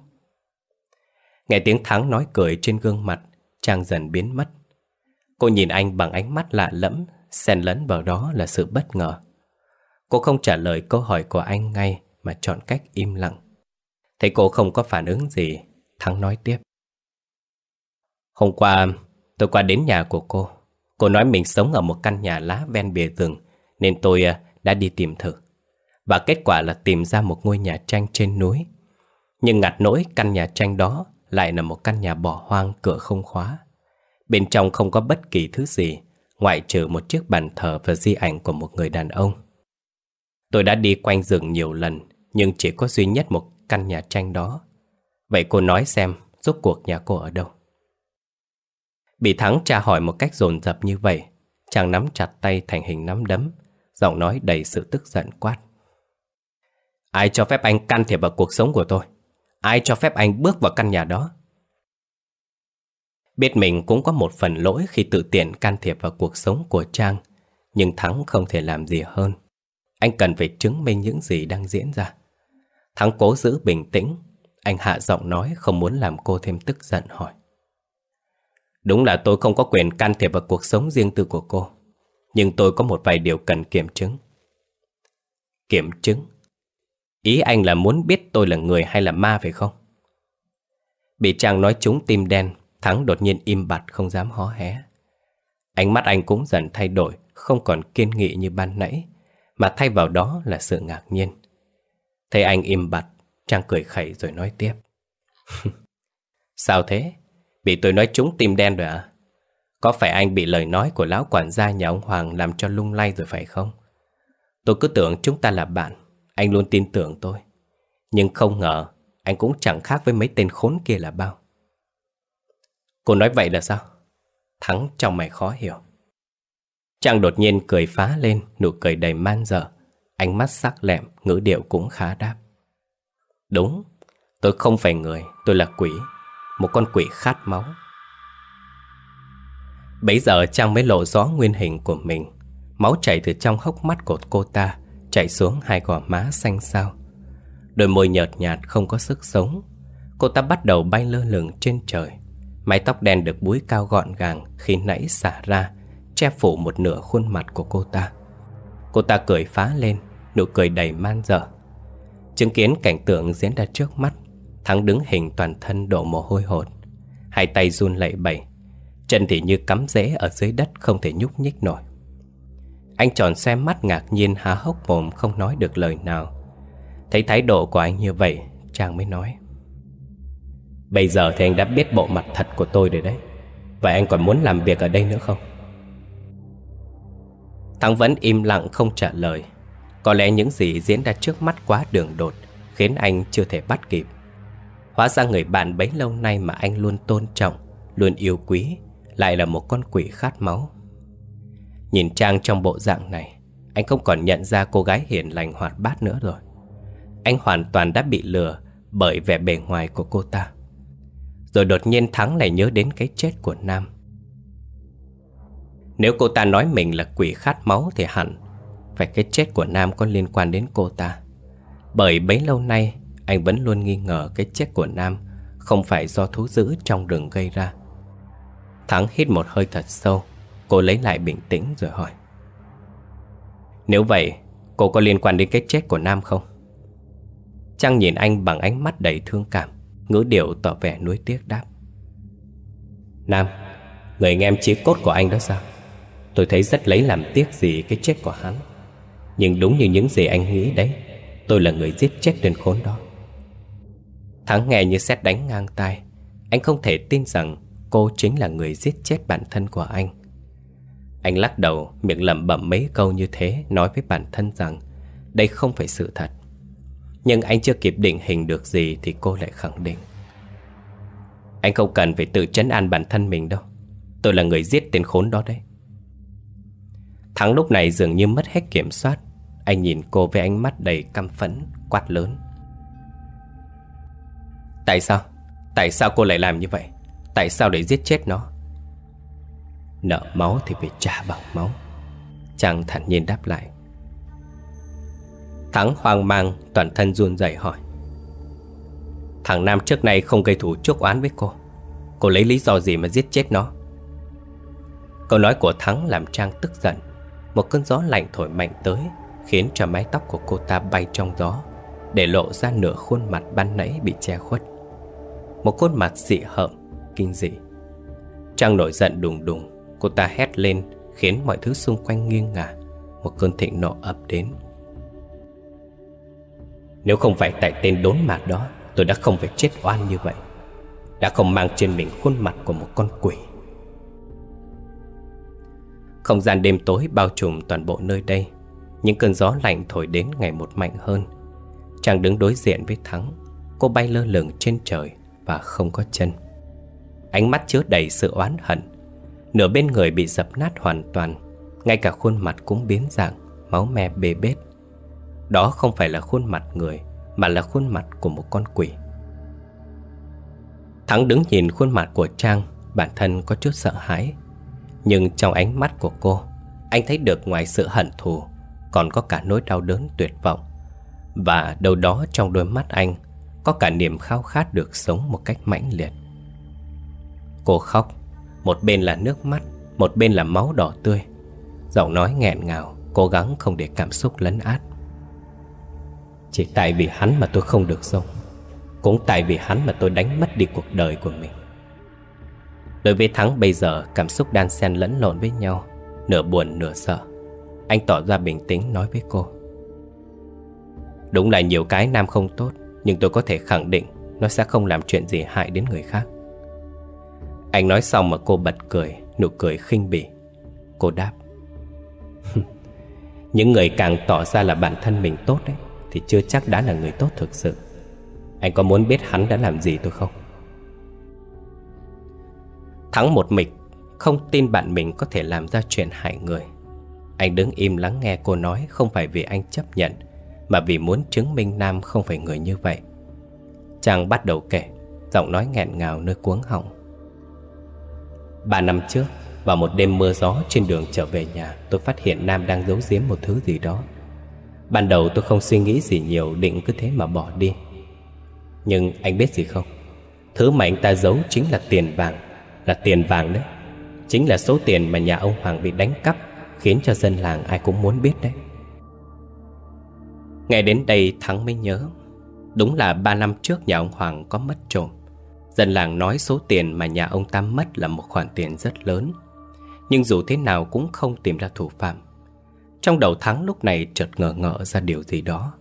Nghe tiếng Thắng nói cười trên gương mặt, Trang dần biến mất. Cô nhìn anh bằng ánh mắt lạ lẫm, xen lẫn vào đó là sự bất ngờ. Cô không trả lời câu hỏi của anh ngay mà chọn cách im lặng. Thấy cô không có phản ứng gì, Thắng nói tiếp. Hôm qua, tôi qua đến nhà của cô. Cô nói mình sống ở một căn nhà lá ven bìa rừng, nên tôi à, đã đi tìm thử. Và kết quả là tìm ra một ngôi nhà tranh trên núi. Nhưng ngặt nỗi căn nhà tranh đó lại là một căn nhà bỏ hoang cửa không khóa. Bên trong không có bất kỳ thứ gì, ngoại trừ một chiếc bàn thờ và di ảnh của một người đàn ông. Tôi đã đi quanh rừng nhiều lần, nhưng chỉ có duy nhất một căn nhà tranh đó. Vậy cô nói xem, rốt cuộc nhà cô ở đâu? Bị Thắng tra hỏi một cách dồn dập như vậy, chàng nắm chặt tay thành hình nắm đấm, giọng nói đầy sự tức giận quát. Ai cho phép anh can thiệp vào cuộc sống của tôi? Ai cho phép anh bước vào căn nhà đó? Biết mình cũng có một phần lỗi khi tự tiện can thiệp vào cuộc sống của Trang, nhưng Thắng không thể làm gì hơn. Anh cần phải chứng minh những gì đang diễn ra. Thắng cố giữ bình tĩnh, anh hạ giọng nói không muốn làm cô thêm tức giận hỏi. Đúng là tôi không có quyền can thiệp vào cuộc sống riêng tư của cô, nhưng tôi có một vài điều cần kiểm chứng. Kiểm chứng? Ý anh là muốn biết tôi là người hay là ma phải không? Bị Trang nói trúng tim đen, Thắng đột nhiên im bặt không dám hó hé. Ánh mắt anh cũng dần thay đổi, không còn kiên nghị như ban nãy, mà thay vào đó là sự ngạc nhiên. Thấy anh im bặt, Trang cười khẩy rồi nói tiếp. Sao thế? Bị tôi nói trúng tim đen rồi à? Có phải anh bị lời nói của lão quản gia nhà ông Hoàng làm cho lung lay rồi phải không? Tôi cứ tưởng chúng ta là bạn, anh luôn tin tưởng tôi Nhưng không ngờ Anh cũng chẳng khác với mấy tên khốn kia là bao Cô nói vậy là sao? Thắng trong mày khó hiểu Chàng đột nhiên cười phá lên Nụ cười đầy man dở Ánh mắt sắc lẹm Ngữ điệu cũng khá đáp Đúng Tôi không phải người Tôi là quỷ Một con quỷ khát máu Bấy giờ Trang mới lộ rõ nguyên hình của mình Máu chảy từ trong hốc mắt của cô ta chạy xuống hai gò má xanh xao. Đôi môi nhợt nhạt không có sức sống. Cô ta bắt đầu bay lơ lửng trên trời. Mái tóc đen được búi cao gọn gàng khi nãy xả ra, che phủ một nửa khuôn mặt của cô ta. Cô ta cười phá lên, nụ cười đầy man dở. Chứng kiến cảnh tượng diễn ra trước mắt, Thắng đứng hình toàn thân đổ mồ hôi hột. Hai tay run lẩy bẩy, chân thì như cắm rễ ở dưới đất không thể nhúc nhích nổi. Anh tròn xem mắt ngạc nhiên há hốc mồm không nói được lời nào Thấy thái độ của anh như vậy Trang mới nói Bây giờ thì anh đã biết bộ mặt thật của tôi rồi đấy Vậy anh còn muốn làm việc ở đây nữa không? Thắng vẫn im lặng không trả lời Có lẽ những gì diễn ra trước mắt quá đường đột Khiến anh chưa thể bắt kịp Hóa ra người bạn bấy lâu nay mà anh luôn tôn trọng Luôn yêu quý Lại là một con quỷ khát máu Nhìn Trang trong bộ dạng này Anh không còn nhận ra cô gái hiền lành hoạt bát nữa rồi Anh hoàn toàn đã bị lừa Bởi vẻ bề ngoài của cô ta Rồi đột nhiên Thắng lại nhớ đến cái chết của Nam Nếu cô ta nói mình là quỷ khát máu Thì hẳn Phải cái chết của Nam có liên quan đến cô ta Bởi bấy lâu nay Anh vẫn luôn nghi ngờ cái chết của Nam Không phải do thú dữ trong rừng gây ra Thắng hít một hơi thật sâu Cô lấy lại bình tĩnh rồi hỏi Nếu vậy Cô có liên quan đến cái chết của Nam không? Trang nhìn anh bằng ánh mắt đầy thương cảm Ngữ điệu tỏ vẻ nuối tiếc đáp Nam Người anh em chí cốt của anh đó sao Tôi thấy rất lấy làm tiếc gì cái chết của hắn Nhưng đúng như những gì anh nghĩ đấy Tôi là người giết chết tên khốn đó Thắng nghe như xét đánh ngang tay Anh không thể tin rằng cô chính là người giết chết bản thân của anh anh lắc đầu miệng lẩm bẩm mấy câu như thế Nói với bản thân rằng Đây không phải sự thật Nhưng anh chưa kịp định hình được gì Thì cô lại khẳng định Anh không cần phải tự chấn an bản thân mình đâu Tôi là người giết tên khốn đó đấy Thắng lúc này dường như mất hết kiểm soát Anh nhìn cô với ánh mắt đầy căm phẫn Quát lớn Tại sao? Tại sao cô lại làm như vậy? Tại sao để giết chết nó? Nợ máu thì phải trả bằng máu Chàng thản nhiên đáp lại Thắng hoang mang toàn thân run rẩy hỏi Thằng Nam trước nay không gây thủ chuốc oán với cô Cô lấy lý do gì mà giết chết nó Câu nói của Thắng làm Trang tức giận Một cơn gió lạnh thổi mạnh tới Khiến cho mái tóc của cô ta bay trong gió Để lộ ra nửa khuôn mặt ban nãy bị che khuất Một khuôn mặt dị hợm, kinh dị Trang nổi giận đùng đùng Cô ta hét lên khiến mọi thứ xung quanh nghiêng ngả Một cơn thịnh nộ ập đến Nếu không phải tại tên đốn mạt đó Tôi đã không phải chết oan như vậy Đã không mang trên mình khuôn mặt của một con quỷ Không gian đêm tối bao trùm toàn bộ nơi đây Những cơn gió lạnh thổi đến ngày một mạnh hơn Chàng đứng đối diện với Thắng Cô bay lơ lửng trên trời và không có chân Ánh mắt chứa đầy sự oán hận Nửa bên người bị dập nát hoàn toàn Ngay cả khuôn mặt cũng biến dạng Máu me bê bết Đó không phải là khuôn mặt người Mà là khuôn mặt của một con quỷ Thắng đứng nhìn khuôn mặt của Trang Bản thân có chút sợ hãi Nhưng trong ánh mắt của cô Anh thấy được ngoài sự hận thù Còn có cả nỗi đau đớn tuyệt vọng Và đâu đó trong đôi mắt anh Có cả niềm khao khát được sống một cách mãnh liệt Cô khóc một bên là nước mắt Một bên là máu đỏ tươi Giọng nói nghẹn ngào Cố gắng không để cảm xúc lấn át Chỉ tại vì hắn mà tôi không được sống Cũng tại vì hắn mà tôi đánh mất đi cuộc đời của mình Đối với Thắng bây giờ Cảm xúc đang xen lẫn lộn với nhau Nửa buồn nửa sợ Anh tỏ ra bình tĩnh nói với cô Đúng là nhiều cái nam không tốt Nhưng tôi có thể khẳng định Nó sẽ không làm chuyện gì hại đến người khác anh nói xong mà cô bật cười Nụ cười khinh bỉ Cô đáp Những người càng tỏ ra là bản thân mình tốt đấy Thì chưa chắc đã là người tốt thực sự Anh có muốn biết hắn đã làm gì tôi không? Thắng một mịch Không tin bạn mình có thể làm ra chuyện hại người Anh đứng im lắng nghe cô nói Không phải vì anh chấp nhận Mà vì muốn chứng minh Nam không phải người như vậy Chàng bắt đầu kể Giọng nói nghẹn ngào nơi cuống họng Ba năm trước Vào một đêm mưa gió trên đường trở về nhà Tôi phát hiện Nam đang giấu giếm một thứ gì đó Ban đầu tôi không suy nghĩ gì nhiều Định cứ thế mà bỏ đi Nhưng anh biết gì không Thứ mà anh ta giấu chính là tiền vàng Là tiền vàng đấy Chính là số tiền mà nhà ông Hoàng bị đánh cắp Khiến cho dân làng ai cũng muốn biết đấy Nghe đến đây Thắng mới nhớ Đúng là ba năm trước nhà ông Hoàng có mất trộm Dân làng nói số tiền mà nhà ông Tam mất là một khoản tiền rất lớn Nhưng dù thế nào cũng không tìm ra thủ phạm Trong đầu Thắng lúc này chợt ngờ ngợ ra điều gì đó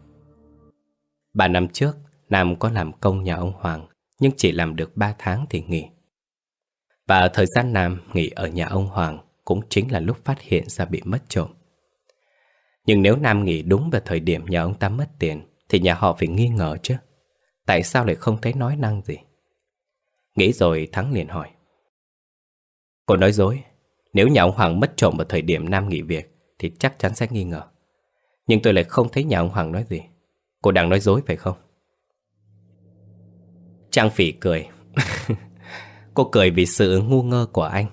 Ba năm trước, Nam có làm công nhà ông Hoàng Nhưng chỉ làm được ba tháng thì nghỉ Và thời gian Nam nghỉ ở nhà ông Hoàng Cũng chính là lúc phát hiện ra bị mất trộm Nhưng nếu Nam nghỉ đúng vào thời điểm nhà ông ta mất tiền Thì nhà họ phải nghi ngờ chứ Tại sao lại không thấy nói năng gì Nghĩ rồi Thắng liền hỏi Cô nói dối Nếu nhà ông Hoàng mất trộm vào thời điểm Nam nghỉ việc Thì chắc chắn sẽ nghi ngờ Nhưng tôi lại không thấy nhà ông Hoàng nói gì Cô đang nói dối phải không Trang phỉ cười. cười Cô cười vì sự ngu ngơ của anh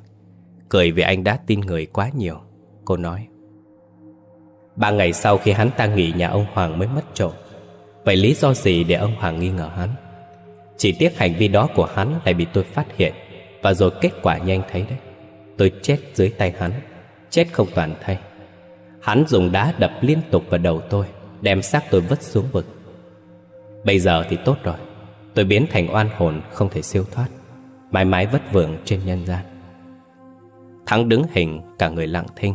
Cười vì anh đã tin người quá nhiều Cô nói Ba ngày sau khi hắn ta nghỉ nhà ông Hoàng mới mất trộm Vậy lý do gì để ông Hoàng nghi ngờ hắn chỉ tiếc hành vi đó của hắn lại bị tôi phát hiện Và rồi kết quả nhanh thấy đấy Tôi chết dưới tay hắn Chết không toàn thay Hắn dùng đá đập liên tục vào đầu tôi Đem xác tôi vứt xuống vực Bây giờ thì tốt rồi Tôi biến thành oan hồn không thể siêu thoát Mãi mãi vất vưởng trên nhân gian Thắng đứng hình cả người lặng thinh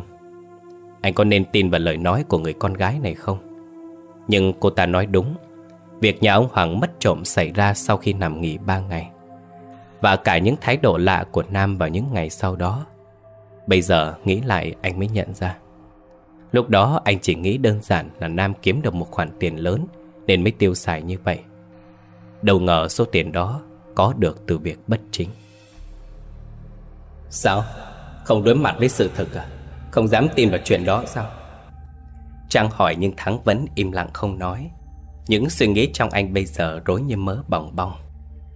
Anh có nên tin vào lời nói của người con gái này không? Nhưng cô ta nói đúng Việc nhà ông Hoàng mất trộm xảy ra sau khi nằm nghỉ 3 ngày Và cả những thái độ lạ của Nam vào những ngày sau đó Bây giờ nghĩ lại anh mới nhận ra Lúc đó anh chỉ nghĩ đơn giản là Nam kiếm được một khoản tiền lớn Nên mới tiêu xài như vậy Đâu ngờ số tiền đó có được từ việc bất chính Sao? Không đối mặt với sự thật à? Không dám tin vào chuyện đó sao? Trang hỏi nhưng Thắng vẫn im lặng không nói những suy nghĩ trong anh bây giờ rối như mớ bòng bong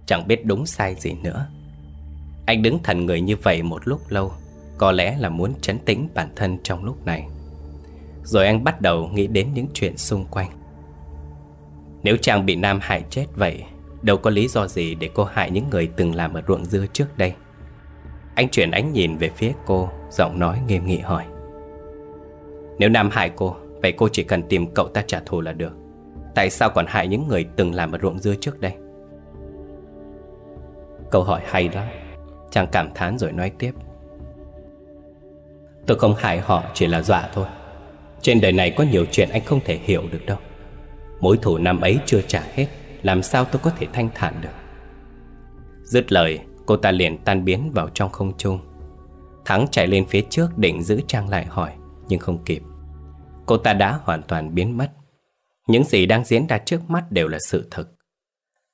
Chẳng biết đúng sai gì nữa Anh đứng thành người như vậy một lúc lâu Có lẽ là muốn chấn tĩnh bản thân trong lúc này Rồi anh bắt đầu nghĩ đến những chuyện xung quanh Nếu chàng bị Nam hại chết vậy Đâu có lý do gì để cô hại những người từng làm ở ruộng dưa trước đây Anh chuyển ánh nhìn về phía cô Giọng nói nghiêm nghị hỏi Nếu Nam hại cô Vậy cô chỉ cần tìm cậu ta trả thù là được Tại sao còn hại những người từng làm ở ruộng dưa trước đây Câu hỏi hay lắm Chàng cảm thán rồi nói tiếp Tôi không hại họ chỉ là dọa thôi Trên đời này có nhiều chuyện anh không thể hiểu được đâu Mối thủ năm ấy chưa trả hết Làm sao tôi có thể thanh thản được Dứt lời Cô ta liền tan biến vào trong không trung Thắng chạy lên phía trước định giữ Trang lại hỏi Nhưng không kịp Cô ta đã hoàn toàn biến mất những gì đang diễn ra trước mắt đều là sự thực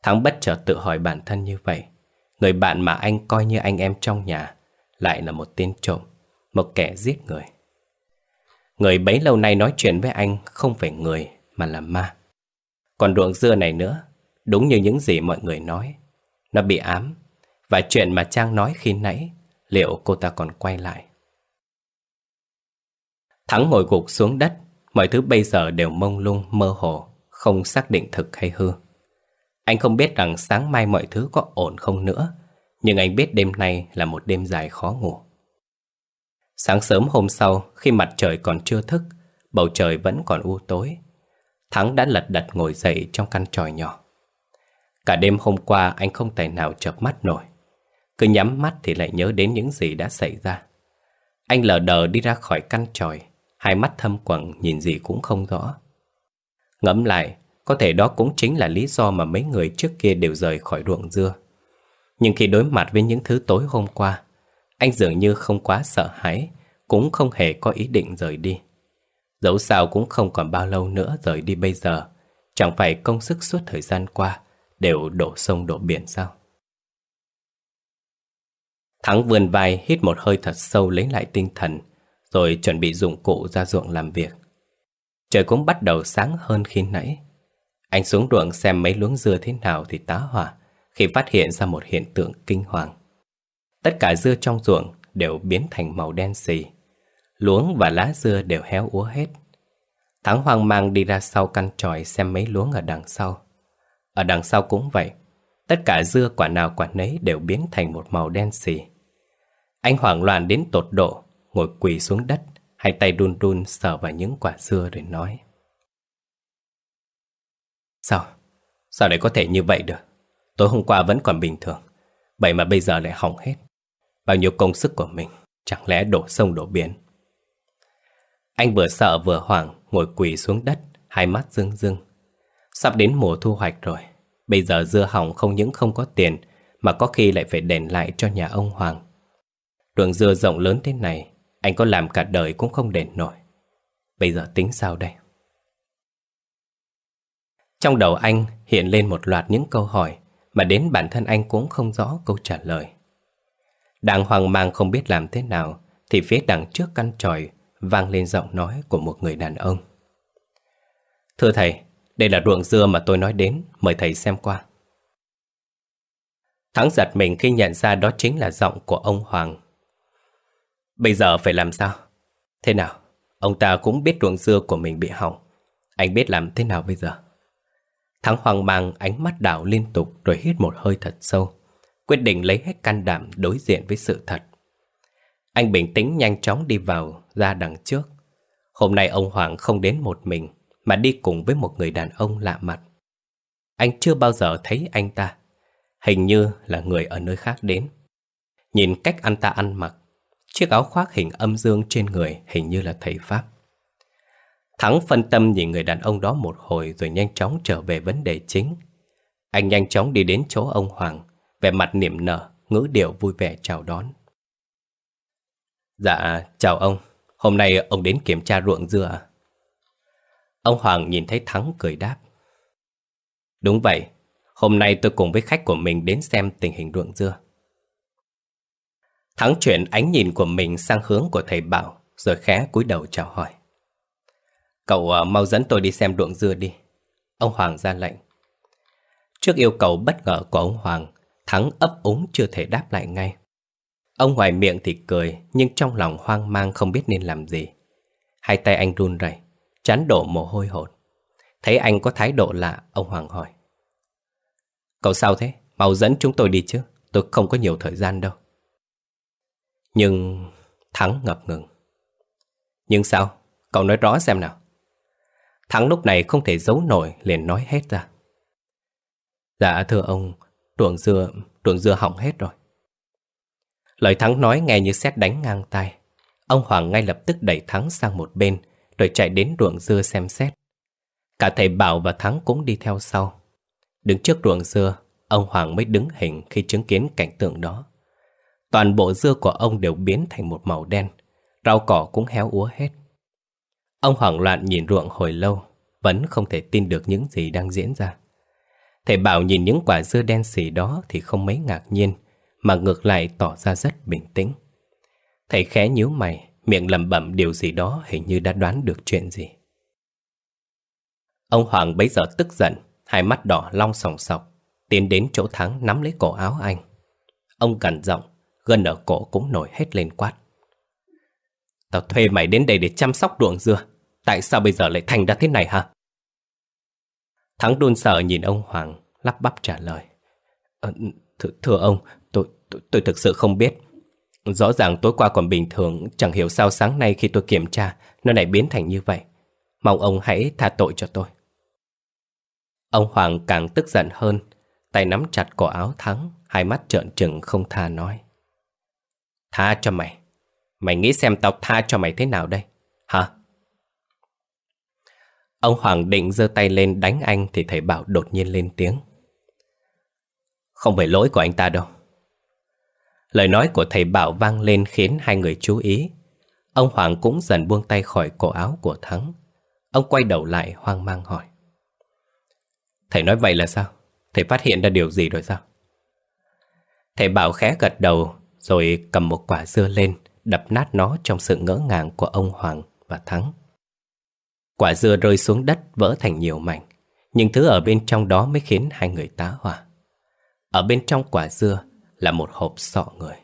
Thắng bất chợt tự hỏi bản thân như vậy. Người bạn mà anh coi như anh em trong nhà lại là một tên trộm, một kẻ giết người. Người bấy lâu nay nói chuyện với anh không phải người mà là ma. Còn ruộng dưa này nữa, đúng như những gì mọi người nói. Nó bị ám, và chuyện mà Trang nói khi nãy, liệu cô ta còn quay lại? Thắng ngồi gục xuống đất, Mọi thứ bây giờ đều mông lung, mơ hồ Không xác định thực hay hư Anh không biết rằng sáng mai mọi thứ có ổn không nữa Nhưng anh biết đêm nay là một đêm dài khó ngủ Sáng sớm hôm sau Khi mặt trời còn chưa thức Bầu trời vẫn còn u tối Thắng đã lật đật ngồi dậy trong căn tròi nhỏ Cả đêm hôm qua anh không tài nào chợp mắt nổi Cứ nhắm mắt thì lại nhớ đến những gì đã xảy ra Anh lờ đờ đi ra khỏi căn tròi hai mắt thâm quầng nhìn gì cũng không rõ. Ngẫm lại, có thể đó cũng chính là lý do mà mấy người trước kia đều rời khỏi ruộng dưa. Nhưng khi đối mặt với những thứ tối hôm qua, anh dường như không quá sợ hãi, cũng không hề có ý định rời đi. Dẫu sao cũng không còn bao lâu nữa rời đi bây giờ, chẳng phải công sức suốt thời gian qua đều đổ sông đổ biển sao? Thắng vươn vai hít một hơi thật sâu lấy lại tinh thần, rồi chuẩn bị dụng cụ ra ruộng làm việc. Trời cũng bắt đầu sáng hơn khi nãy. Anh xuống ruộng xem mấy luống dưa thế nào thì tá hỏa khi phát hiện ra một hiện tượng kinh hoàng. Tất cả dưa trong ruộng đều biến thành màu đen xì. Luống và lá dưa đều héo úa hết. Thắng hoang mang đi ra sau căn tròi xem mấy luống ở đằng sau. Ở đằng sau cũng vậy. Tất cả dưa quả nào quả nấy đều biến thành một màu đen xì. Anh hoảng loạn đến tột độ ngồi quỳ xuống đất, hai tay đun đun sờ vào những quả dưa rồi nói. Sao? Sao lại có thể như vậy được? Tối hôm qua vẫn còn bình thường, vậy mà bây giờ lại hỏng hết. Bao nhiêu công sức của mình, chẳng lẽ đổ sông đổ biển? Anh vừa sợ vừa hoảng, ngồi quỳ xuống đất, hai mắt rưng rưng. Sắp đến mùa thu hoạch rồi, bây giờ dưa hỏng không những không có tiền, mà có khi lại phải đền lại cho nhà ông Hoàng. Ruộng dưa rộng lớn thế này anh có làm cả đời cũng không đền nổi Bây giờ tính sao đây Trong đầu anh hiện lên một loạt những câu hỏi Mà đến bản thân anh cũng không rõ câu trả lời Đang hoang mang không biết làm thế nào Thì phía đằng trước căn tròi Vang lên giọng nói của một người đàn ông Thưa thầy, đây là ruộng dưa mà tôi nói đến Mời thầy xem qua Thắng giật mình khi nhận ra đó chính là giọng của ông Hoàng Bây giờ phải làm sao? Thế nào? Ông ta cũng biết ruộng dưa của mình bị hỏng. Anh biết làm thế nào bây giờ? Thắng hoang mang ánh mắt đảo liên tục rồi hít một hơi thật sâu. Quyết định lấy hết can đảm đối diện với sự thật. Anh bình tĩnh nhanh chóng đi vào, ra đằng trước. Hôm nay ông Hoàng không đến một mình, mà đi cùng với một người đàn ông lạ mặt. Anh chưa bao giờ thấy anh ta. Hình như là người ở nơi khác đến. Nhìn cách anh ta ăn mặc, Chiếc áo khoác hình âm dương trên người hình như là thầy Pháp. Thắng phân tâm nhìn người đàn ông đó một hồi rồi nhanh chóng trở về vấn đề chính. Anh nhanh chóng đi đến chỗ ông Hoàng, vẻ mặt niềm nở, ngữ điệu vui vẻ chào đón. Dạ, chào ông. Hôm nay ông đến kiểm tra ruộng dưa à? Ông Hoàng nhìn thấy Thắng cười đáp. Đúng vậy, hôm nay tôi cùng với khách của mình đến xem tình hình ruộng dưa. Thắng chuyển ánh nhìn của mình sang hướng của thầy Bảo, rồi khẽ cúi đầu chào hỏi. Cậu à, mau dẫn tôi đi xem ruộng dưa đi. Ông Hoàng ra lệnh. Trước yêu cầu bất ngờ của ông Hoàng, Thắng ấp úng chưa thể đáp lại ngay. Ông ngoài miệng thì cười, nhưng trong lòng hoang mang không biết nên làm gì. Hai tay anh run rẩy, chán đổ mồ hôi hột. Thấy anh có thái độ lạ, ông Hoàng hỏi. Cậu sao thế? Mau dẫn chúng tôi đi chứ, tôi không có nhiều thời gian đâu. Nhưng Thắng ngập ngừng Nhưng sao? Cậu nói rõ xem nào Thắng lúc này không thể giấu nổi liền nói hết ra Dạ thưa ông Ruộng dưa, ruộng dưa hỏng hết rồi Lời Thắng nói nghe như xét đánh ngang tay Ông Hoàng ngay lập tức đẩy Thắng sang một bên Rồi chạy đến ruộng dưa xem xét Cả thầy Bảo và Thắng cũng đi theo sau Đứng trước ruộng dưa Ông Hoàng mới đứng hình khi chứng kiến cảnh tượng đó Toàn bộ dưa của ông đều biến thành một màu đen, rau cỏ cũng héo úa hết. Ông hoảng loạn nhìn ruộng hồi lâu, vẫn không thể tin được những gì đang diễn ra. Thầy Bảo nhìn những quả dưa đen xỉ đó thì không mấy ngạc nhiên, mà ngược lại tỏ ra rất bình tĩnh. Thầy khẽ nhíu mày, miệng lẩm bẩm điều gì đó hình như đã đoán được chuyện gì. Ông Hoàng bấy giờ tức giận, hai mắt đỏ long sòng sọc, tiến đến chỗ Thắng nắm lấy cổ áo anh. Ông cẩn giọng, gần ở cổ cũng nổi hết lên quát. Tao thuê mày đến đây để chăm sóc ruộng dưa, tại sao bây giờ lại thành ra thế này hả? Thắng đôn sợ nhìn ông Hoàng, lắp bắp trả lời. À, th thưa ông, tôi, tôi, tôi thực sự không biết. Rõ ràng tối qua còn bình thường, chẳng hiểu sao sáng nay khi tôi kiểm tra, nó lại biến thành như vậy. Mong ông hãy tha tội cho tôi. Ông Hoàng càng tức giận hơn, tay nắm chặt cổ áo Thắng, hai mắt trợn trừng không tha nói. Tha cho mày. Mày nghĩ xem tao tha cho mày thế nào đây? Hả? Ông Hoàng định giơ tay lên đánh anh thì thầy Bảo đột nhiên lên tiếng. Không phải lỗi của anh ta đâu. Lời nói của thầy Bảo vang lên khiến hai người chú ý. Ông Hoàng cũng dần buông tay khỏi cổ áo của Thắng. Ông quay đầu lại hoang mang hỏi. Thầy nói vậy là sao? Thầy phát hiện ra điều gì rồi sao? Thầy Bảo khẽ gật đầu rồi cầm một quả dưa lên, đập nát nó trong sự ngỡ ngàng của ông Hoàng và Thắng. Quả dưa rơi xuống đất vỡ thành nhiều mảnh, nhưng thứ ở bên trong đó mới khiến hai người tá hỏa. Ở bên trong quả dưa là một hộp sọ người.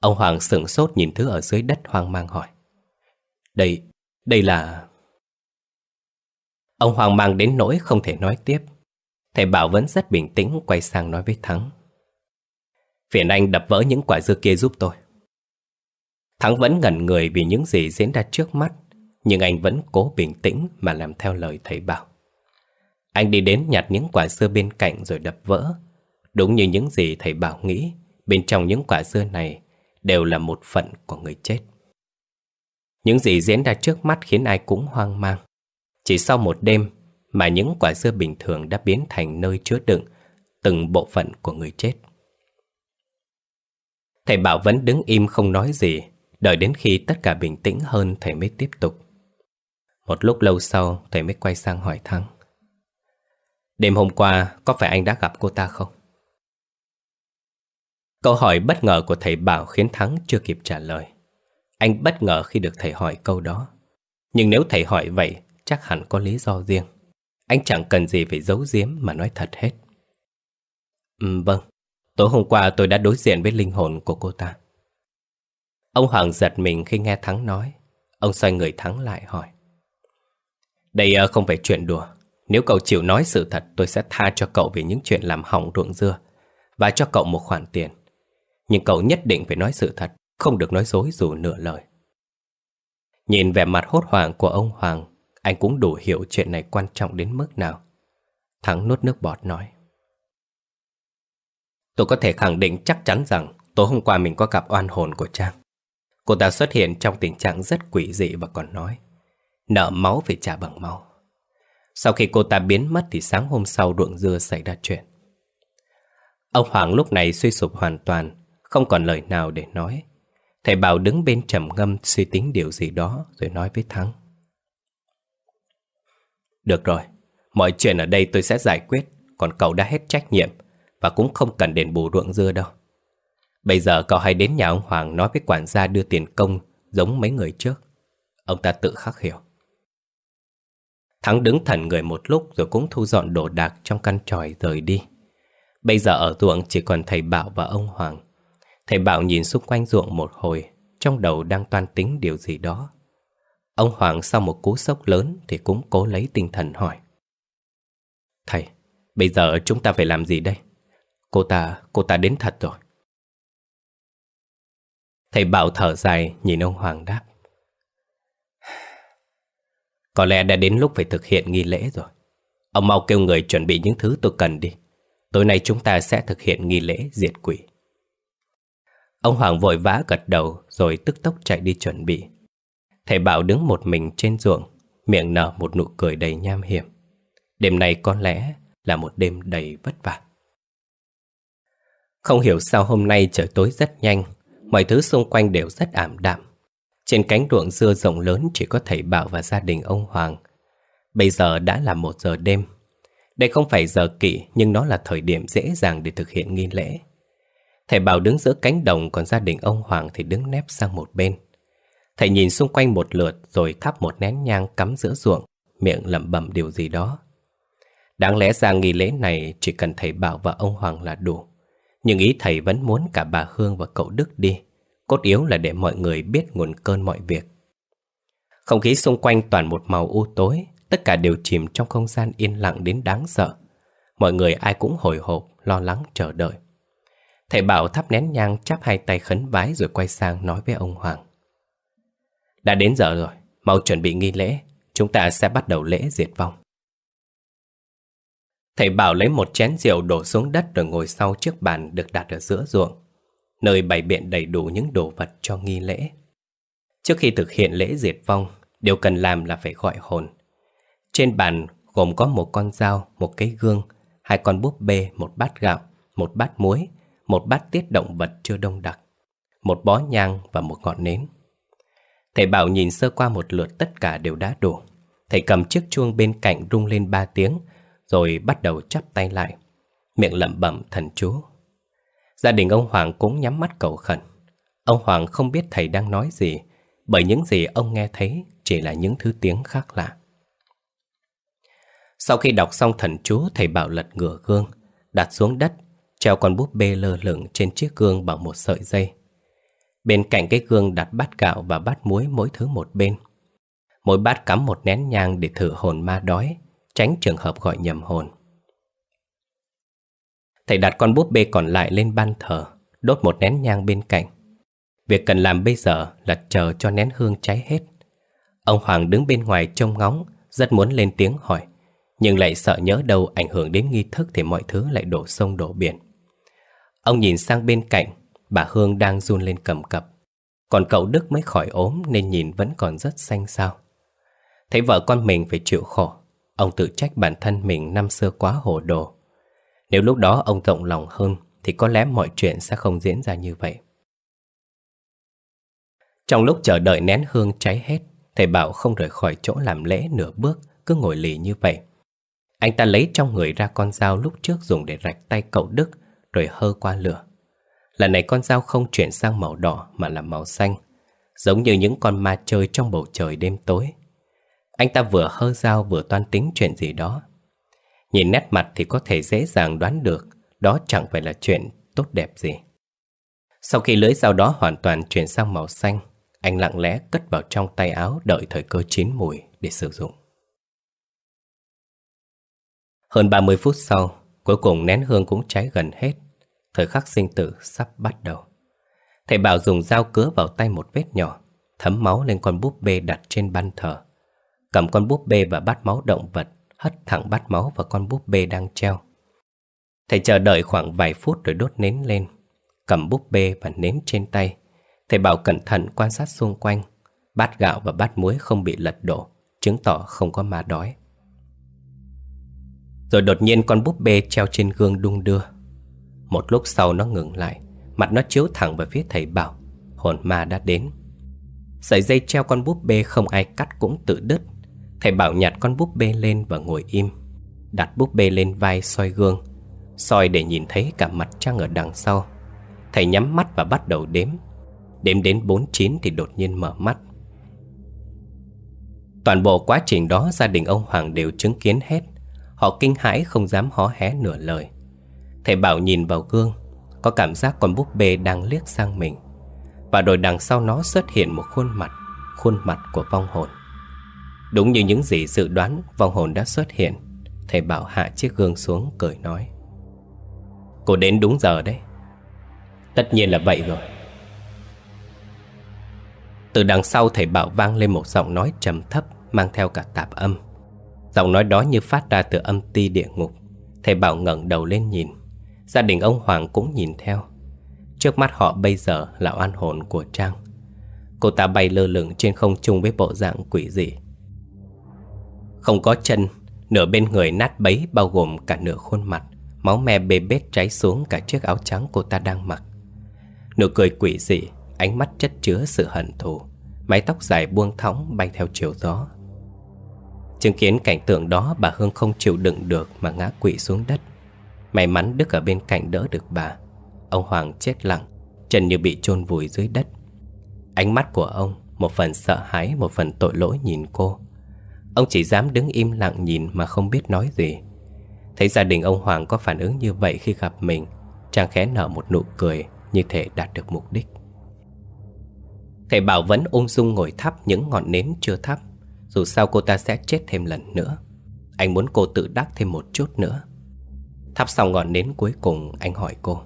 Ông Hoàng sửng sốt nhìn thứ ở dưới đất hoang mang hỏi. Đây, đây là... Ông Hoàng mang đến nỗi không thể nói tiếp. Thầy Bảo vẫn rất bình tĩnh quay sang nói với Thắng. Phiền anh đập vỡ những quả dưa kia giúp tôi Thắng vẫn ngẩn người vì những gì diễn ra trước mắt Nhưng anh vẫn cố bình tĩnh mà làm theo lời thầy bảo Anh đi đến nhặt những quả dưa bên cạnh rồi đập vỡ Đúng như những gì thầy bảo nghĩ Bên trong những quả dưa này đều là một phận của người chết Những gì diễn ra trước mắt khiến ai cũng hoang mang Chỉ sau một đêm mà những quả dưa bình thường đã biến thành nơi chứa đựng từng bộ phận của người chết Thầy Bảo vẫn đứng im không nói gì, đợi đến khi tất cả bình tĩnh hơn thầy mới tiếp tục. Một lúc lâu sau, thầy mới quay sang hỏi thắng Đêm hôm qua, có phải anh đã gặp cô ta không? Câu hỏi bất ngờ của thầy Bảo khiến Thắng chưa kịp trả lời. Anh bất ngờ khi được thầy hỏi câu đó. Nhưng nếu thầy hỏi vậy, chắc hẳn có lý do riêng. Anh chẳng cần gì phải giấu giếm mà nói thật hết. Ừ, vâng, Tối hôm qua tôi đã đối diện với linh hồn của cô ta. Ông Hoàng giật mình khi nghe Thắng nói. Ông xoay người Thắng lại hỏi. Đây ờ, không phải chuyện đùa. Nếu cậu chịu nói sự thật, tôi sẽ tha cho cậu về những chuyện làm hỏng ruộng dưa và cho cậu một khoản tiền. Nhưng cậu nhất định phải nói sự thật, không được nói dối dù nửa lời. Nhìn vẻ mặt hốt hoảng của ông Hoàng, anh cũng đủ hiểu chuyện này quan trọng đến mức nào. Thắng nuốt nước bọt nói. Tôi có thể khẳng định chắc chắn rằng tối hôm qua mình có gặp oan hồn của Trang. Cô ta xuất hiện trong tình trạng rất quỷ dị và còn nói Nợ máu phải trả bằng máu. Sau khi cô ta biến mất thì sáng hôm sau ruộng dưa xảy ra chuyện. Ông Hoàng lúc này suy sụp hoàn toàn, không còn lời nào để nói. Thầy Bảo đứng bên trầm ngâm suy tính điều gì đó rồi nói với Thắng. Được rồi, mọi chuyện ở đây tôi sẽ giải quyết, còn cậu đã hết trách nhiệm và cũng không cần đền bù ruộng dưa đâu. Bây giờ cậu hãy đến nhà ông Hoàng nói với quản gia đưa tiền công giống mấy người trước. Ông ta tự khắc hiểu. Thắng đứng thần người một lúc rồi cũng thu dọn đồ đạc trong căn tròi rời đi. Bây giờ ở ruộng chỉ còn thầy Bảo và ông Hoàng. Thầy Bảo nhìn xung quanh ruộng một hồi, trong đầu đang toan tính điều gì đó. Ông Hoàng sau một cú sốc lớn thì cũng cố lấy tinh thần hỏi. Thầy, bây giờ chúng ta phải làm gì đây? Cô ta, cô ta đến thật rồi. Thầy Bảo thở dài nhìn ông Hoàng đáp. Có lẽ đã đến lúc phải thực hiện nghi lễ rồi. Ông mau kêu người chuẩn bị những thứ tôi cần đi. Tối nay chúng ta sẽ thực hiện nghi lễ diệt quỷ. Ông Hoàng vội vã gật đầu rồi tức tốc chạy đi chuẩn bị. Thầy Bảo đứng một mình trên ruộng, miệng nở một nụ cười đầy nham hiểm. Đêm này có lẽ là một đêm đầy vất vả. Không hiểu sao hôm nay trời tối rất nhanh, mọi thứ xung quanh đều rất ảm đạm. Trên cánh ruộng dưa rộng lớn chỉ có thầy Bảo và gia đình ông Hoàng. Bây giờ đã là một giờ đêm. Đây không phải giờ kỵ nhưng nó là thời điểm dễ dàng để thực hiện nghi lễ. Thầy Bảo đứng giữa cánh đồng còn gia đình ông Hoàng thì đứng nép sang một bên. Thầy nhìn xung quanh một lượt rồi thắp một nén nhang cắm giữa ruộng, miệng lẩm bẩm điều gì đó. Đáng lẽ ra nghi lễ này chỉ cần thầy Bảo và ông Hoàng là đủ. Nhưng ý thầy vẫn muốn cả bà Hương và cậu Đức đi Cốt yếu là để mọi người biết nguồn cơn mọi việc Không khí xung quanh toàn một màu u tối Tất cả đều chìm trong không gian yên lặng đến đáng sợ Mọi người ai cũng hồi hộp, lo lắng chờ đợi Thầy bảo thắp nén nhang chắp hai tay khấn vái rồi quay sang nói với ông Hoàng Đã đến giờ rồi, mau chuẩn bị nghi lễ Chúng ta sẽ bắt đầu lễ diệt vong Thầy Bảo lấy một chén rượu đổ xuống đất rồi ngồi sau chiếc bàn được đặt ở giữa ruộng, nơi bày biện đầy đủ những đồ vật cho nghi lễ. Trước khi thực hiện lễ diệt vong, điều cần làm là phải gọi hồn. Trên bàn gồm có một con dao, một cái gương, hai con búp bê, một bát gạo, một bát muối, một bát tiết động vật chưa đông đặc, một bó nhang và một ngọn nến. Thầy Bảo nhìn sơ qua một lượt tất cả đều đã đủ. Thầy cầm chiếc chuông bên cạnh rung lên ba tiếng, rồi bắt đầu chắp tay lại, miệng lẩm bẩm thần chú. Gia đình ông Hoàng cũng nhắm mắt cầu khẩn. Ông Hoàng không biết thầy đang nói gì, bởi những gì ông nghe thấy chỉ là những thứ tiếng khác lạ. Sau khi đọc xong thần chú, thầy bảo lật ngửa gương, đặt xuống đất, treo con búp bê lơ lửng trên chiếc gương bằng một sợi dây. Bên cạnh cái gương đặt bát gạo và bát muối mỗi thứ một bên. Mỗi bát cắm một nén nhang để thử hồn ma đói, tránh trường hợp gọi nhầm hồn. Thầy đặt con búp bê còn lại lên ban thờ, đốt một nén nhang bên cạnh. Việc cần làm bây giờ là chờ cho nén hương cháy hết. Ông Hoàng đứng bên ngoài trông ngóng, rất muốn lên tiếng hỏi, nhưng lại sợ nhớ đâu ảnh hưởng đến nghi thức thì mọi thứ lại đổ sông đổ biển. Ông nhìn sang bên cạnh, bà Hương đang run lên cầm cập. Còn cậu Đức mới khỏi ốm nên nhìn vẫn còn rất xanh xao. Thấy vợ con mình phải chịu khổ, Ông tự trách bản thân mình năm xưa quá hồ đồ Nếu lúc đó ông rộng lòng hơn Thì có lẽ mọi chuyện sẽ không diễn ra như vậy Trong lúc chờ đợi nén hương cháy hết Thầy Bảo không rời khỏi chỗ làm lễ nửa bước Cứ ngồi lì như vậy Anh ta lấy trong người ra con dao lúc trước dùng để rạch tay cậu Đức Rồi hơ qua lửa Lần này con dao không chuyển sang màu đỏ mà là màu xanh Giống như những con ma chơi trong bầu trời đêm tối anh ta vừa hơ dao vừa toan tính chuyện gì đó Nhìn nét mặt thì có thể dễ dàng đoán được Đó chẳng phải là chuyện tốt đẹp gì Sau khi lưới dao đó hoàn toàn chuyển sang màu xanh Anh lặng lẽ cất vào trong tay áo đợi thời cơ chín mùi để sử dụng Hơn 30 phút sau Cuối cùng nén hương cũng cháy gần hết Thời khắc sinh tử sắp bắt đầu Thầy Bảo dùng dao cứa vào tay một vết nhỏ Thấm máu lên con búp bê đặt trên ban thờ cầm con búp bê và bát máu động vật, hất thẳng bát máu vào con búp bê đang treo. Thầy chờ đợi khoảng vài phút rồi đốt nến lên, cầm búp bê và nến trên tay. Thầy bảo cẩn thận quan sát xung quanh, bát gạo và bát muối không bị lật đổ, chứng tỏ không có ma đói. Rồi đột nhiên con búp bê treo trên gương đung đưa. Một lúc sau nó ngừng lại, mặt nó chiếu thẳng về phía thầy bảo, hồn ma đã đến. Sợi dây treo con búp bê không ai cắt cũng tự đứt Thầy Bảo nhặt con búp bê lên và ngồi im Đặt búp bê lên vai soi gương soi để nhìn thấy cả mặt trăng ở đằng sau Thầy nhắm mắt và bắt đầu đếm Đếm đến 49 thì đột nhiên mở mắt Toàn bộ quá trình đó gia đình ông Hoàng đều chứng kiến hết Họ kinh hãi không dám hó hé nửa lời Thầy Bảo nhìn vào gương Có cảm giác con búp bê đang liếc sang mình Và rồi đằng sau nó xuất hiện một khuôn mặt Khuôn mặt của vong hồn Đúng như những gì dự đoán Vong hồn đã xuất hiện Thầy Bảo hạ chiếc gương xuống cười nói Cô đến đúng giờ đấy Tất nhiên là vậy rồi Từ đằng sau thầy Bảo vang lên một giọng nói trầm thấp Mang theo cả tạp âm Giọng nói đó như phát ra từ âm ti địa ngục Thầy Bảo ngẩng đầu lên nhìn Gia đình ông Hoàng cũng nhìn theo Trước mắt họ bây giờ là oan hồn của Trang Cô ta bay lơ lửng trên không trung với bộ dạng quỷ dị không có chân Nửa bên người nát bấy bao gồm cả nửa khuôn mặt Máu me bê bết cháy xuống cả chiếc áo trắng cô ta đang mặc Nụ cười quỷ dị Ánh mắt chất chứa sự hận thù Mái tóc dài buông thõng bay theo chiều gió Chứng kiến cảnh tượng đó bà Hương không chịu đựng được mà ngã quỵ xuống đất May mắn Đức ở bên cạnh đỡ được bà Ông Hoàng chết lặng Chân như bị chôn vùi dưới đất Ánh mắt của ông Một phần sợ hãi Một phần tội lỗi nhìn cô Ông chỉ dám đứng im lặng nhìn mà không biết nói gì Thấy gia đình ông Hoàng có phản ứng như vậy khi gặp mình Chàng khẽ nở một nụ cười như thể đạt được mục đích Thầy Bảo vẫn ung dung ngồi thắp những ngọn nến chưa thắp Dù sao cô ta sẽ chết thêm lần nữa Anh muốn cô tự đắc thêm một chút nữa Thắp xong ngọn nến cuối cùng anh hỏi cô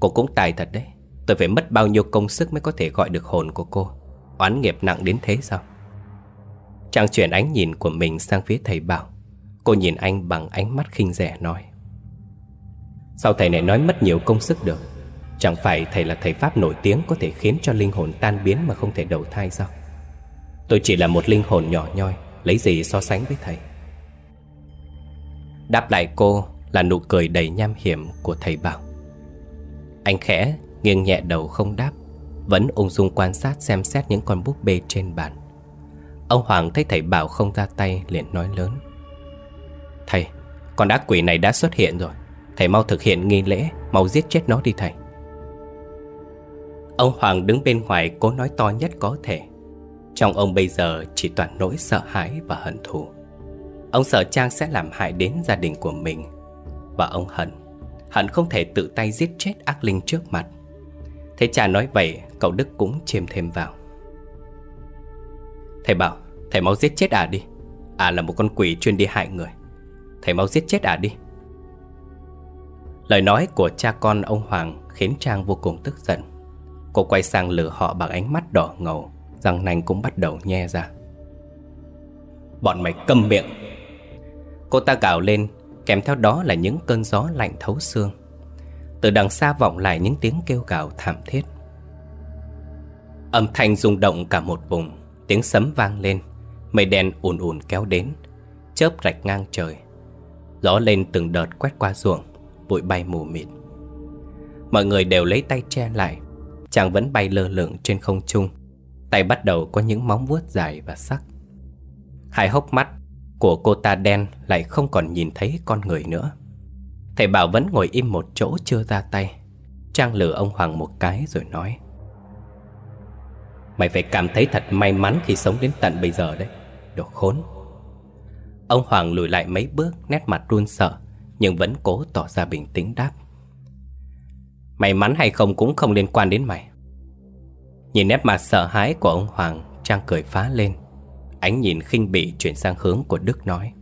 Cô cũng tài thật đấy Tôi phải mất bao nhiêu công sức mới có thể gọi được hồn của cô Oán nghiệp nặng đến thế sao Trang chuyển ánh nhìn của mình sang phía thầy Bảo Cô nhìn anh bằng ánh mắt khinh rẻ nói Sao thầy này nói mất nhiều công sức được Chẳng phải thầy là thầy Pháp nổi tiếng Có thể khiến cho linh hồn tan biến mà không thể đầu thai sao Tôi chỉ là một linh hồn nhỏ nhoi Lấy gì so sánh với thầy Đáp lại cô là nụ cười đầy nham hiểm của thầy Bảo Anh khẽ nghiêng nhẹ đầu không đáp Vẫn ung dung quan sát xem xét những con búp bê trên bàn Ông Hoàng thấy thầy Bảo không ra tay liền nói lớn Thầy, con ác quỷ này đã xuất hiện rồi Thầy mau thực hiện nghi lễ, mau giết chết nó đi thầy Ông Hoàng đứng bên ngoài cố nói to nhất có thể Trong ông bây giờ chỉ toàn nỗi sợ hãi và hận thù Ông sợ Trang sẽ làm hại đến gia đình của mình Và ông hận Hận không thể tự tay giết chết ác linh trước mặt Thế cha nói vậy Cậu Đức cũng chìm thêm vào Thầy bảo Thầy mau giết chết à đi À là một con quỷ chuyên đi hại người Thầy mau giết chết à đi Lời nói của cha con ông Hoàng khiến Trang vô cùng tức giận Cô quay sang lửa họ bằng ánh mắt đỏ ngầu Răng nanh cũng bắt đầu nhe ra Bọn mày câm miệng Cô ta gào lên Kèm theo đó là những cơn gió lạnh thấu xương Từ đằng xa vọng lại những tiếng kêu gào thảm thiết Âm thanh rung động cả một vùng Tiếng sấm vang lên Mây đen ùn ùn kéo đến Chớp rạch ngang trời Gió lên từng đợt quét qua ruộng Bụi bay mù mịt Mọi người đều lấy tay che lại Chàng vẫn bay lơ lửng trên không trung Tay bắt đầu có những móng vuốt dài và sắc Hai hốc mắt của cô ta đen lại không còn nhìn thấy con người nữa Thầy Bảo vẫn ngồi im một chỗ chưa ra tay Trang lừa ông Hoàng một cái rồi nói Mày phải cảm thấy thật may mắn khi sống đến tận bây giờ đấy Đồ khốn Ông Hoàng lùi lại mấy bước Nét mặt run sợ Nhưng vẫn cố tỏ ra bình tĩnh đáp May mắn hay không cũng không liên quan đến mày Nhìn nét mặt sợ hãi của ông Hoàng Trang cười phá lên Ánh nhìn khinh bỉ chuyển sang hướng của Đức nói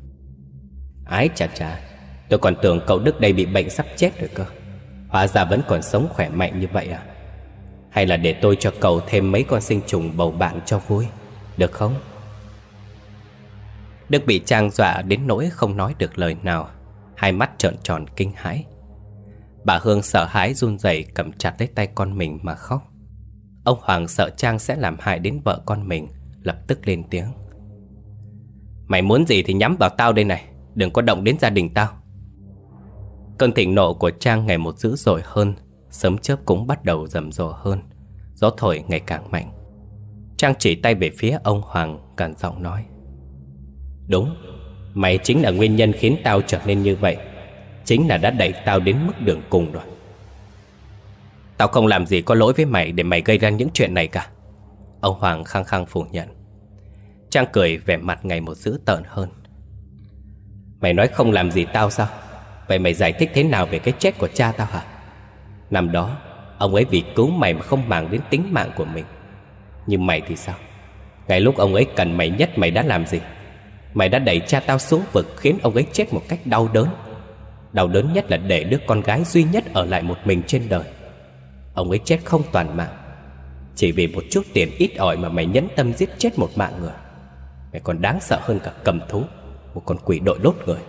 Ái chà chà Tôi còn tưởng cậu Đức đây bị bệnh sắp chết rồi cơ Hóa ra vẫn còn sống khỏe mạnh như vậy à hay là để tôi cho cậu thêm mấy con sinh trùng bầu bạn cho vui Được không? Đức bị trang dọa đến nỗi không nói được lời nào Hai mắt trợn tròn kinh hãi Bà Hương sợ hãi run rẩy cầm chặt lấy tay con mình mà khóc Ông Hoàng sợ Trang sẽ làm hại đến vợ con mình Lập tức lên tiếng Mày muốn gì thì nhắm vào tao đây này Đừng có động đến gia đình tao Cơn thịnh nộ của Trang ngày một dữ dội hơn sớm chớp cũng bắt đầu rầm rộ hơn Gió thổi ngày càng mạnh Trang chỉ tay về phía ông Hoàng Càn giọng nói Đúng Mày chính là nguyên nhân khiến tao trở nên như vậy Chính là đã đẩy tao đến mức đường cùng rồi Tao không làm gì có lỗi với mày Để mày gây ra những chuyện này cả Ông Hoàng khăng khăng phủ nhận Trang cười vẻ mặt ngày một dữ tợn hơn Mày nói không làm gì tao sao Vậy mày giải thích thế nào về cái chết của cha tao hả Năm đó Ông ấy vì cứu mày mà không màng đến tính mạng của mình Nhưng mày thì sao ngày lúc ông ấy cần mày nhất mày đã làm gì Mày đã đẩy cha tao xuống vực Khiến ông ấy chết một cách đau đớn Đau đớn nhất là để đứa con gái duy nhất Ở lại một mình trên đời Ông ấy chết không toàn mạng Chỉ vì một chút tiền ít ỏi Mà mày nhẫn tâm giết chết một mạng người Mày còn đáng sợ hơn cả cầm thú Một con quỷ đội lốt người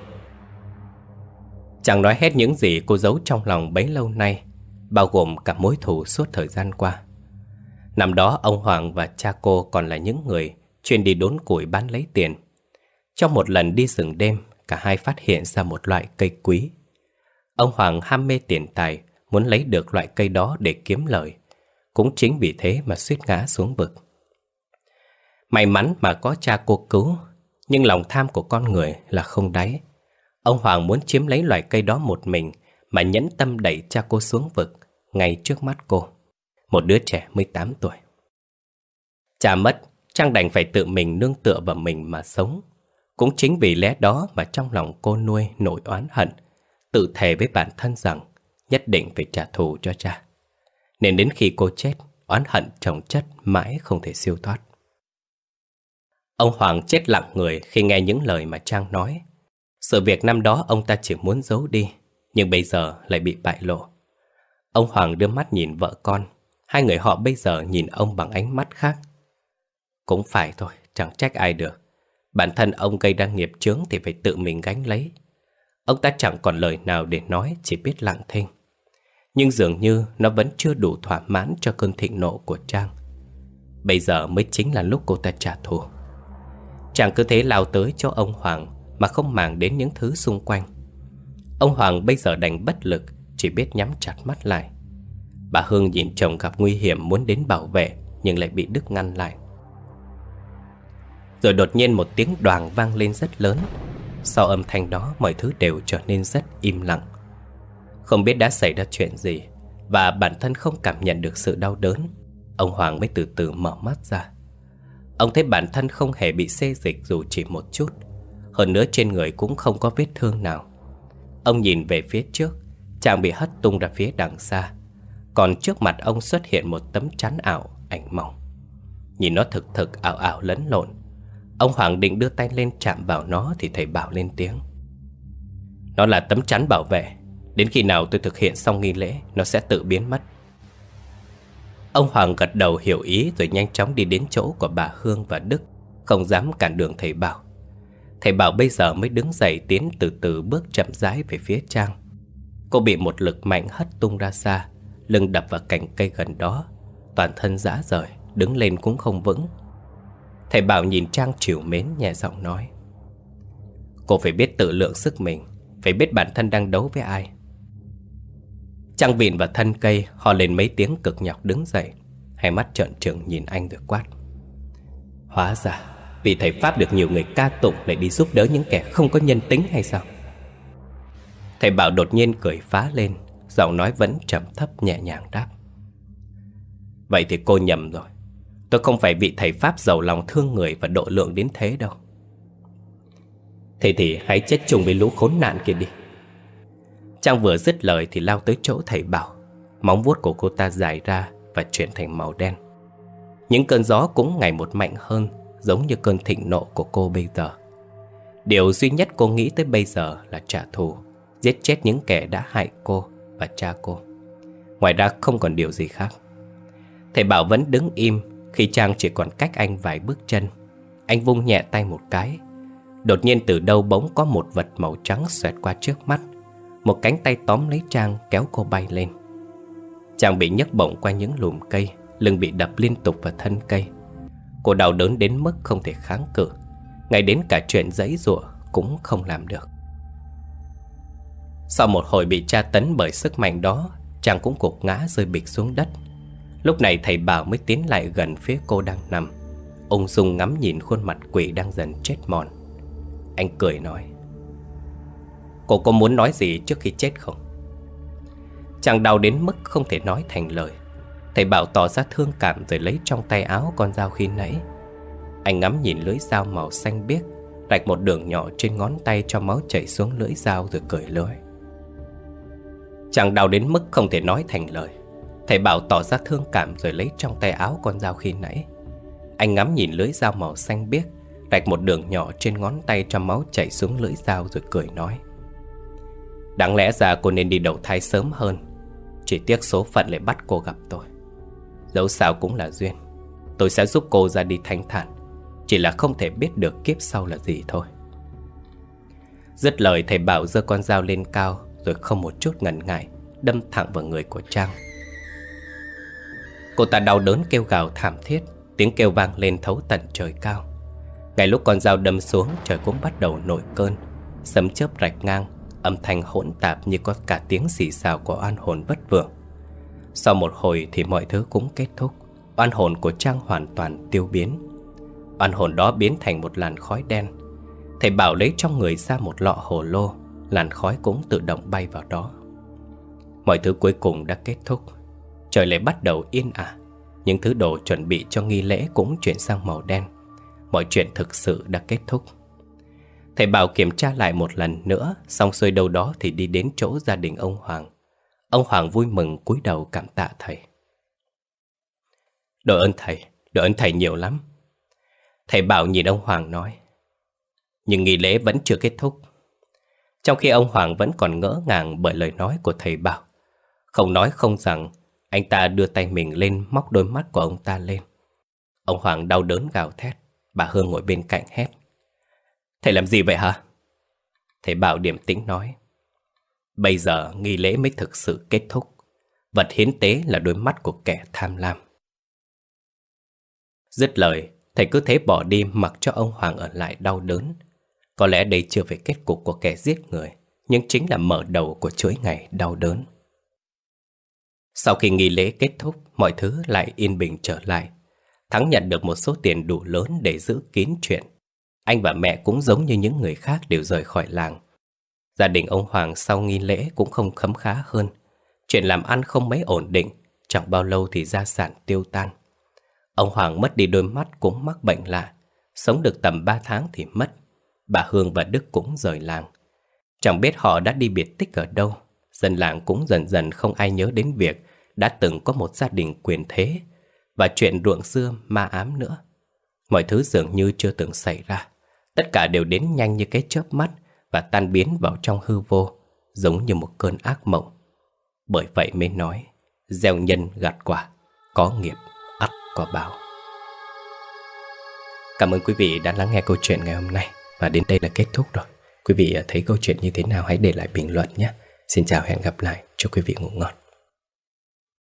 Chẳng nói hết những gì cô giấu trong lòng bấy lâu nay bao gồm cả mối thù suốt thời gian qua. Năm đó ông Hoàng và cha cô còn là những người chuyên đi đốn củi bán lấy tiền. Trong một lần đi rừng đêm, cả hai phát hiện ra một loại cây quý. Ông Hoàng ham mê tiền tài, muốn lấy được loại cây đó để kiếm lời. Cũng chính vì thế mà suýt ngã xuống vực. May mắn mà có cha cô cứu, nhưng lòng tham của con người là không đáy. Ông Hoàng muốn chiếm lấy loại cây đó một mình mà nhẫn tâm đẩy cha cô xuống vực ngay trước mắt cô. Một đứa trẻ 18 tuổi. Cha mất, Trang đành phải tự mình nương tựa vào mình mà sống. Cũng chính vì lẽ đó mà trong lòng cô nuôi nỗi oán hận, tự thề với bản thân rằng nhất định phải trả thù cho cha. Nên đến khi cô chết, oán hận chồng chất mãi không thể siêu thoát. Ông Hoàng chết lặng người khi nghe những lời mà Trang nói. Sự việc năm đó ông ta chỉ muốn giấu đi, nhưng bây giờ lại bị bại lộ. Ông Hoàng đưa mắt nhìn vợ con Hai người họ bây giờ nhìn ông bằng ánh mắt khác Cũng phải thôi, chẳng trách ai được Bản thân ông gây ra nghiệp chướng thì phải tự mình gánh lấy Ông ta chẳng còn lời nào để nói, chỉ biết lặng thinh Nhưng dường như nó vẫn chưa đủ thỏa mãn cho cơn thịnh nộ của Trang Bây giờ mới chính là lúc cô ta trả thù Chàng cứ thế lao tới cho ông Hoàng Mà không màng đến những thứ xung quanh Ông Hoàng bây giờ đành bất lực chỉ biết nhắm chặt mắt lại Bà Hương nhìn chồng gặp nguy hiểm muốn đến bảo vệ Nhưng lại bị Đức ngăn lại Rồi đột nhiên một tiếng đoàn vang lên rất lớn Sau âm thanh đó mọi thứ đều trở nên rất im lặng Không biết đã xảy ra chuyện gì Và bản thân không cảm nhận được sự đau đớn Ông Hoàng mới từ từ mở mắt ra Ông thấy bản thân không hề bị xê dịch dù chỉ một chút Hơn nữa trên người cũng không có vết thương nào Ông nhìn về phía trước Chàng bị hất tung ra phía đằng xa Còn trước mặt ông xuất hiện một tấm chắn ảo Ảnh mỏng Nhìn nó thực thực ảo ảo lẫn lộn Ông Hoàng định đưa tay lên chạm vào nó Thì thầy Bảo lên tiếng Nó là tấm chắn bảo vệ Đến khi nào tôi thực hiện xong nghi lễ Nó sẽ tự biến mất Ông Hoàng gật đầu hiểu ý Rồi nhanh chóng đi đến chỗ của bà Hương và Đức Không dám cản đường thầy Bảo Thầy Bảo bây giờ mới đứng dậy tiến từ từ bước chậm rãi về phía Trang Cô bị một lực mạnh hất tung ra xa Lưng đập vào cành cây gần đó Toàn thân rã rời Đứng lên cũng không vững Thầy Bảo nhìn Trang chiều mến nhẹ giọng nói Cô phải biết tự lượng sức mình Phải biết bản thân đang đấu với ai Trang vịn vào thân cây Họ lên mấy tiếng cực nhọc đứng dậy Hai mắt trợn trừng nhìn anh được quát Hóa ra Vì thầy Pháp được nhiều người ca tụng để đi giúp đỡ những kẻ không có nhân tính hay sao Thầy Bảo đột nhiên cười phá lên Giọng nói vẫn trầm thấp nhẹ nhàng đáp Vậy thì cô nhầm rồi Tôi không phải vị thầy Pháp giàu lòng thương người và độ lượng đến thế đâu thầy thì hãy chết chung với lũ khốn nạn kia đi Trang vừa dứt lời thì lao tới chỗ thầy Bảo Móng vuốt của cô ta dài ra và chuyển thành màu đen Những cơn gió cũng ngày một mạnh hơn Giống như cơn thịnh nộ của cô bây giờ Điều duy nhất cô nghĩ tới bây giờ là trả thù Giết chết những kẻ đã hại cô và cha cô Ngoài ra không còn điều gì khác Thầy Bảo vẫn đứng im Khi Trang chỉ còn cách anh vài bước chân Anh vung nhẹ tay một cái Đột nhiên từ đâu bỗng có một vật màu trắng xoẹt qua trước mắt Một cánh tay tóm lấy Trang kéo cô bay lên Trang bị nhấc bổng qua những lùm cây Lưng bị đập liên tục vào thân cây Cô đau đớn đến mức không thể kháng cự Ngay đến cả chuyện giấy rủa cũng không làm được sau một hồi bị tra tấn bởi sức mạnh đó Chàng cũng cục ngã rơi bịch xuống đất Lúc này thầy Bảo mới tiến lại gần phía cô đang nằm Ông Dung ngắm nhìn khuôn mặt quỷ đang dần chết mòn Anh cười nói Cô có muốn nói gì trước khi chết không? Chàng đau đến mức không thể nói thành lời Thầy Bảo tỏ ra thương cảm rồi lấy trong tay áo con dao khi nãy Anh ngắm nhìn lưỡi dao màu xanh biếc Rạch một đường nhỏ trên ngón tay cho máu chảy xuống lưỡi dao rồi cười lưỡi Chàng đau đến mức không thể nói thành lời Thầy Bảo tỏ ra thương cảm rồi lấy trong tay áo con dao khi nãy Anh ngắm nhìn lưỡi dao màu xanh biếc Rạch một đường nhỏ trên ngón tay cho máu chảy xuống lưỡi dao rồi cười nói Đáng lẽ ra cô nên đi đầu thai sớm hơn Chỉ tiếc số phận lại bắt cô gặp tôi Dẫu sao cũng là duyên Tôi sẽ giúp cô ra đi thanh thản Chỉ là không thể biết được kiếp sau là gì thôi Dứt lời thầy bảo giơ con dao lên cao rồi không một chút ngần ngại Đâm thẳng vào người của Trang Cô ta đau đớn kêu gào thảm thiết Tiếng kêu vang lên thấu tận trời cao Ngay lúc con dao đâm xuống Trời cũng bắt đầu nổi cơn Sấm chớp rạch ngang Âm thanh hỗn tạp như có cả tiếng xì xào của oan hồn bất vượng Sau một hồi thì mọi thứ cũng kết thúc Oan hồn của Trang hoàn toàn tiêu biến Oan hồn đó biến thành một làn khói đen Thầy bảo lấy trong người ra một lọ hồ lô làn khói cũng tự động bay vào đó. Mọi thứ cuối cùng đã kết thúc, trời lại bắt đầu yên ả. Những thứ đồ chuẩn bị cho nghi lễ cũng chuyển sang màu đen. Mọi chuyện thực sự đã kết thúc. Thầy Bảo kiểm tra lại một lần nữa, xong xuôi đâu đó thì đi đến chỗ gia đình ông Hoàng. Ông Hoàng vui mừng cúi đầu cảm tạ thầy. Đội ơn thầy, đội ơn thầy nhiều lắm. Thầy Bảo nhìn ông Hoàng nói. Nhưng nghi lễ vẫn chưa kết thúc. Trong khi ông Hoàng vẫn còn ngỡ ngàng bởi lời nói của thầy Bảo Không nói không rằng Anh ta đưa tay mình lên móc đôi mắt của ông ta lên Ông Hoàng đau đớn gào thét Bà Hương ngồi bên cạnh hét Thầy làm gì vậy hả? Thầy Bảo điểm tĩnh nói Bây giờ nghi lễ mới thực sự kết thúc Vật hiến tế là đôi mắt của kẻ tham lam Dứt lời, thầy cứ thế bỏ đi mặc cho ông Hoàng ở lại đau đớn có lẽ đây chưa phải kết cục của kẻ giết người, nhưng chính là mở đầu của chuỗi ngày đau đớn. Sau khi nghi lễ kết thúc, mọi thứ lại yên bình trở lại. Thắng nhận được một số tiền đủ lớn để giữ kín chuyện. Anh và mẹ cũng giống như những người khác đều rời khỏi làng. Gia đình ông Hoàng sau nghi lễ cũng không khấm khá hơn. Chuyện làm ăn không mấy ổn định, chẳng bao lâu thì gia sản tiêu tan. Ông Hoàng mất đi đôi mắt cũng mắc bệnh lạ, sống được tầm 3 tháng thì mất bà Hương và Đức cũng rời làng. Chẳng biết họ đã đi biệt tích ở đâu, dân làng cũng dần dần không ai nhớ đến việc đã từng có một gia đình quyền thế và chuyện ruộng xưa ma ám nữa. Mọi thứ dường như chưa từng xảy ra, tất cả đều đến nhanh như cái chớp mắt và tan biến vào trong hư vô, giống như một cơn ác mộng. Bởi vậy mới nói, gieo nhân gặt quả, có nghiệp, ắt có báo. Cảm ơn quý vị đã lắng nghe câu chuyện ngày hôm nay. Và đến đây là kết thúc rồi Quý vị à, thấy câu chuyện như thế nào hãy để lại bình luận nhé Xin chào hẹn gặp lại Chúc quý vị ngủ ngon